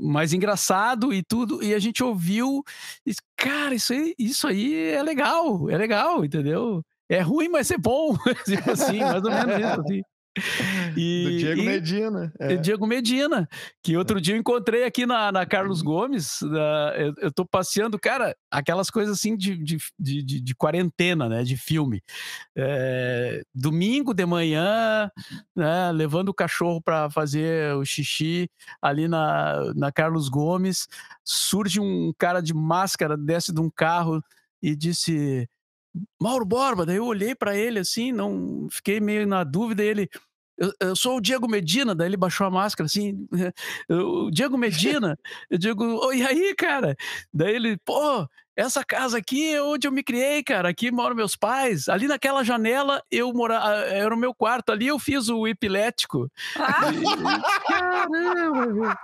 Speaker 1: mais engraçado e tudo, e a gente ouviu, e, cara, isso aí, isso aí é legal, é legal, entendeu? É ruim, mas é bom, *laughs* tipo assim, mais ou menos isso, assim. *laughs* E, do Diego e, Medina. É. Diego Medina, que outro é. dia eu encontrei aqui na, na Carlos uhum. Gomes. eu, eu tô passeando, cara, aquelas coisas assim de, de, de, de quarentena, né? De filme. É, domingo de manhã, né, levando o cachorro para fazer o xixi ali na, na Carlos Gomes. Surge um cara de máscara, desce de um carro e disse: Mauro Borba. Daí eu olhei para ele assim, não fiquei meio na dúvida. ele, eu, eu, sou o Diego Medina. Daí ele baixou a máscara assim, *laughs* o Diego Medina. eu digo, oh, e aí, cara? Daí ele, pô, essa casa aqui é onde eu me criei, cara. Aqui moram meus pais. Ali naquela janela eu morava, ah, era o meu quarto. Ali eu fiz o epilético. Ah! Caramba!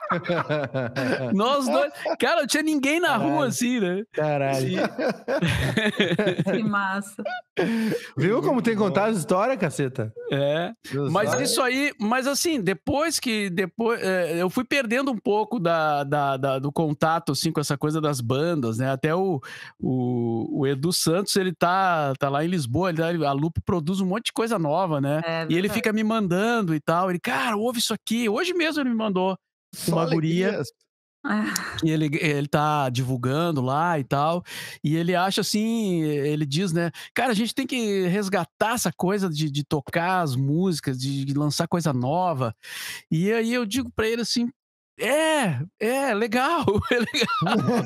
Speaker 1: Nós dois. Cara, não tinha ninguém na Caralho. rua assim, né? Caralho. *laughs* que massa.
Speaker 3: Viu como tem contado a história, caceta?
Speaker 1: É. Deus mas isso aí, mas assim, depois que depois é, eu fui perdendo um pouco da, da, da do contato assim com essa coisa das bandas, né? Até o o, o, Edu Santos, ele tá, tá lá em Lisboa, ele, tá, a Lupo produz um monte de coisa nova, né? É, e ele fica me mandando e tal. Ele, cara, ouve isso aqui. Hoje mesmo ele me mandou Só uma guria. Ah. E ele, ele tá divulgando lá e tal. E ele acha assim: ele diz, né? Cara, a gente tem que resgatar essa coisa de, de tocar as músicas, de, de lançar coisa nova. E aí eu digo para ele assim: é, é legal, *laughs* é legal.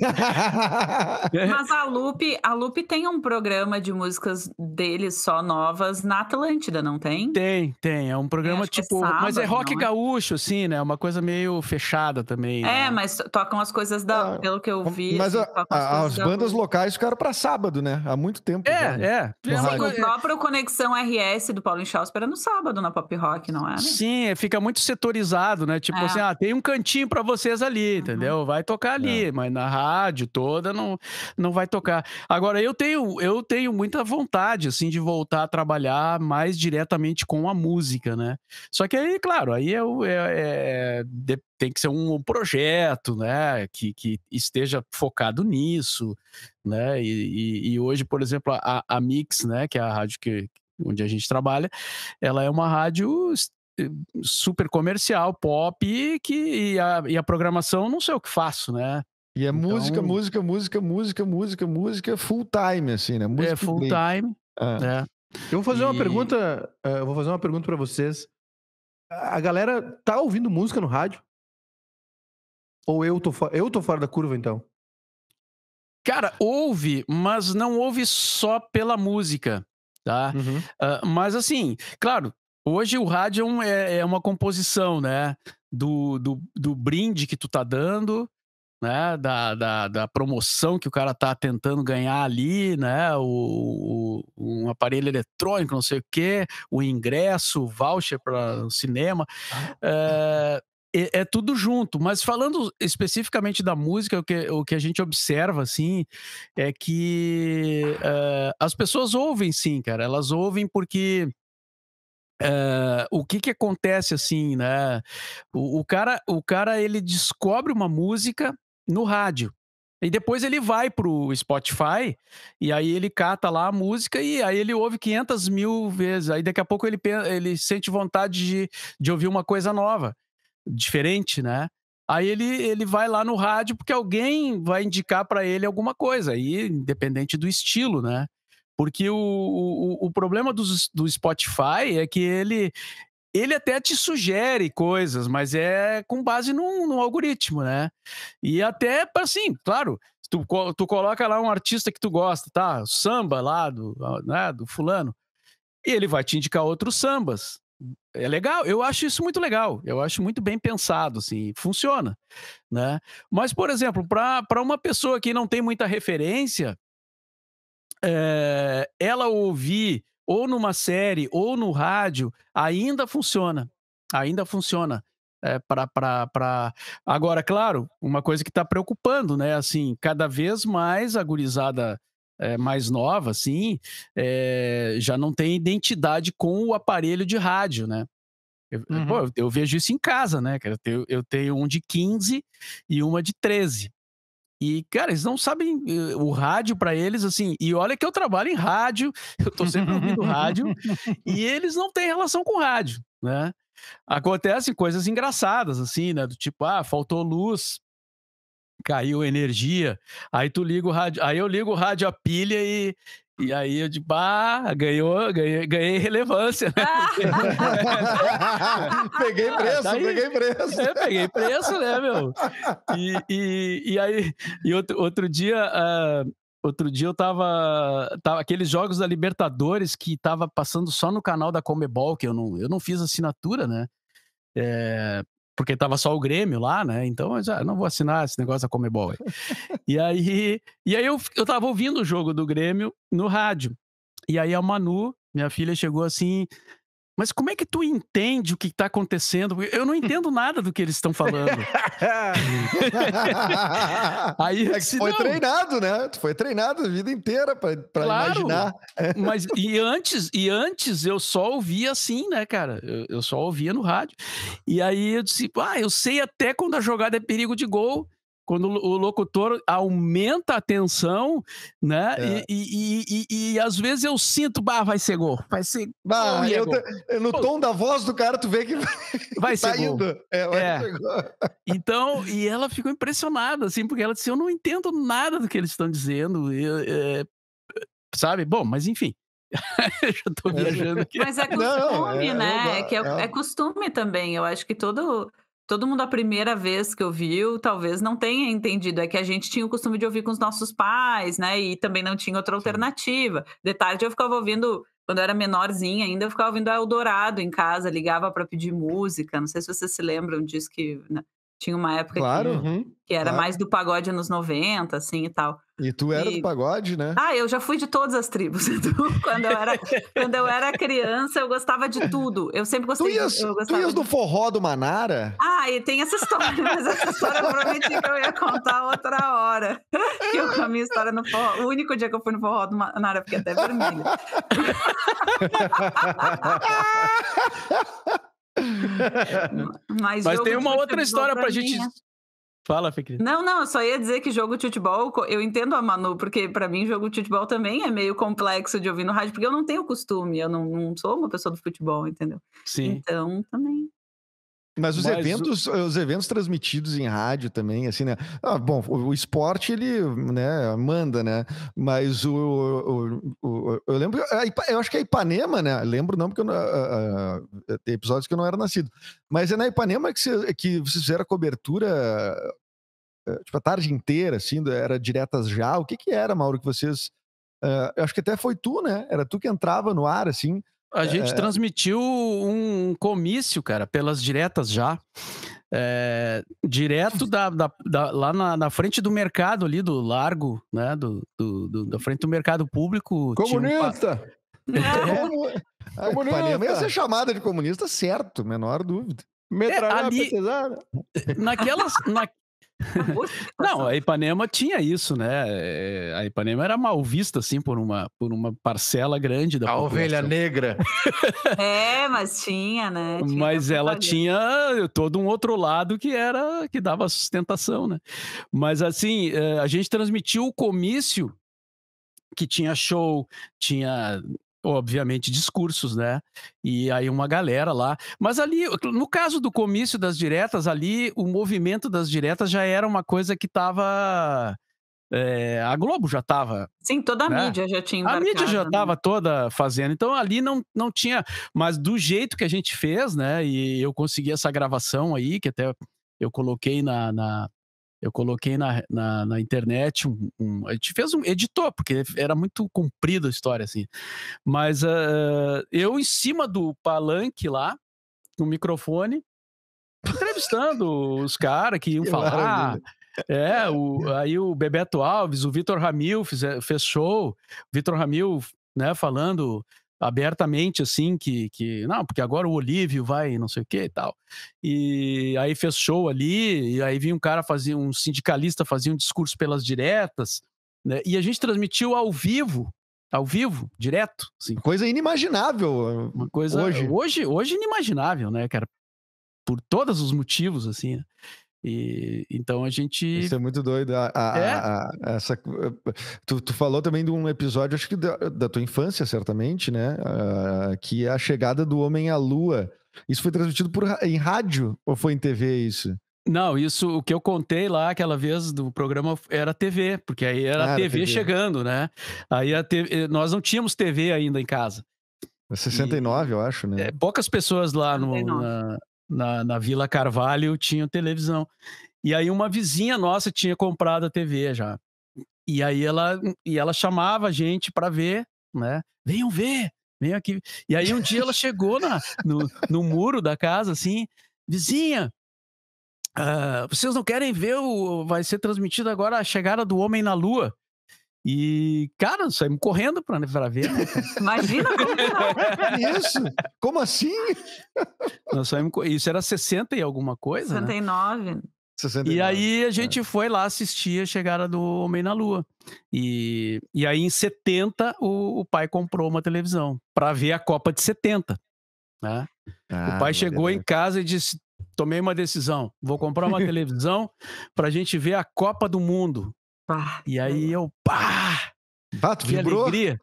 Speaker 1: Mas
Speaker 4: a Lupe, a Lupe tem um programa de músicas deles só novas na Atlântida, não tem? Tem,
Speaker 1: tem. É um programa é tipo, é sábado, mas é rock gaúcho, assim, né? É uma coisa meio fechada também. É,
Speaker 4: né? mas tocam as coisas da, ah, pelo que eu vi. Mas assim, a, as, bandas
Speaker 1: locais ficaram para sábado, né? Há muito tempo. É, já, né. é. Sim, o próprio
Speaker 4: Conexão RS do Paulo Inchaus era é no sábado na Pop Rock, não é?
Speaker 1: Sim, fica muito setorizado, né? Tipo assim, ah, tem um cantinho para vocês ali, uhum. entendeu? Vai tocar ali, é. mas na rádio toda não, não vai tocar. Agora, eu tenho, eu tenho muita vontade, assim, de voltar a trabalhar mais diretamente com a música, né? Só que aí, claro, aí eu, é, é, é, tem que ser um projeto, né? Que, que esteja focado nisso, né? E, e, e hoje, por exemplo, a, a Mix, né? Que é a rádio que, onde a gente trabalha, ela é uma rádio super comercial, pop, e que, e a, e a programação não sei o que faço, né? E é então... música, música, música, música, música, música
Speaker 2: full time, assim, né? É, música é full time. Ah. É. Né? Eu vou fazer e... uma pergunta, eh, eu vou fazer
Speaker 3: uma pergunta para vocês. A galera tá ouvindo música no rádio? Ou eu tô, eu tô fora da curva, então?
Speaker 1: Cara, ouve, mas não ouve só pela música, tá? Uhum. Uh, mas assim, claro, Hoje o rádio é, é, é, uma composição, né? Do, do, do brinde que tu tá dando, né? Da, da, da, promoção que o cara tá tentando ganhar ali, né? O, o um aparelho eletrônico, não sei o quê, o ingresso, o voucher para o cinema. Ah. É, é, é, tudo junto. Mas falando especificamente da música, o que, o que a gente observa, assim, é que eh, as pessoas ouvem, sim, cara. Elas ouvem porque Uh, o que que acontece assim, né? O, o, cara, o cara ele descobre uma música no rádio. E depois ele vai pro Spotify e aí ele cata lá a música e aí ele ouve 500 mil vezes. Aí daqui a pouco ele, ele sente vontade de, de ouvir uma coisa nova, diferente, né? Aí ele, ele vai lá no rádio porque alguém vai indicar para ele alguma coisa, aí independente do estilo, né? Porque o, o, o problema do, do Spotify é que ele, ele até te sugere coisas, mas é com base num, num algoritmo, né? E até, assim, claro, tu, tu coloca lá um artista que tu gosta, tá? Samba lá do, né, do fulano, e ele vai te indicar outros sambas. É legal, eu acho isso muito legal, eu acho muito bem pensado, assim, funciona, né? Mas, por exemplo, para uma pessoa que não tem muita referência, é, ela ouvir ou numa série ou no rádio, ainda funciona. Ainda funciona. É, eh, para pra... Agora, claro, uma coisa que está preocupando, né? Assim, cada vez mais a gurizada é, mais nova, assim, é, já não tem identidade com o aparelho de rádio, né? Eu, uhum. pô, eu vejo isso em casa, né? Eu tenho, eu tenho um de 15 e uma de 13. E, cara, eles não sabem eh, o rádio para eles, assim. E olha que eu trabalho em rádio, *laughs* eu tô sempre ouvindo *laughs* rádio, e eles não têm relação com rádio, né? Acontecem coisas engraçadas, assim, né? Do tipo, ah, faltou luz, caiu energia, aí tu liga o rádio, aí eu ligo o rádio a pilha e, e aí eu de bah, ganhou, ganhei, ganhei relevância. Né?
Speaker 2: *laughs* peguei
Speaker 3: ah, preço, Daí, tá peguei preço. É, peguei preço, né, meu?
Speaker 1: E, e, e aí, e outro, outro dia, uh, outro dia eu tava, tava. Aqueles jogos da Libertadores que tava passando só no canal da Comebol, que eu não, eu não fiz assinatura, né? É, porque tava só o Grêmio lá, né? Então eu já ah, não vou assinar esse negócio da Comebol aí. e aí, e aí eu, eu tava ouvindo o jogo do Grêmio no rádio. E aí a Manu, minha filha, chegou assim: mas como é que tu entende o que está acontecendo? Eu não entendo *laughs* nada do que eles estão falando. *laughs* Aí é disse, foi não. treinado, né? Tu foi treinado a vida inteira para claro, imaginar. *laughs* Mas e antes, e antes eu só ouvia assim, né, cara? Eu, eu só ouvia no rádio. E aí eu disse, ah, eu sei até quando a jogada é perigo de gol quando o locutor aumenta a tensão, né? É. E, e, e, e, às vezes eu sinto, bah, vai ser gol, vai ser bah, gol,
Speaker 2: No tom da voz do cara, tu vê
Speaker 1: que vai *laughs* tá ser tá gol. Indo. É, vai é. *laughs* Então, e ela ficou impressionada, assim, porque ela disse, eu não entendo nada do que eles estão dizendo, eu, é, eh, sabe? Bom, mas enfim. *laughs* eu já tô é. viajando
Speaker 4: aqui. Mas é costume, não, é, não, é né? É, é, é costume também. Eu acho que todo todo mundo a primeira vez que ouviu, talvez não tenha entendido. É que a gente tinha o costume de ouvir com os nossos pais, né? E também não tinha outra Sim. alternativa. De tarde eu ficava ouvindo, quando eu era menorzinha ainda, eu ficava ouvindo Eldorado em casa, ligava para pedir música. Não sei se vocês se lembram disso que. Né? Tinha uma época claro, que, uhum, que era claro. mais do pagode nos 90, assim e tal. E tu era e... do
Speaker 2: pagode, né?
Speaker 4: Ah, eu já fui de todas as tribos. *laughs* quando, eu era, quando eu era criança, eu gostava de tudo. Eu sempre gostei tu ias, de, tudo. gostava Tu
Speaker 2: ias do forró do Manara?
Speaker 4: Ah, e tem essa história, *laughs* mas essa história eu prometi que eu ia contar outra hora. *laughs* que eu com a minha história no forró. O único dia que eu fui no forró do Manara, fiquei até vermelha. Hum, mas, Mas tem uma outra história pra, pra gente. Minha. É Fala, Fikri. Não, não, eu só ia dizer que jogo de futebol, eu entendo a Manu, porque para mim jogo de futebol também é meio complexo de ouvir no rádio, porque eu não tenho costume, eu não, não sou uma pessoa do futebol, entendeu? Sim. Então, também.
Speaker 2: Mas os Mas eventos, o... os eventos transmitidos em rádio também, assim, né? Ah, bom, o, o esporte ele, né, manda, né? Mas o, o eu lembro, Ipa, eu acho que é Ipanema, né? Lembro não porque eu, a, a, tem episódios que eu não era nascido. Mas é na Ipanema que, você, que vocês fizeram a cobertura eh, tipo a tarde inteira, assim, era diretas já. O que que era, Mauro, que vocês? Uh, eu acho que até foi tu, né? Era tu que entrava no ar, assim a é, gente é...
Speaker 1: transmitiu um comício, cara, pelas diretas já. É, direto da, da, da lá na, na, frente do mercado ali, do largo, né? Do, do, do da frente do mercado público. Comunista! Um... É. A comunista. É, é, ia ser
Speaker 2: chamada de comunista, certo, menor dúvida. Metralhada é, ali,
Speaker 1: naquelas, na, não, a Ipanema tinha isso, né? Eh, a Ipanema era mal vista, assim, por uma, por uma parcela grande da a população. A ovelha negra. *laughs*
Speaker 4: é, mas tinha, né? Tinha mas ela tinha
Speaker 1: eh, todo um outro lado que era, que dava sustentação, né? Mas, assim, eh, a gente transmitiu o comício que tinha show, tinha obviamente, discursos, né? E aí uma galera lá. Mas ali, no caso do comício das diretas, ali o movimento das diretas já era uma coisa que estava. É, eh, a Globo já estava.
Speaker 4: Sim, toda a né? mídia já tinha. A mídia já
Speaker 1: estava né? toda fazendo. Então ali não, não tinha. Mas do jeito que a gente fez, né? E eu consegui essa gravação aí, que até eu coloquei na, na, eu coloquei na, na, na internet um, um, A gente fez um. editor, porque era muito comprida a história, assim. Mas uh, eu, em cima do palanque lá, no microfone, entrevistando os caras que iam que falar. Maravilha. É, o, aí o Bebeto Alves, o Vitor Ramil fez, fez show. Vitor Ramil, né, falando abertamente assim que, que não, porque agora o Olívio vai não sei o que e tal. E aí fez show ali, e aí vinha um cara fazer um sindicalista fazia um discurso pelas diretas, né? E a gente transmitiu ao vivo, ao vivo, direto, assim. Coisa inimaginável. Uma coisa hoje, hoje, hoje inimaginável, né, cara? Por todos os motivos assim. Né? E, então a gente. Isso é muito doido. A, a, é? a, essa, tu, tu, falou também de um
Speaker 2: episódio, acho que da, da tua infância, certamente, né? Uh, que é a chegada do homem à lua. Isso foi transmitido por, em rádio ou foi em TV isso?
Speaker 1: Não, isso, o que eu contei lá aquela vez do programa era TV, porque aí era, ah, TV, TV, chegando, né? Aí a TV, eh, nós não tínhamos TV ainda em casa. 69, é e, eu acho, né? É, poucas pessoas lá no, na, na, na Vila Carvalho tinha televisão. E aí uma vizinha nossa tinha comprado a TV já. E aí ela, e ela chamava a gente para ver, né? Venham ver, venham aqui. E aí um dia ela chegou na, no, no muro da casa, assim, vizinha, uh, vocês não querem ver o. Vai ser transmitido agora a chegada do homem na Lua. E, cara, saímos correndo pra, né, pra ver, né? *laughs* Imagina como não. *laughs* É isso? Como assim? Nós saímos, isso era 60 e alguma coisa,
Speaker 4: 69. Né?
Speaker 1: 69. E aí a gente é. foi lá assistir a chegada do Homem na Lua. E, e aí em 70 o, o pai comprou uma televisão para ver a Copa de 70. Né? Ah, o pai chegou em casa e disse: tomei uma decisão, vou comprar uma *laughs* televisão para a gente ver a Copa do Mundo. Pá. E aí eu, pá! que vibrou? alegria!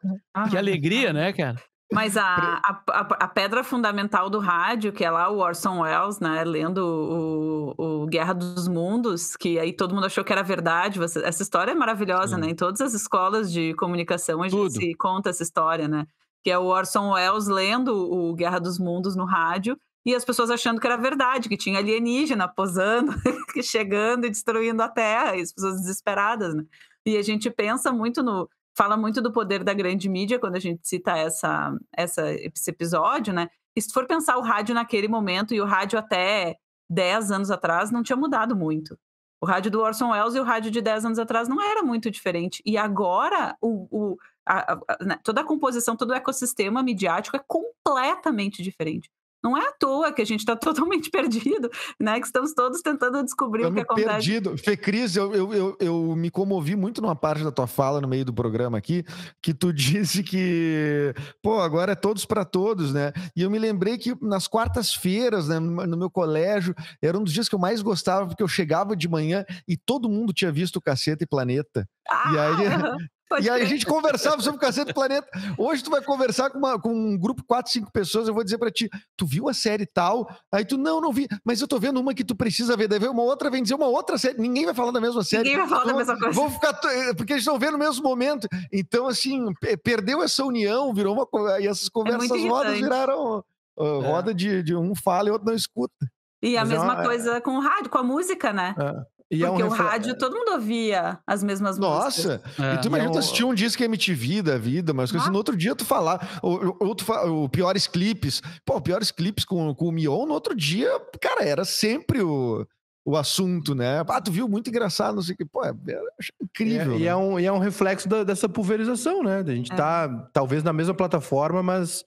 Speaker 1: que alegria, né, cara?
Speaker 4: Mas a, a, a, pedra fundamental do rádio, que é lá o Orson Welles, né, lendo o, o Guerra dos Mundos, que aí todo mundo achou que era verdade. Você, essa história é maravilhosa, né, Sim. né? Em todas as escolas de comunicação a gente Tudo. se conta essa história, né? Que é o Orson Welles lendo o Guerra dos Mundos no rádio e as pessoas achando que era verdade, que tinha alienígena posando, *laughs* chegando e destruindo a Terra, e as pessoas desesperadas, né? E a gente pensa muito no fala muito do poder da grande mídia quando a gente cita essa, essa esse episódio, né? E se for pensar o rádio naquele momento e o rádio até 10 anos atrás não tinha mudado muito. O rádio do Orson Welles e o rádio de 10 anos atrás não era muito diferente. E agora o, o a, a, né, toda a composição, todo o ecossistema midiático é completamente diferente. Não é à toa que a gente está *laughs* totalmente perdido, né? Que estamos todos tentando descobrir o que acontece. Perdido.
Speaker 2: Fê Cris, eu, eu, eu, eu, me comovi muito numa parte da tua fala no meio do programa aqui, que tu *laughs* disse que, pô, agora é todos para todos, né? E eu me lembrei que nas quartas-feiras, né, no meu colégio, era um dos dias que eu mais gostava, porque eu chegava de manhã e todo mundo tinha visto Caceta e Planeta. Ah, e aí, *laughs* Pode e aí a gente conversava sobre o Cacete do Planeta. Hoje tu vai conversar com, uma, com um grupo, quatro, cinco pessoas, eu vou dizer para ti, tu viu a série tal? Aí tu, não, não vi, mas eu tô vendo uma que tu precisa ver. Daí vem uma outra, vem dizer uma outra série. Ninguém vai falar da mesma série. Ninguém vai falar então, da mesma coisa. ficar, eh, porque eles estão vendo no mesmo momento. Então, assim, perdeu essa união, virou uma... E essas é conversas é rodas viraram... Uh, roda
Speaker 4: é. de, de um fala e outro não escuta. E a mas é mesma é uma... coisa com o rádio, com a música, né? É. E Porque é um o rádio todo mundo ouvia as mesmas Nossa, músicas. Nossa! É, e tu imagina, é tu assistia um disco MTV
Speaker 2: da vida, mas ah. no outro dia tu falar o, o, o, o piores clipes. Pô, piores clipes com, com o Mion, no outro dia, cara, era sempre o o assunto, né? Ah, tu viu muito engraçado, não sei o que. Pô, é, é incrível. É, é, né? e, é um, e é um reflexo da, dessa pulverização,
Speaker 3: né? A gente é. tá talvez na mesma plataforma, mas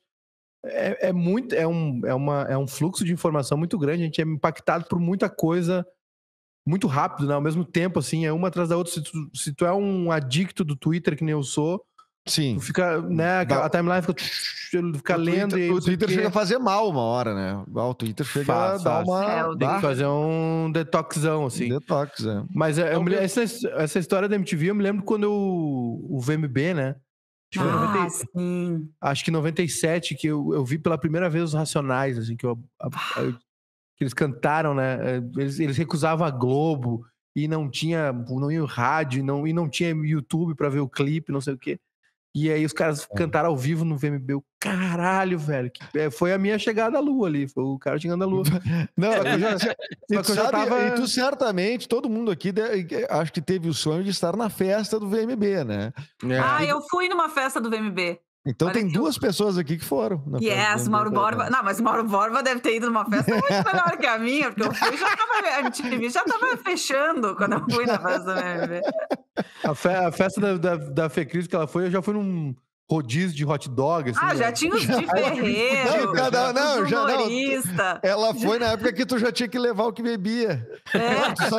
Speaker 3: é, é, muito, é um, é, uma, é um fluxo de informação muito grande. A gente é impactado por muita coisa muito rápido, né? Ao mesmo tempo, assim, é uma atrás da outra. Se tu, se tu é um adicto do Twitter, que nem eu sou, Sim. Tu fica, né, da... a timeline fica, fica o lendo Twitter, e o Twitter chega a fazer
Speaker 2: mal uma hora, né? O Twitter chega faz, a dar uma é, tem que fazer um detoxão assim. Detox, é.
Speaker 3: Mas é, então, essa, essa história da MTV, eu me lembro quando eu, o VMB, né? Acho, ah,
Speaker 1: 90,
Speaker 4: sim.
Speaker 3: acho que 97 que eu, eu vi pela primeira vez os Racionais, assim, que eu, eu eles cantaram, né? Eh, eles, eles recusavam a Globo e não tinha, não ia rádio, e não, e não tinha YouTube para ver o clipe, não sei o quê. E aí os caras é. cantaram ao vivo no VMB. Caralho, velho. Que, é, foi a minha chegada à lua
Speaker 2: ali. Foi o cara chegando à lua. *laughs* Não, eu já, já, *laughs* eu então sabe, tava... E tu certamente, todo mundo aqui, eh, eh, acho que teve o sonho de estar na festa do VMB, né? Ah, é. Ah,
Speaker 4: eu fui numa festa do VMB.
Speaker 2: Então Parece tem duas eu... pessoas aqui que foram. Yes, é, Mauro Borba. Não, mas o
Speaker 4: Mauro Borba deve ter ido numa festa muito melhor que a minha, porque eu fui já tava, a MTV já tava fechando quando eu fui na festa da MTV.
Speaker 3: A, fe, a festa da, da, da Fecris que ela foi, eu já fui num, rodízio de hot dog. Assim, ah, já né? *laughs* tinha os de ferreiro. Não, cada, não, já não.
Speaker 4: Ela foi na
Speaker 2: época que tu já tinha que levar o que bebia. É.
Speaker 4: *laughs*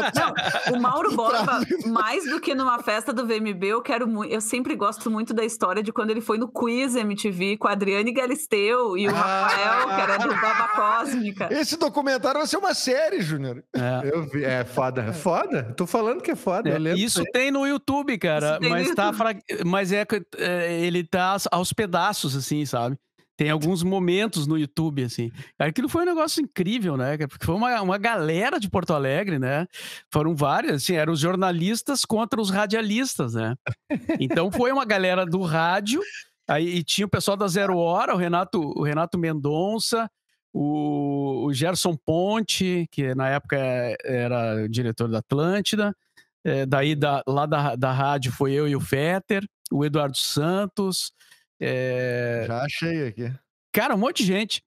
Speaker 4: Não, o Mauro Borba, mais do que numa festa do VMB, eu quero muito. Eu sempre gosto muito da história de quando ele foi no Quiz MTV com a Adriane Galisteu e o ah! Rafael, ah, que era do Baba Cósmica.
Speaker 2: Esse documentário vai ser uma série, Júnior. É. Eu vi, é foda, é foda.
Speaker 3: Tô falando que é foda. É, isso
Speaker 1: tem no YouTube, cara, mas tá fra... mas é, é ele tá aos pedaços, assim, sabe? Tem alguns momentos no YouTube, assim. Aquilo foi um negócio incrível, né? Porque foi uma, uma galera de Porto Alegre, né? Foram várias, assim, eram os jornalistas contra os radialistas, né? Então foi uma galera do rádio, aí tinha o pessoal da Zero Hora, o Renato, o Renato Mendonça, o, o Gerson Ponte, que na época é, era diretor da Atlântida, é, daí da, lá da, da rádio foi eu e o Fetter, o Eduardo Santos. É... Já achei aqui. Cara, um monte de gente.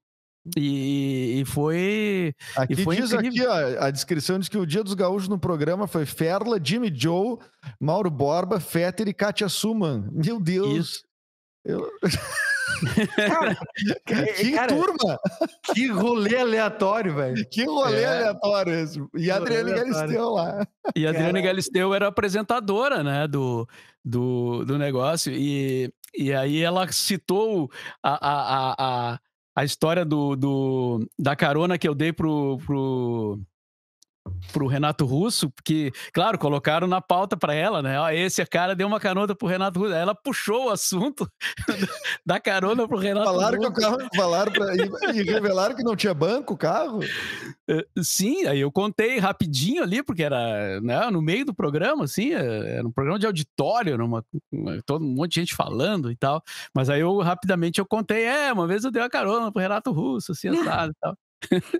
Speaker 1: E, e foi. Aqui e foi diz incrível.
Speaker 2: aqui, ó, a descrição diz que o dia dos gaúchos no programa foi Ferla, Jimmy Joe, Mauro Borba, Fetter e Katia Suman. Meu Deus. Isso. Eu... Cara, *laughs*
Speaker 4: que é, é, cara,
Speaker 2: turma! Que rolê aleatório, velho. Que rolê é. aleatório esse. E a Adriane Galisteu lá.
Speaker 1: E a Adriane Galisteu era apresentadora, né, do, do, do negócio. E, e aí ela citou a, a, a, a, a história do, do, da carona que eu dei pro, pro pro Renato Russo, porque, claro, colocaram na pauta para ela, né? Ó, esse cara deu uma carona pro Renato Russo. Ela puxou o assunto *laughs* da carona pro Renato falaram Russo. Que o carro, falaram pra, e, revelaram que não tinha banco o carro? É, sim, aí eu contei rapidinho ali, porque era né, no meio do programa, assim, é, era um programa de auditório, numa, todo um monte de gente falando e tal. Mas aí eu rapidamente eu contei, é, uma vez eu dei uma carona pro Renato Russo, assim, assado e
Speaker 4: tal.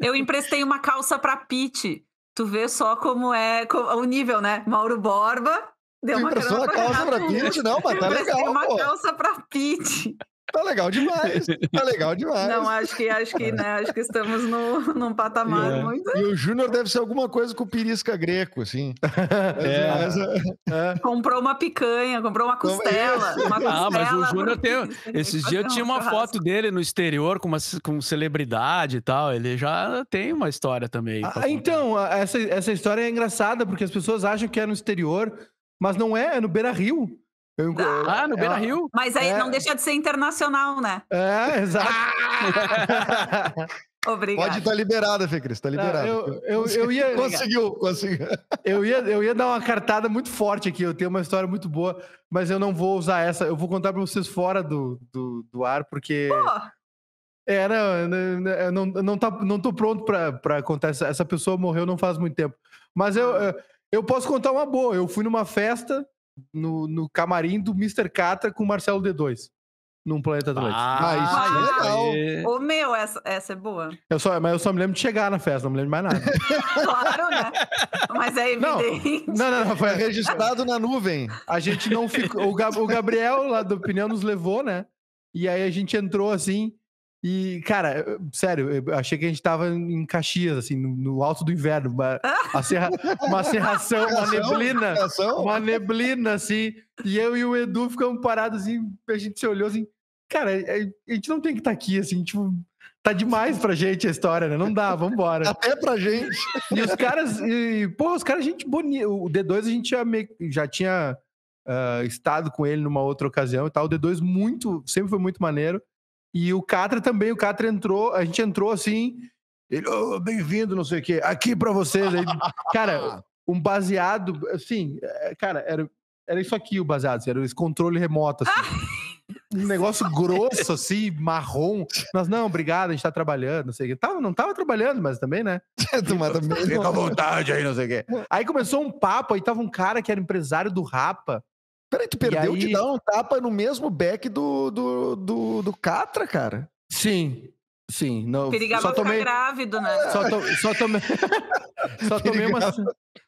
Speaker 4: Eu emprestei uma calça para Pete. Tu vê só como é como, o nível, né? Mauro Borba deu uma calça pra Pete, não, mas tá legal. Deu uma pô. calça pra Pete. Tá legal demais.
Speaker 2: Tá legal demais. Não, acho que acho que, né, acho que estamos no, num patamar é. muito. E o Júnior deve ser alguma coisa com pirisca greco, assim.
Speaker 4: *laughs* É. é. é. Comprou uma picanha, comprou uma costela. Uma costela ah, mas o Júnior tem. Esses dias eu tinha uma
Speaker 1: foto dele no exterior com uma com celebridade e tal. Ele já tem uma história também. Ah,
Speaker 3: então, essa, essa história é engraçada, porque as pessoas acham que é no exterior, mas não é, é no Beira Rio. Eu, ah, no Beira é. Rio.
Speaker 4: Mas aí é... não deixa de ser internacional, né? É, exato. *laughs* Obrigado.
Speaker 2: Pode estar tá liberada, Fê Cris, tá liberada. Eu, eu, eu, ia...
Speaker 3: Conseguiu, conseguiu. Eu ia, eu ia dar uma cartada muito forte aqui, eu tenho uma história muito boa, mas eu não vou usar essa, eu vou contar para vocês fora do, do, do ar, porque... Pô. É, não, eu não, não, tá, não tô pronto para contar, essa, essa pessoa morreu não faz muito tempo. Mas eu, ah. eu posso contar uma boa, eu fui numa festa no, no camarim do Mr. Catra com o Marcelo D2 num planeta Atlântico. Ah, ah, isso é legal. O
Speaker 4: meu, essa, essa é boa.
Speaker 3: Eu só, mas eu só me lembro de chegar na festa, não me lembro mais nada.
Speaker 4: *laughs* claro, né? Mas é evidente. Não, não, não, foi registrado
Speaker 3: na nuvem. A gente não ficou. O, Gabriel, lá do Opinião, nos levou, né? E aí a gente entrou assim. E, cara, sério, eu achei que a gente tava em Caxias, assim, no, no alto do inverno. Uma, serra, uma serração, uma neblina. Uma neblina, assim. E eu e o Edu ficamos parados, assim, a gente se olhou assim. Cara, a gente não tem que estar tá aqui, assim, tipo, tá demais pra gente a história, né? Não dá, vambora. *laughs* Até pra gente. E os caras, e, porra, os caras, gente bonita. O D2 a gente já, já tinha uh, estado com ele numa outra ocasião e tal. O D2 muito, sempre foi muito maneiro. E o Catra também, o Catra entrou, a gente entrou assim, ele, oh, bem-vindo, não sei o quê, aqui para vocês. Aí, cara, um baseado, assim, eh, cara, era, era isso aqui o baseado, assim, era esse controle remoto, assim. um negócio grosso, assim, marrom. Nós, não, obrigado, a gente tá trabalhando, não sei o quê. Tava, não tava trabalhando, mas também, né? *laughs* Então, fica à vontade aí, não sei o quê. Aí começou um papo, aí tava um cara que era empresário do Rapa, Peraí, tu perdeu aí... de dar um tapa no mesmo back do, do, do, do Catra, cara? Sim, sim. Não, Perigava é só tomei... ficar
Speaker 4: grávido, né? É. Só, to...
Speaker 3: só tomei... *laughs* só, tomei uma...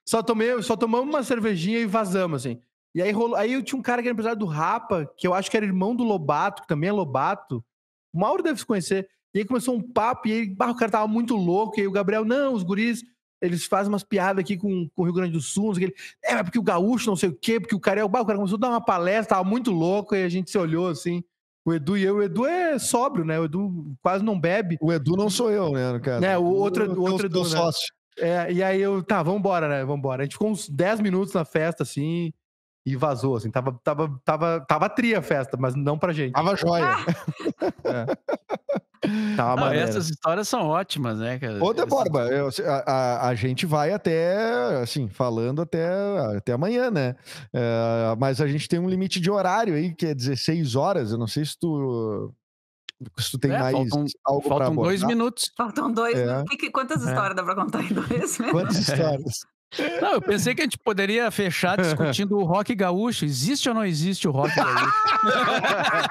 Speaker 3: só, tomei... só tomamos uma cervejinha e vazamos, assim. E aí rolou... Aí eu tinha um cara que era empresário do Rapa, que eu acho que era irmão do Lobato, que também é Lobato. O Mauro deve se conhecer. E aí começou um papo, e aí bah, o cara tava muito louco, e aí o Gabriel, não, os guris eles fazem umas piadas aqui com, com o Rio Grande do Sul, sei, é porque o gaúcho não sei o quê, porque o cara é o bar, o cara começou a dar uma palestra, tava muito louco, e a gente se olhou assim, o Edu e eu, o Edu é sóbrio, né, o Edu quase não bebe. O Edu não sou eu, né, cara? É o outro, o outro Edu, né? sócio. É, e aí eu, tá, vambora, né, vambora. A gente ficou uns 10 minutos na festa, assim, e vazou, assim, tava, tava, tava, tava tria a festa, mas não
Speaker 1: pra gente. Tava joia. Ah! *laughs* É. Tá, ah, essas histórias são ótimas, né, Ô,
Speaker 2: Deborba, a, a, a, gente vai até, assim, falando até, até amanhã, né? É, mas a gente tem um limite de horário aí, que é 16 horas. Eu não sei se tu se tu tem é, mais faltam, algo Faltam dois
Speaker 4: minutos. Faltam dois. É. quantas é. histórias é. dá pra contar em dois? Quantas histórias? Não, eu pensei que a gente
Speaker 1: poderia fechar discutindo o rock gaúcho. Existe ou não existe o rock gaúcho?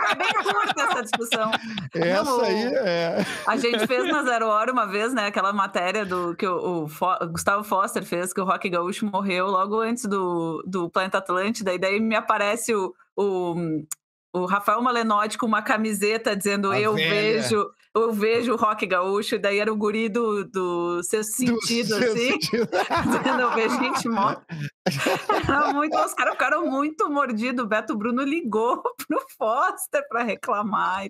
Speaker 4: é bem curta essa discussão. Essa não, aí é. A gente fez na Zero Hora uma vez, né? Aquela matéria do que o, o Fo, Gustavo Foster fez, que o rock gaúcho morreu logo antes do, do Planeta Atlântida. E daí me aparece o, o o Rafael Malenotti com uma camiseta dizendo a eu velha. vejo eu vejo o rock gaúcho, daí era o guri do, do sexto sentido, do assim. Sentido. *laughs* eu vejo gente morta. muito, os caras ficaram muito mordidos. O Beto Bruno ligou *laughs* pro Foster para reclamar.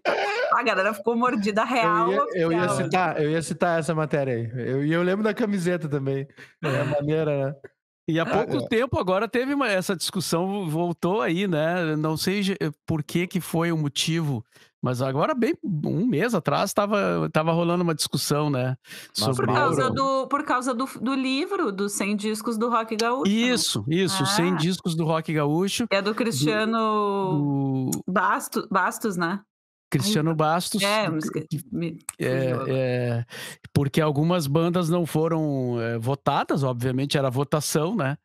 Speaker 4: a galera ficou mordida real. Eu ia, eu ia, assim.
Speaker 3: citar, eu ia citar essa matéria aí. E eu, eu lembro da camiseta também. É maneira, né?
Speaker 1: E há ah, pouco ah, tempo agora teve uma, essa discussão, voltou aí, né? Não sei por que, que foi o motivo mas agora, bem um mês atrás, estava tava rolando uma discussão, né? Mas sobre por causa, do,
Speaker 4: por causa do, do livro, dos 100 discos do rock gaúcho.
Speaker 1: Né? Isso, isso, ah. 100 discos do rock gaúcho. É do Cristiano do, do... Bastos,
Speaker 4: Bastos, né?
Speaker 1: Cristiano Bastos. É, é, é, porque algumas bandas não foram é, votadas, obviamente, era votação, né?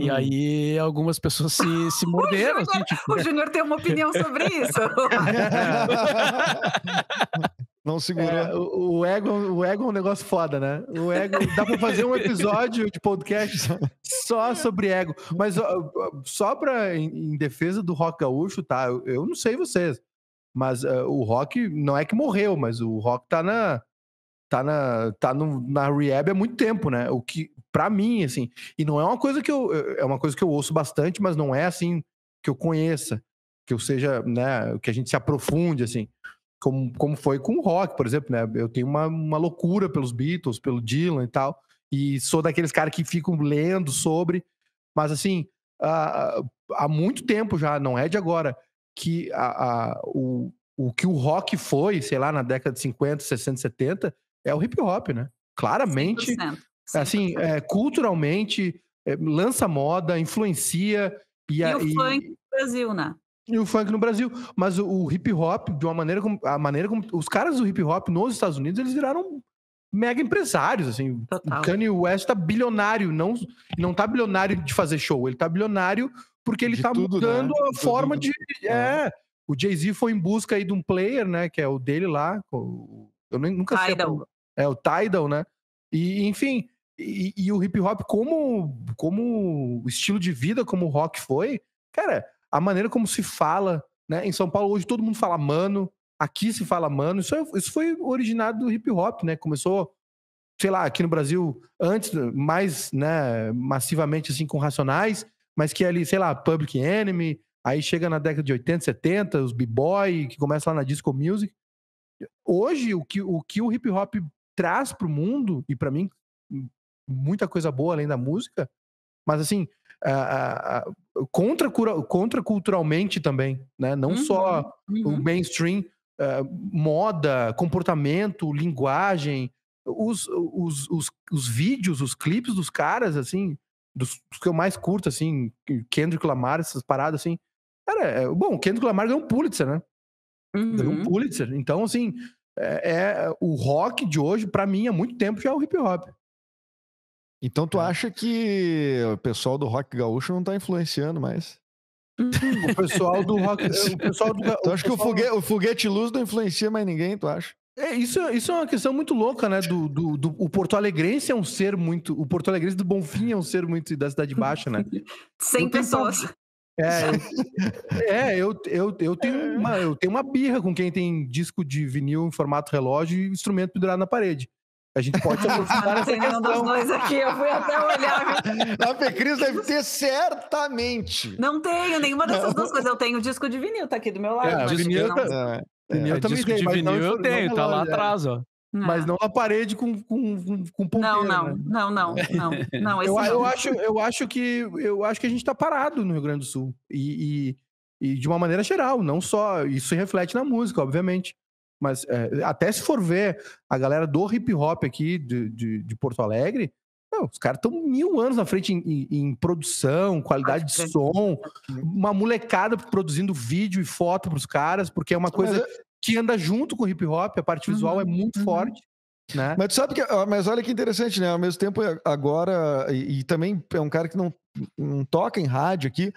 Speaker 1: e *laughs* aí algumas pessoas se, se morderam. o Júnior assim, tipo... tem uma opinião sobre isso.
Speaker 4: *laughs*
Speaker 1: Não segura. É, o, o, ego, o ego é um
Speaker 3: negócio foda, né? O ego. Dá pra fazer um episódio de podcast só sobre ego. Mas só pra, em, em, defesa do rock gaúcho, tá? Eu, eu não sei vocês. Mas uh, o Rock não é que morreu, mas o Rock tá na tá na tá no, na rehab há muito tempo, né? O que para mim assim, e não é uma coisa que eu eh, é uma coisa que eu ouço bastante, mas não é assim que eu conheça, que eu seja, né, que a gente se aprofunde assim, como, como foi com o Rock, por exemplo, né? Eu tenho uma, uma loucura pelos Beatles, pelo Dylan e tal, e sou daqueles caras que ficam lendo sobre, mas assim, há, há muito tempo já, não é de agora que a, a, o, o que o rock foi, sei lá, na década de 50, 60, 70, é o hip hop, né? Claramente, 100%, 100%. assim, é, culturalmente, é, lança moda, influencia. E, e a, o e,
Speaker 4: funk no Brasil, né?
Speaker 3: E o funk no Brasil. Mas o, o, hip hop, de uma maneira como. A maneira como. Os caras do hip hop nos Estados Unidos, eles viraram mega empresários, assim. Total. O Kanye West tá bilionário, não, não tá bilionário de fazer show, ele tá bilionário porque ele está né? mudando né? a de forma tudo. de. É. O Jay-Z foi em busca aí de um player, né? Que é o dele lá. eu nem, nunca sei. Tidal. É o Tidal, né? E, enfim, e, e, o hip hop como, como estilo de vida, como o rock foi, cara, a maneira como se fala, né? Em São Paulo hoje todo mundo fala mano, aqui se fala mano, isso, é, isso foi originado do hip hop, né? Começou, sei lá, aqui no Brasil, antes, mais, né, massivamente assim com Racionais, mas que é ali, sei lá, Public Enemy, aí chega na década de 80, 70, os b-boy, que começa lá na disco music. Hoje, o que o, que o hip hop traz pro mundo, e para mim, muita coisa boa além da música, mas assim, a, contra, contra culturalmente também, né? Não uhum, só uhum. o mainstream, uh, moda, comportamento, linguagem, os, os, os, os vídeos, os clipes dos caras, assim, dos, dos, que eu mais curto, assim, Kendrick Lamar, essas paradas, assim. Cara, é, bom, Kendrick Lamar ganhou um Pulitzer, né?
Speaker 2: Uhum. Ganhou um uhum. Pulitzer. Então, assim, é, é o rock de hoje, para mim, há muito tempo já é o hip hop. Então tu é. acha que o pessoal do rock gaúcho não tá influenciando mais? o
Speaker 3: pessoal do rock. O pessoal do, *laughs* tu o acha pessoal... que o foguete, o
Speaker 2: foguete luz não influencia mais ninguém, tu acha?
Speaker 3: É, isso, isso é uma questão muito louca, né? Do, do, do, o Porto Alegrense é um ser muito. O Porto Alegrense do Bonfim é um ser muito da Cidade Baixa, né?
Speaker 4: 100 *laughs* pessoas.
Speaker 3: *laughs* é, é eu, eu, eu, tenho é. uma, eu tenho uma birra com quem tem disco de vinil em formato relógio e instrumento pendurado na parede. A
Speaker 4: gente pode se *laughs* aprofundar nessa questão. dos dois aqui, eu fui até olhar. A Pecris deve ter certamente. Não tenho nenhuma dessas não. duas coisas. Eu tenho disco de vinil, tá aqui do meu lado. É, vinil tá não...
Speaker 3: Vinil é, é, também tem, vinil eu tenho, tá lá é. atrás, ó. Não. Mas não a parede com,
Speaker 4: com, com ponteiro, não não, né? não, não, não, não, eu, eu, acho,
Speaker 3: eu acho que eu acho que a gente está parado no Rio Grande do Sul. E, e, e, de uma maneira geral, não só. Isso se reflete na música, obviamente. Mas é, até se for ver a galera do hip hop aqui de, de, de Porto Alegre, não, os caras estão mil anos na frente em, em, em produção, qualidade de som, é uma molecada produzindo vídeo e foto para os caras, porque é uma coisa que anda junto com o hip hop, a parte visual é uhum, é muito uhum. forte.
Speaker 2: Né? Mas tu sabe que, mas olha que interessante, né? Ao mesmo tempo, eh, agora, e, e também é um cara que não, não toca em rádio aqui,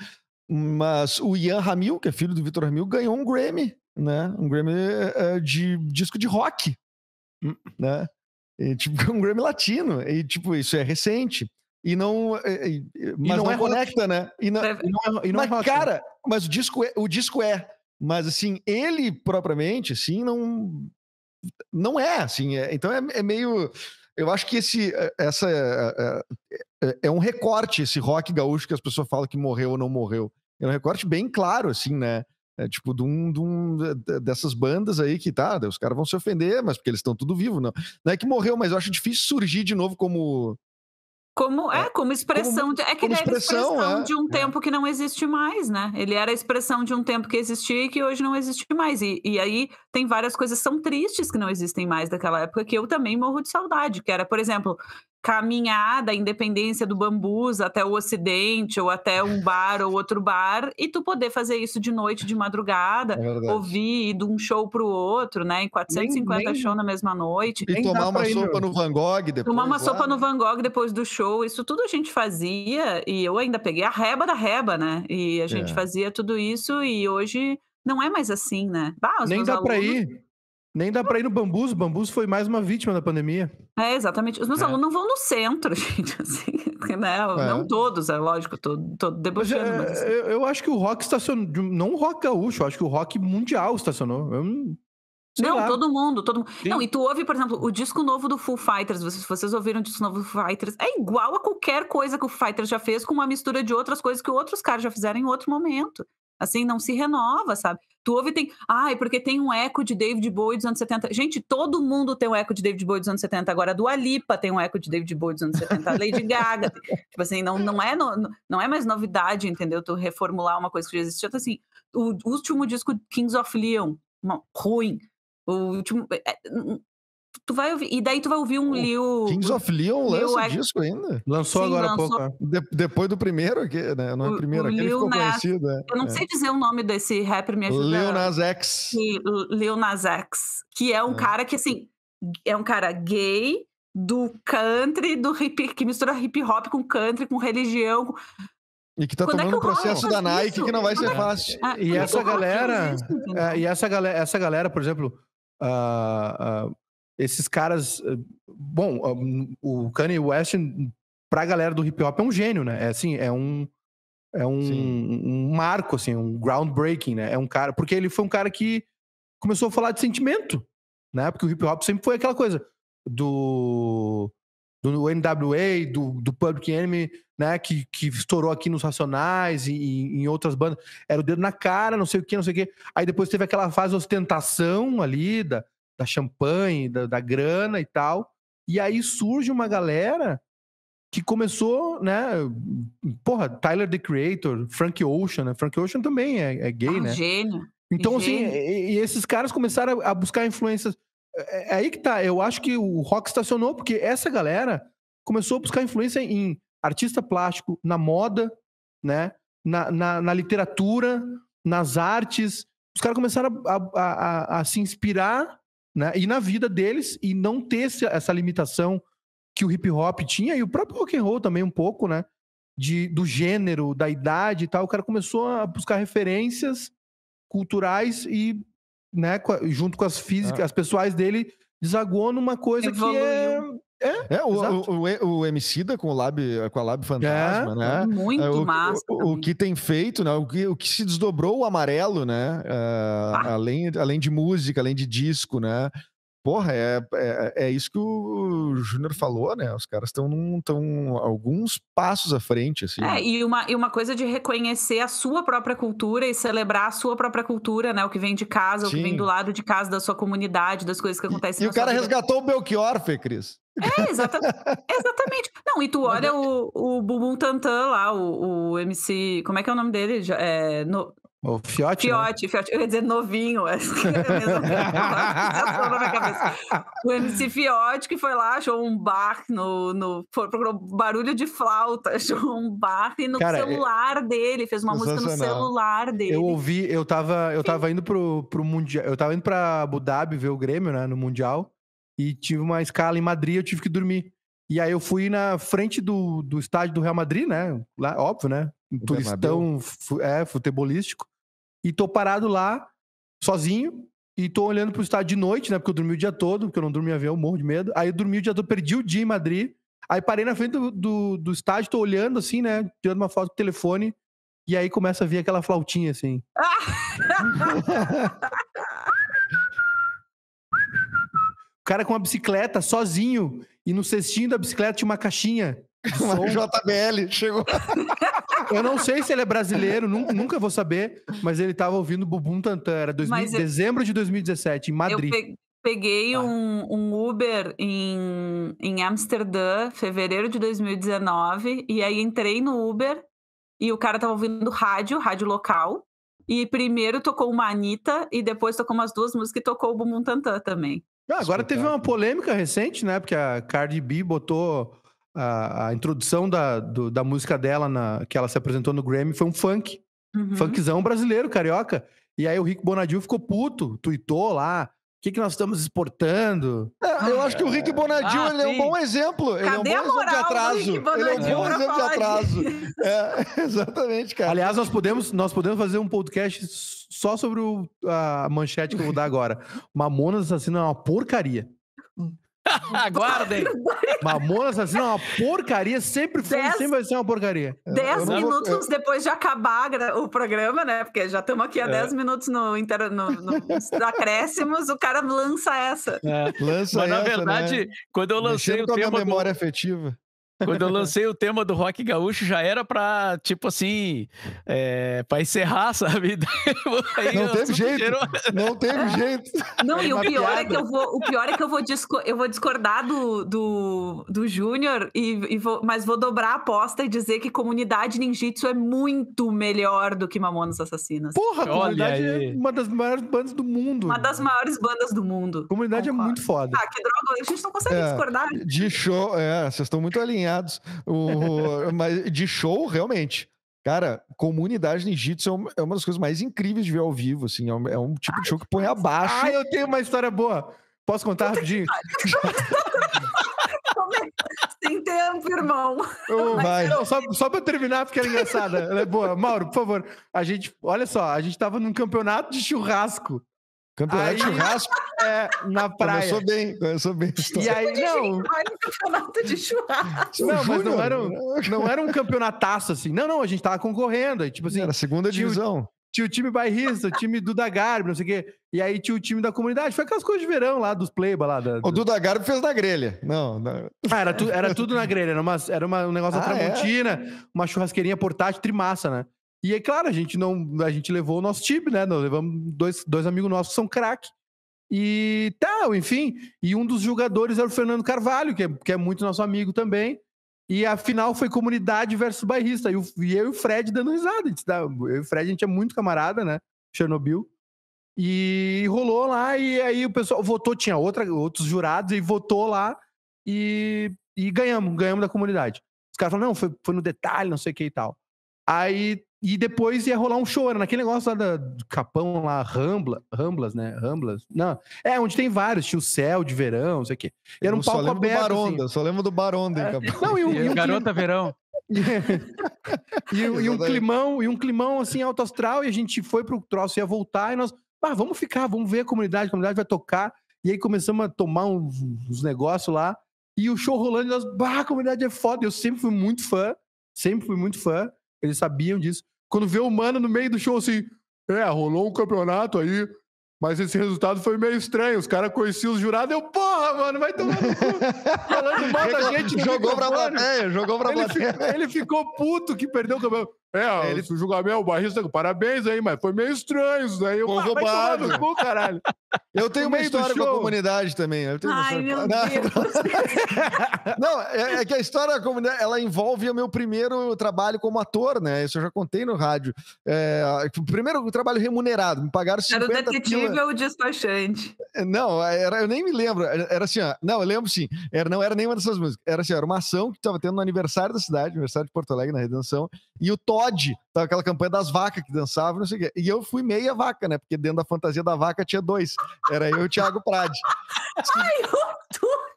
Speaker 2: mas o Ian Ramil, que é filho do Vitor Ramil, ganhou um Grammy, né? Um Grammy uh, de disco de rock, hum. né? É, tipo, *laughs* um Grammy latino. E, tipo, isso é recente. E não. É, é, é, mas e não, não é conecta, rock. né? E não, é, e não, é, e não mas, é rock, né? cara, né? mas o disco, é, o disco é. Mas, assim, ele propriamente, assim, não. Não é, assim. É, então é, meio. Eu acho que esse, essa é, um recorte, esse rock gaúcho que as pessoas falam que morreu ou não morreu. É um recorte bem claro, assim, né? é, tipo, de um, de um, dessas bandas aí que tá, os caras vão se ofender, mas porque eles estão tudo vivo, não. Não é que morreu, mas eu acho difícil surgir de novo como.
Speaker 4: Como, é, é como expressão. Como, de, é que ele expressão, era expressão é, de um é. tempo que não existe mais, né? Ele era a expressão de um tempo que existia e que hoje não existe mais. E, e aí tem várias coisas tão são tristes que não existem mais daquela época, que eu também morro de saudade, que era, por exemplo, caminhar da independência do bambus até o ocidente ou até um bar ou outro bar e tu poder fazer isso de noite, de madrugada, é ouvir ir de um show pro outro, né? Em 450 nem, nem... shows na mesma noite. E tomar uma sopa no...
Speaker 2: Van Gogh depois. Tomar uma lá. sopa
Speaker 4: no Van Gogh depois do show, isso tudo a gente fazia e eu ainda peguei a reba da reba, né? E a gente é. fazia tudo isso e hoje não é mais assim, né? Bah, nem dá alunos... para ir.
Speaker 3: Nem dá para ir no Bambus, o Bambus foi mais uma vítima da pandemia.
Speaker 4: É, exatamente. Os meus é. alunos não vão no centro, *laughs* gente, assim, né? É. Não todos, é lógico, tô, tô é, debochando. Mas, mas assim. eu,
Speaker 3: eu, acho que o rock estacionou, não o rock gaúcho, eu acho que o rock mundial estacionou. Eu,
Speaker 4: não, lá. todo mundo, todo mundo. Sim. Não, e tu ouve, por exemplo, o disco novo do Full Fighters, vocês, vocês ouviram o disco novo do Fighters, é igual a qualquer coisa que o Fighters já fez, com uma mistura de outras coisas que outros caras já fizeram em outro momento. Assim, não se renova, sabe? Tu ouve tem. Ai, porque tem um eco de David Bowie dos anos 70. Gente, todo mundo tem um eco de David Bowie dos anos 70. Agora, a Alipa tem um eco de David Bowie dos anos 70. A Lady Gaga. *laughs* tipo assim, não, não, é no, não é mais novidade, entendeu? Tu reformular uma coisa que já existia. Então, assim, o último disco, Kings of Leon, ruim. O último. É, é, tu vai ouvir. E daí tu vai ouvir um Liu.
Speaker 2: Kings of Leon lança o disco ainda. Lançou Sim, agora há pouco. É. De, depois do primeiro, aqui, né? Não é o primeiro, o aquele Lil ficou Nas... conhecido. É. Eu não é. sei
Speaker 4: dizer o nome desse rapper, me ajuda. Lil Nas X. Lil Nas X. Que é um é. cara que, assim, é um cara gay, do country, do hip, que mistura hip hop com country, com religião.
Speaker 3: E que tá Quando é tomando é que o processo da Nike isso? que não vai ser é fácil. Ah, e essa galera, isso, e essa galera, essa galera, por exemplo, uh, uh, esses caras. Eh, bom, ah, hum, o Kanye West, hum, pra galera do hip hop, é um gênio, né? É assim, é um. É um, um, marco, assim, um groundbreaking, né? É um cara. Porque ele foi um cara que começou a falar de sentimento, né? Porque o hip hop sempre foi aquela coisa do. Do NWA, do, do Public Enemy, né? Que, que estourou aqui nos Racionais e, e em outras bandas. Era o dedo na cara, não sei o que, não sei o quê. Aí depois teve aquela fase de ostentação ali da, da champanhe, da, da grana e tal. E aí surge uma galera que começou, né? Porra, Tyler the Creator, Frank Ocean, né? Frank Ocean também é, é gay, ah, né?
Speaker 4: Gênio. Então, assim, gênio. assim, e,
Speaker 3: e, esses caras começaram a, buscar influências. É, é, é, aí que tá. Eu acho que o rock estacionou, porque essa galera começou a buscar influência em artista plástico, na moda, né? Na, na, na literatura, nas artes. Os caras começaram a, a, a, a se inspirar né? E na vida deles e não ter essa limitação que o hip hop tinha e o próprio rock and roll também um pouco, né? De, do gênero, da idade e tal, o cara começou a buscar referências culturais e, né, junto com as físicas, ah. as pessoais dele, desagou numa coisa Evoluiu. que é
Speaker 2: é, é o, o, o, o Emicida com, o lab, com a Lab Fantasma, é, né?
Speaker 3: Muito é, o,
Speaker 4: massa.
Speaker 2: O, o, que tem feito, né? O que, o que se desdobrou o amarelo, né? Uh, ah. além, além de música, além de disco, né? porra, é, é, é, isso que o Júnior falou, né? Os caras estão tão alguns passos à frente, assim. É, né?
Speaker 4: e uma, e uma coisa de reconhecer a sua própria cultura e celebrar a sua própria cultura, né? O que vem de casa, Sim. o que vem do lado de casa, da sua comunidade, das coisas que acontecem. E, e o cara vida.
Speaker 2: resgatou o Belchior, Fê, Cris.
Speaker 4: É, exatamente. exatamente. Não, e tu olha é o, o Bumbum Tantan lá, o, o MC. Como é que é o nome dele? É, no, o Fiote? Né? Fiote, né? Fiote. Eu ia dizer novinho, *laughs* é O MC Fiote que foi lá, achou um bar no. no procurou barulho de flauta, *laughs* achou um bar e no Cara, é celular é... dele, fez uma música no celular dele. Eu ouvi,
Speaker 3: eu tava, eu tava indo pro, pro Mundial. Eu tava indo pra Abu Dhabi ver o Grêmio, né? No Mundial. E tive uma escala em Madrid, eu tive que dormir. E aí eu fui na frente do, do estádio do Real Madrid, né? Lá, óbvio, né? um turistão assim, é, futebolístico. E tô parado lá, sozinho, e tô olhando pro estádio de noite, né? Porque eu dormi o dia todo, porque eu não dormi avião, morro de medo. Aí eu dormi o dia todo, perdi o dia em Madrid. Aí parei na frente do, do, do estádio, tô olhando assim, né? Tirando uma foto com o telefone. E aí começa a vir aquela flautinha assim. *laughs* o cara com uma bicicleta sozinho e no cestinho da bicicleta tinha uma caixinha. Uma JBL chegou. *laughs* Eu não sei se ele é brasileiro, nunca, nunca vou saber, mas ele estava ouvindo Bubum Tantan, era eu, dezembro de 2017, em Madrid.
Speaker 4: Eu peguei ah. um, um, Uber em, em Amsterdã, fevereiro de 2019, e aí entrei no Uber e o cara estava ouvindo rádio, rádio local, e primeiro tocou uma Anitta e depois tocou umas duas músicas e tocou o Bubum Tantan também. Ah, agora
Speaker 3: teve uma polêmica recente, né? Porque a Cardi B botou a, a introdução da, do, da música dela, na, que ela se apresentou no Grammy, foi um funk. Uhum. Funkzão brasileiro, carioca. E aí o Rick Bonadil ficou puto, tweetou lá. O que, que nós estamos exportando?
Speaker 2: É, eu ah. acho que o Rick Bonadil ah, ele é um bom exemplo. Cadê ele é um bom exemplo de atraso. Ele é um bom exemplo de atraso.
Speaker 3: É, *laughs* exatamente, cara. Aliás, nós podemos, nós podemos fazer um podcast só sobre o, a manchete que eu vou dar agora. Mamonas Assassina é uma porcaria.
Speaker 1: *laughs* Aguardem!
Speaker 3: *laughs* Mamona Assassina é uma porcaria, sempre foi dez, sempre vai ser uma porcaria. É, dez minutos
Speaker 4: vou... depois de acabar o programa, né? Porque já estamos aqui há é. dez minutos no, inter... no, nos *laughs* acréscimos, o cara lança essa.
Speaker 1: É, lança Mas, essa, na né? verdade, né? quando eu lancei Mexendo o tema. memória do... afetiva. Quando eu lancei o tema do rock gaúcho, já era pra, tipo assim, é, pra encerrar, *laughs* sabe? Aí não teve jeito. Gerou... Não teve é. jeito.
Speaker 4: Não, e o pior, é que eu vou, o pior é que eu vou, disco, eu vou discordar do, do, do Júnior, e, e vou, mas vou dobrar a aposta e dizer que comunidade ninjitsu é muito melhor do que Mamonas Assassinas. Porra, Olha comunidade é aí. é uma das maiores bandas do mundo. Uma das maiores bandas do mundo. Comunidade é Concordo. é muito foda. Ah, que droga, a gente não consegue é, discordar. De
Speaker 2: show, é, vocês estão muito alinhados o, *laughs* mas de show, realmente. Cara, comunidade ninjitsu é, é uma das coisas mais incríveis de ver ao vivo, assim. É um, é um tipo de show que põe abaixo. Ah, eu tenho uma história boa. Posso contar rapidinho? *laughs*
Speaker 4: Sem tempo, irmão. Oh,
Speaker 3: vai. Não, só, só pra terminar, porque era engraçada. Ela é boa. Mauro, por favor. A gente, olha só, a gente tava num campeonato de churrasco. Campeonato aí... de churrasco
Speaker 2: é, na *laughs* praia. Começou
Speaker 3: bem, começou bem. E aí, não. É
Speaker 4: campeonato de churrasco. Não, mas não era, um, né?
Speaker 3: não era um campeonataço assim. Não, não, a gente tava concorrendo. Aí, tipo assim. Era a segunda divisão. Tinha o time bairrista, o time Duda Garbi, não sei o quê. E aí tinha o time da comunidade. Foi aquelas coisas de verão lá, dos playba lá. Da, do... O Duda Garbi fez na grelha.
Speaker 2: Não, não.
Speaker 3: Ah, era, tu, era tudo na grelha. Era, uma, era uma, um negócio ah, da é? Tramontina, é? uma churrasqueirinha portátil, trimassa, né? E é claro, a gente não, a gente levou o nosso time, né? Nós levamos dois, dois amigos nossos que são craque e tal, enfim. E um dos jogadores era o Fernando Carvalho, que é, que é muito nosso amigo também. E a final foi comunidade versus bairrista. E, o, e eu e o Fred dando risada. Gente, tá? Eu e o Fred, a gente é muito camarada, né? Chernobyl. E rolou lá, e aí o pessoal votou, tinha outra, outros jurados, e votou lá e, e ganhamos, ganhamos da comunidade. Os caras falaram, não, foi, foi no detalhe, não sei o que e tal. Aí e depois ia rolar um show, era naquele negócio lá do Capão, lá, Rambla, Ramblas, né? Ramblas. Não, é, onde tem vários, tinha o céu de verão, não sei o quê. E era um palco palco só aberto. Do Baronda, assim. Só lembro do Baronda, em é. Capão. Não, e, um, e um Garota clima...
Speaker 1: Verão. *laughs* e, e, um
Speaker 3: climão, e um climão assim, alto astral, e a gente foi pro troço, ia voltar, e nós, ah, vamos ficar, vamos ver a comunidade, a comunidade vai tocar. E aí começamos a tomar uns, uns negócios lá, e o show rolando, e nós, bah, a comunidade é foda. Eu sempre fui muito fã, sempre fui muito fã, eles sabiam disso. Quando vê o mano no meio do show assim, é, rolou um campeonato aí, mas esse resultado foi meio estranho. Os caras conheciam os jurados. Eu, porra, mano, vai tomar no cu. *laughs* Falando mal da gente. Jogou pra plateia, jogou pra ele ele ficou puto que perdeu o campeonato. É, ele... o julgamento, o barrista, parabéns aí, mas foi meio estranho isso daí. Ah, cu, caralho. Eu tenho uma história com a comunidade também. Ai, meu
Speaker 4: Deus.
Speaker 2: *laughs* Não, é, é, que a história da comunidade, ela envolve o meu primeiro trabalho como ator, né? Isso eu já contei no rádio. É, primeiro trabalho remunerado, me pagaram 50 Era o detetive pila... ou o
Speaker 4: despachante?
Speaker 2: É, não, era, eu nem me lembro. Era assim, ó, não, eu lembro sim. Era, não era nenhuma dessas músicas. Era assim, era uma ação que estava tendo no aniversário da cidade, aniversário de Porto Alegre, na Redenção, e o Todd, tava aquela campanha das vacas que dançavam, não sei o quê. E eu fui meia vaca, né? Porque dentro da fantasia da vaca tinha dois. Era eu e o Thiago Prade. *laughs* Ai, o Duque!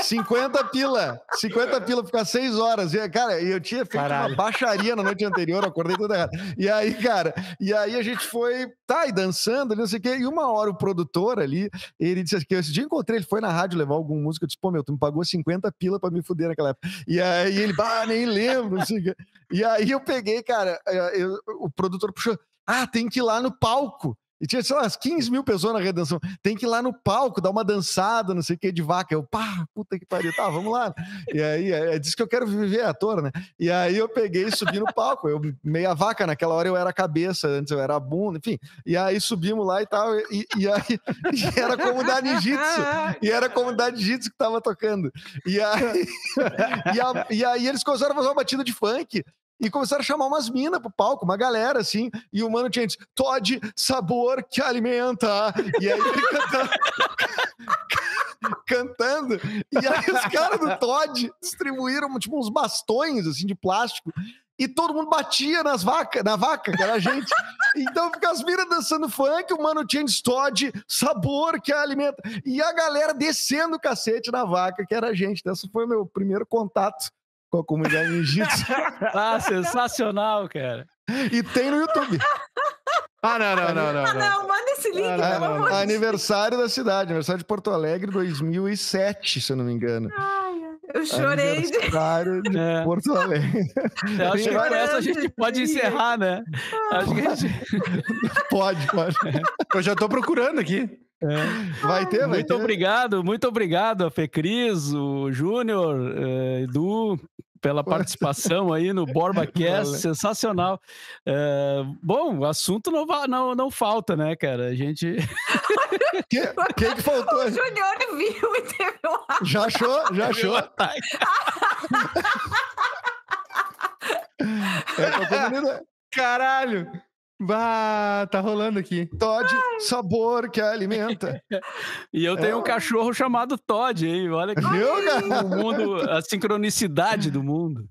Speaker 2: 50 pila, 50 pila, ficar 6 horas. E, cara, eu tinha feito Caralho. uma baixaria na noite anterior, acordei toda errado. E aí, cara, e aí a gente foi, tá, e dançando, não sei o quê. E uma hora o produtor ali, ele disse assim, que assim, esse dia encontrei, ele foi na rádio levar algum músico, eu disse, pô, meu, tu me pagou 50 pila pra me fuder naquela época. E aí ele, ah, nem lembro, não sei o quê. E aí eu peguei, cara, eh, eu, o produtor puxou, ah, tem que ir lá no palco. E tinha, sei lá, as 15 mil pessoas na redenção. Tem que ir lá no palco, dar uma dançada, não sei o que, de vaca. Eu, pá, puta que pariu, tá, vamos lá. E aí, é, é disse que eu quero viver, ator, né? E aí eu peguei e subi no palco. Eu, meia vaca, naquela hora eu era a cabeça, antes eu era a bunda, enfim. E aí subimos lá e tal. E, e aí *laughs* e era como dar jitsu. E era como dar jitsu que tava tocando. E aí, *laughs* e, a, e aí eles começaram a fazer uma batida de funk. E começaram a chamar umas minas pro palco, uma galera, assim. E o Mano tinha dito, Todd, sabor que alimenta. E aí ele cantando. cantando. E aí os caras do Todd distribuíram, tipo, uns bastões, assim, de plástico e todo mundo batia nas vaca, na vaca, que era a gente. Então fica as minas dançando funk, o Mano Change Todd, sabor que alimenta. E a galera descendo o cacete na vaca, que era a gente. Então, esse foi o meu primeiro contato com a comunidade ninjitsu. *laughs* ah,
Speaker 1: sensacional, cara. E tem no YouTube. Ah, não, não, não, não. Ah, não, manda esse link, ah,
Speaker 2: Aniversário da cidade, aniversário de Porto Alegre 2007, se eu não me engano. Ai,
Speaker 4: eu é chorei.
Speaker 2: Aniversário de é. Porto Alegre.
Speaker 4: Eu acho que com essa a gente pode
Speaker 1: encerrar, né? Ah, acho que a gente... Pode, pode. É. Eu já tô procurando aqui. É. Vai ter, vai muito ter. Muito obrigado, muito obrigado a Fecris, o Júnior, é, Edu, pela participação aí no *laughs* BorbaCast, sensacional. Eh, bom bom, assunto não, não, não falta, né, cara? A gente. O *laughs* que, que faltou? O Junior
Speaker 4: viu e teve um *laughs* Já achou? Já achou? é,
Speaker 2: tá Caralho! Bah, tá rolando aqui. Todd, sabor que
Speaker 1: alimenta. *laughs* e eu tenho é. um cachorro chamado Todd, hein? Olha que Meu o mundo, a sincronicidade do mundo.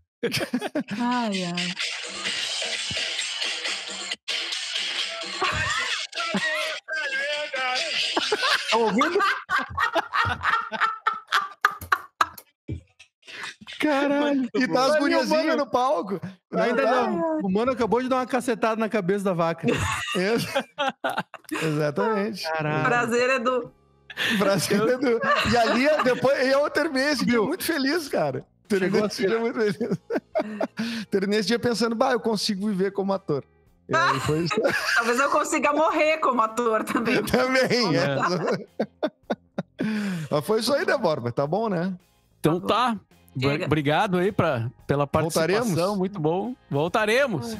Speaker 1: Ai, ai.
Speaker 2: Tá ouvindo? *laughs*
Speaker 3: Caralho. e tá as guriazinhas no palco. Não, ainda não. O mano acabou de dar uma cacetada na cabeça da vaca. *laughs*
Speaker 2: Exatamente. Caralho. O
Speaker 3: prazer
Speaker 4: é do.
Speaker 2: Prazer é do. E ali, depois, eu terminei esse dia muito feliz, cara. Terminei esse dia muito feliz. *laughs* terminei esse dia pensando, bah, eu consigo viver como ator. *laughs* Talvez
Speaker 4: eu consiga morrer como ator também. Também, é.
Speaker 1: Mas foi isso aí, Débora, tá bom, né? Então tá. tá. Obrigado aí pra, pela participação, Voltaremos. muito bom. Voltaremos.